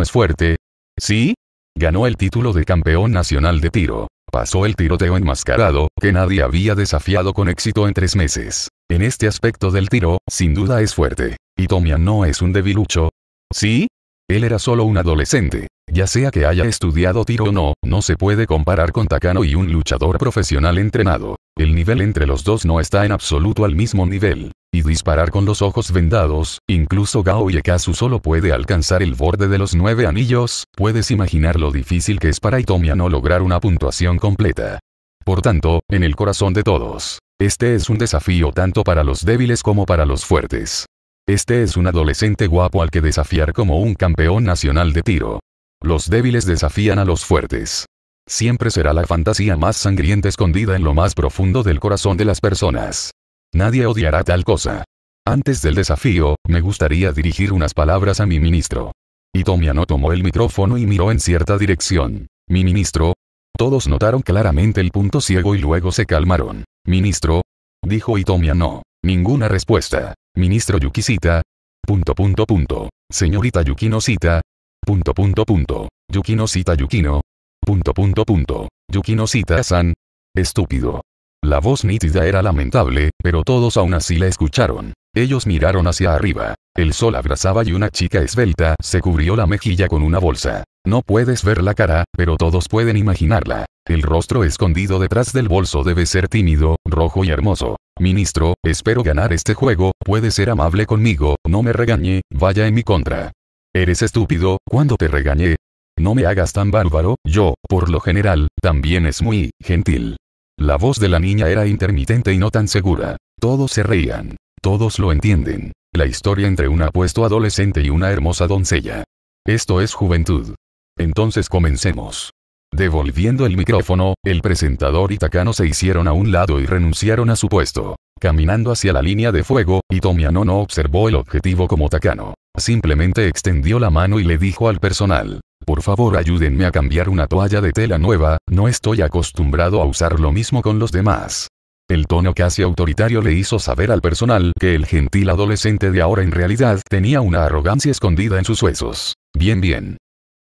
es fuerte. ¿Sí? Ganó el título de campeón nacional de tiro. Pasó el tiroteo enmascarado, que nadie había desafiado con éxito en tres meses. En este aspecto del tiro, sin duda es fuerte. Y Tomia no es un debilucho. ¿Sí? Él era solo un adolescente. Ya sea que haya estudiado tiro o no, no se puede comparar con Takano y un luchador profesional entrenado. El nivel entre los dos no está en absoluto al mismo nivel. Y disparar con los ojos vendados, incluso Gao Yekazu solo puede alcanzar el borde de los nueve anillos, puedes imaginar lo difícil que es para Itomia no lograr una puntuación completa. Por tanto, en el corazón de todos. Este es un desafío tanto para los débiles como para los fuertes. Este es un adolescente guapo al que desafiar como un campeón nacional de tiro. Los débiles desafían a los fuertes. Siempre será la fantasía más sangrienta escondida en lo más profundo del corazón de las personas. Nadie odiará tal cosa. Antes del desafío, me gustaría dirigir unas palabras a mi ministro. no tomó el micrófono y miró en cierta dirección. Mi ministro. Todos notaron claramente el punto ciego y luego se calmaron. Ministro. Dijo no. Ninguna respuesta. Ministro Yukisita. Punto punto punto. Señorita Yukino Sita. Punto punto punto. Yukino Sita Yukino. Punto punto punto. Yukino Sita-san. Estúpido. La voz nítida era lamentable, pero todos aún así la escucharon. Ellos miraron hacia arriba. El sol abrazaba y una chica esbelta se cubrió la mejilla con una bolsa. No puedes ver la cara, pero todos pueden imaginarla. El rostro escondido detrás del bolso debe ser tímido, rojo y hermoso. Ministro, espero ganar este juego, puede ser amable conmigo, no me regañe, vaya en mi contra. Eres estúpido, cuando te regañé, no me hagas tan bárbaro, yo, por lo general, también es muy gentil. La voz de la niña era intermitente y no tan segura. Todos se reían. Todos lo entienden. La historia entre un apuesto adolescente y una hermosa doncella. Esto es juventud. Entonces comencemos. Devolviendo el micrófono, el presentador y Takano se hicieron a un lado y renunciaron a su puesto. Caminando hacia la línea de fuego, Itomiano no observó el objetivo como Takano. Simplemente extendió la mano y le dijo al personal. Por favor ayúdenme a cambiar una toalla de tela nueva, no estoy acostumbrado a usar lo mismo con los demás. El tono casi autoritario le hizo saber al personal que el gentil adolescente de ahora en realidad tenía una arrogancia escondida en sus huesos. Bien bien.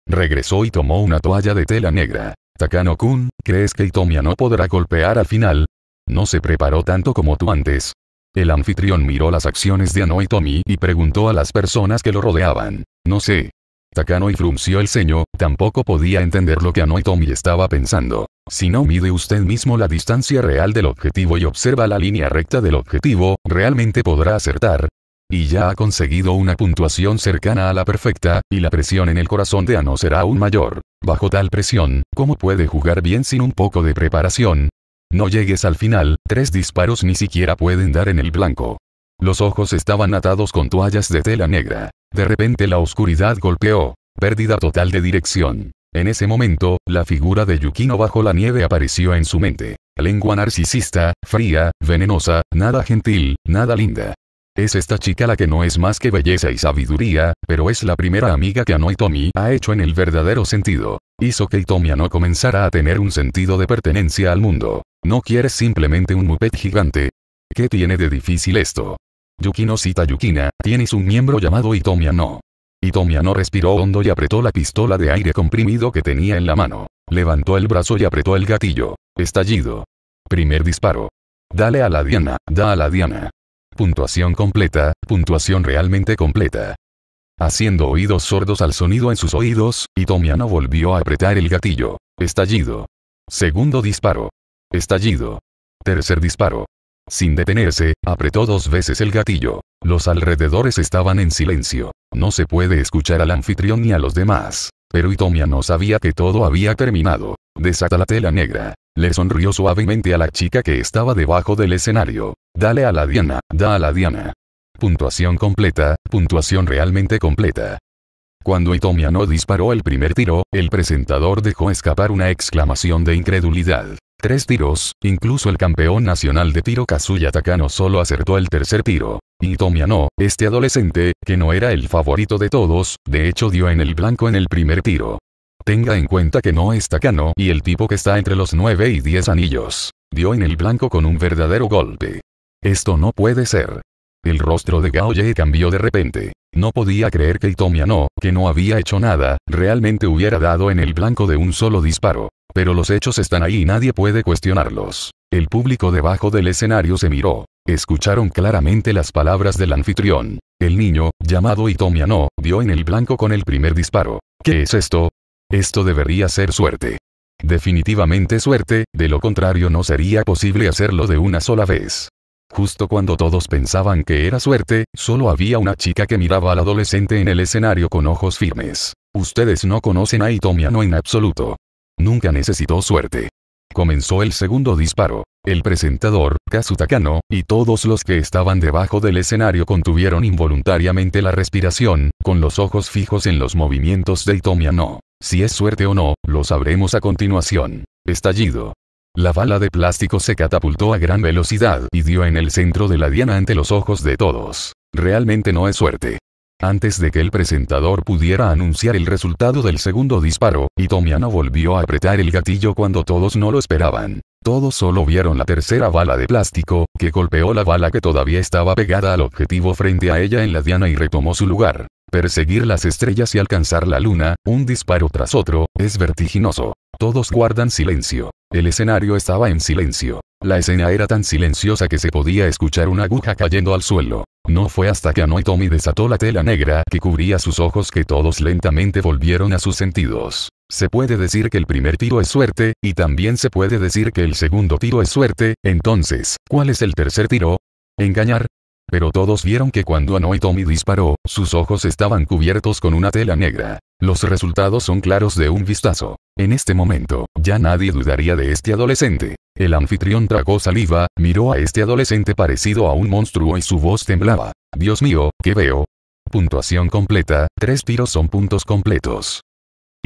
Regresó y tomó una toalla de tela negra. Takano-kun, ¿crees que Itomia no podrá golpear al final? No se preparó tanto como tú antes. El anfitrión miró las acciones de Ano Itomi y preguntó a las personas que lo rodeaban. No sé. Takano frunció el ceño, tampoco podía entender lo que Tommy estaba pensando. Si no mide usted mismo la distancia real del objetivo y observa la línea recta del objetivo, realmente podrá acertar. Y ya ha conseguido una puntuación cercana a la perfecta, y la presión en el corazón de Ano será aún mayor. Bajo tal presión, ¿cómo puede jugar bien sin un poco de preparación? No llegues al final, tres disparos ni siquiera pueden dar en el blanco. Los ojos estaban atados con toallas de tela negra. De repente la oscuridad golpeó. Pérdida total de dirección. En ese momento, la figura de Yukino bajo la nieve apareció en su mente. Lengua narcisista, fría, venenosa, nada gentil, nada linda. Es esta chica la que no es más que belleza y sabiduría, pero es la primera amiga que Anoitomi ha hecho en el verdadero sentido. Hizo que Tomi no comenzara a tener un sentido de pertenencia al mundo. No quieres simplemente un mupet gigante. ¿Qué tiene de difícil esto? Yukino cita Yukina, tienes un miembro llamado Itomiano no. respiró hondo y apretó la pistola de aire comprimido que tenía en la mano. Levantó el brazo y apretó el gatillo. Estallido. Primer disparo. Dale a la diana, da a la diana. Puntuación completa, puntuación realmente completa. Haciendo oídos sordos al sonido en sus oídos, Itomiano volvió a apretar el gatillo. Estallido. Segundo disparo. Estallido. Tercer disparo. Sin detenerse, Apretó dos veces el gatillo. Los alrededores estaban en silencio. No se puede escuchar al anfitrión ni a los demás. Pero Itomia no sabía que todo había terminado. Desata la tela negra. Le sonrió suavemente a la chica que estaba debajo del escenario. Dale a la Diana, da a la Diana. Puntuación completa, puntuación realmente completa. Cuando Itomia no disparó el primer tiro, el presentador dejó escapar una exclamación de incredulidad tres tiros, incluso el campeón nacional de tiro Kazuya Takano solo acertó el tercer tiro. Y Tomiano, este adolescente, que no era el favorito de todos, de hecho dio en el blanco en el primer tiro. Tenga en cuenta que no es Takano y el tipo que está entre los nueve y diez anillos. Dio en el blanco con un verdadero golpe. Esto no puede ser. El rostro de Gaoye cambió de repente. No podía creer que Itomiano, no, que no había hecho nada, realmente hubiera dado en el blanco de un solo disparo. Pero los hechos están ahí y nadie puede cuestionarlos. El público debajo del escenario se miró. Escucharon claramente las palabras del anfitrión. El niño, llamado Itomiano, no, dio en el blanco con el primer disparo. ¿Qué es esto? Esto debería ser suerte. Definitivamente suerte, de lo contrario no sería posible hacerlo de una sola vez. Justo cuando todos pensaban que era suerte, solo había una chica que miraba al adolescente en el escenario con ojos firmes. Ustedes no conocen a Itomiano en absoluto. Nunca necesitó suerte. Comenzó el segundo disparo. El presentador, Kazutakano, y todos los que estaban debajo del escenario contuvieron involuntariamente la respiración, con los ojos fijos en los movimientos de Itomiano. Si es suerte o no, lo sabremos a continuación. Estallido. La bala de plástico se catapultó a gran velocidad y dio en el centro de la diana ante los ojos de todos. Realmente no es suerte. Antes de que el presentador pudiera anunciar el resultado del segundo disparo, Itomiano volvió a apretar el gatillo cuando todos no lo esperaban. Todos solo vieron la tercera bala de plástico, que golpeó la bala que todavía estaba pegada al objetivo frente a ella en la diana y retomó su lugar. Perseguir las estrellas y alcanzar la luna, un disparo tras otro, es vertiginoso. Todos guardan silencio. El escenario estaba en silencio. La escena era tan silenciosa que se podía escuchar una aguja cayendo al suelo. No fue hasta que Anoitomi desató la tela negra que cubría sus ojos que todos lentamente volvieron a sus sentidos. Se puede decir que el primer tiro es suerte, y también se puede decir que el segundo tiro es suerte, entonces, ¿cuál es el tercer tiro? ¿Engañar? Pero todos vieron que cuando Anoy Tommy disparó, sus ojos estaban cubiertos con una tela negra. Los resultados son claros de un vistazo. En este momento, ya nadie dudaría de este adolescente. El anfitrión tragó saliva, miró a este adolescente parecido a un monstruo y su voz temblaba. Dios mío, ¿qué veo? Puntuación completa, tres tiros son puntos completos.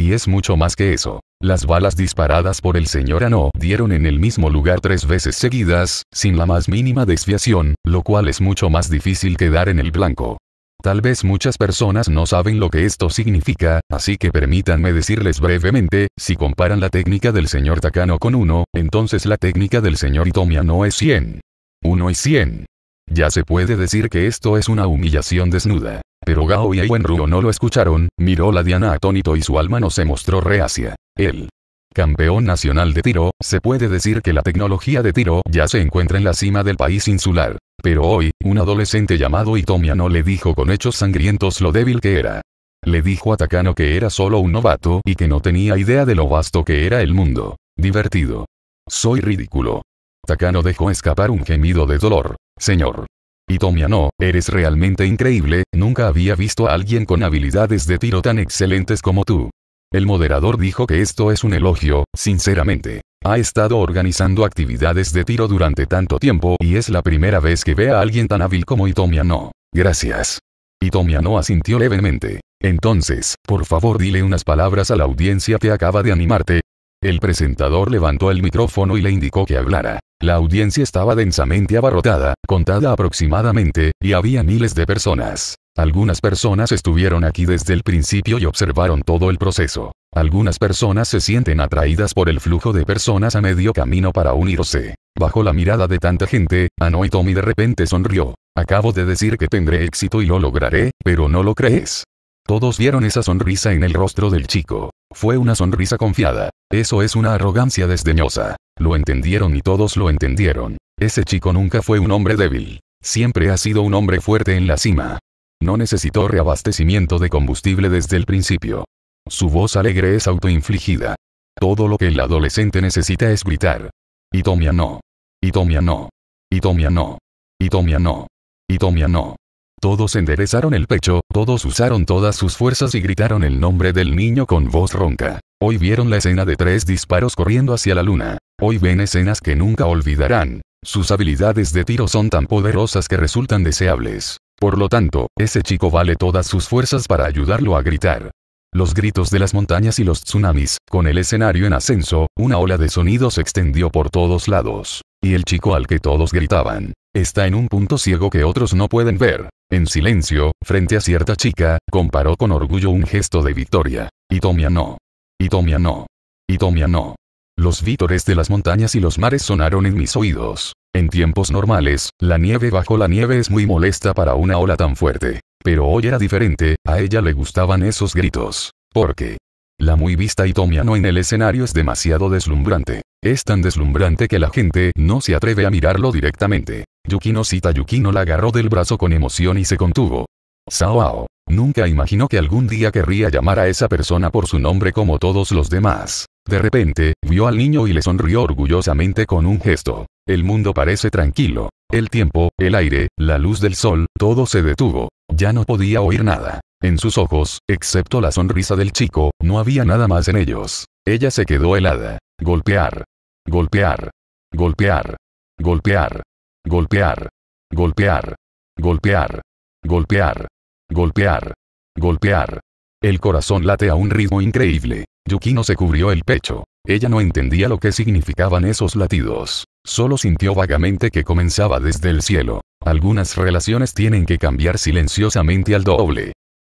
Y es mucho más que eso. Las balas disparadas por el señor Ano dieron en el mismo lugar tres veces seguidas, sin la más mínima desviación, lo cual es mucho más difícil que dar en el blanco. Tal vez muchas personas no saben lo que esto significa, así que permítanme decirles brevemente, si comparan la técnica del señor Takano con uno, entonces la técnica del señor Itomia no es 100. Uno y 100. Ya se puede decir que esto es una humillación desnuda. Pero Gao y Ruo no lo escucharon, miró la diana atónito y su alma no se mostró reacia. El Campeón nacional de tiro, se puede decir que la tecnología de tiro ya se encuentra en la cima del país insular. Pero hoy, un adolescente llamado Itomia no le dijo con hechos sangrientos lo débil que era. Le dijo a Takano que era solo un novato y que no tenía idea de lo vasto que era el mundo. Divertido. Soy ridículo. Takano dejó escapar un gemido de dolor. Señor. Itomiano, no, eres realmente increíble, nunca había visto a alguien con habilidades de tiro tan excelentes como tú. El moderador dijo que esto es un elogio, sinceramente. Ha estado organizando actividades de tiro durante tanto tiempo y es la primera vez que ve a alguien tan hábil como Itomiano. no. Gracias. Itomiano no asintió levemente. Entonces, por favor dile unas palabras a la audiencia que acaba de animarte. El presentador levantó el micrófono y le indicó que hablara. La audiencia estaba densamente abarrotada, contada aproximadamente, y había miles de personas. Algunas personas estuvieron aquí desde el principio y observaron todo el proceso. Algunas personas se sienten atraídas por el flujo de personas a medio camino para unirse. Bajo la mirada de tanta gente, Anoitomi de repente sonrió. Acabo de decir que tendré éxito y lo lograré, pero no lo crees. Todos vieron esa sonrisa en el rostro del chico. Fue una sonrisa confiada. Eso es una arrogancia desdeñosa. Lo entendieron y todos lo entendieron. Ese chico nunca fue un hombre débil. Siempre ha sido un hombre fuerte en la cima. No necesitó reabastecimiento de combustible desde el principio. Su voz alegre es autoinfligida. Todo lo que el adolescente necesita es gritar. Y Tomia no. Y Tomia no. Y Tomia no. Y Tomia no. Y Tomia no. Todos enderezaron el pecho, todos usaron todas sus fuerzas y gritaron el nombre del niño con voz ronca. Hoy vieron la escena de tres disparos corriendo hacia la luna. Hoy ven escenas que nunca olvidarán. Sus habilidades de tiro son tan poderosas que resultan deseables. Por lo tanto, ese chico vale todas sus fuerzas para ayudarlo a gritar. Los gritos de las montañas y los tsunamis, con el escenario en ascenso, una ola de sonido se extendió por todos lados. Y el chico al que todos gritaban, está en un punto ciego que otros no pueden ver. En silencio, frente a cierta chica, comparó con orgullo un gesto de victoria. Itomia no. Itomia no. Itomia no. Los vítores de las montañas y los mares sonaron en mis oídos. En tiempos normales, la nieve bajo la nieve es muy molesta para una ola tan fuerte. Pero hoy era diferente, a ella le gustaban esos gritos. Porque la muy vista Itomia no en el escenario es demasiado deslumbrante. Es tan deslumbrante que la gente no se atreve a mirarlo directamente. Yukino Sita Yukino la agarró del brazo con emoción y se contuvo. Saoao. Nunca imaginó que algún día querría llamar a esa persona por su nombre como todos los demás. De repente, vio al niño y le sonrió orgullosamente con un gesto. El mundo parece tranquilo. El tiempo, el aire, la luz del sol, todo se detuvo. Ya no podía oír nada. En sus ojos, excepto la sonrisa del chico, no había nada más en ellos. Ella se quedó helada golpear, golpear, golpear, golpear, golpear, golpear, golpear, golpear, golpear, golpear. El corazón late a un ritmo increíble. Yukino se cubrió el pecho. Ella no entendía lo que significaban esos latidos. Solo sintió vagamente que comenzaba desde el cielo. Algunas relaciones tienen que cambiar silenciosamente al doble.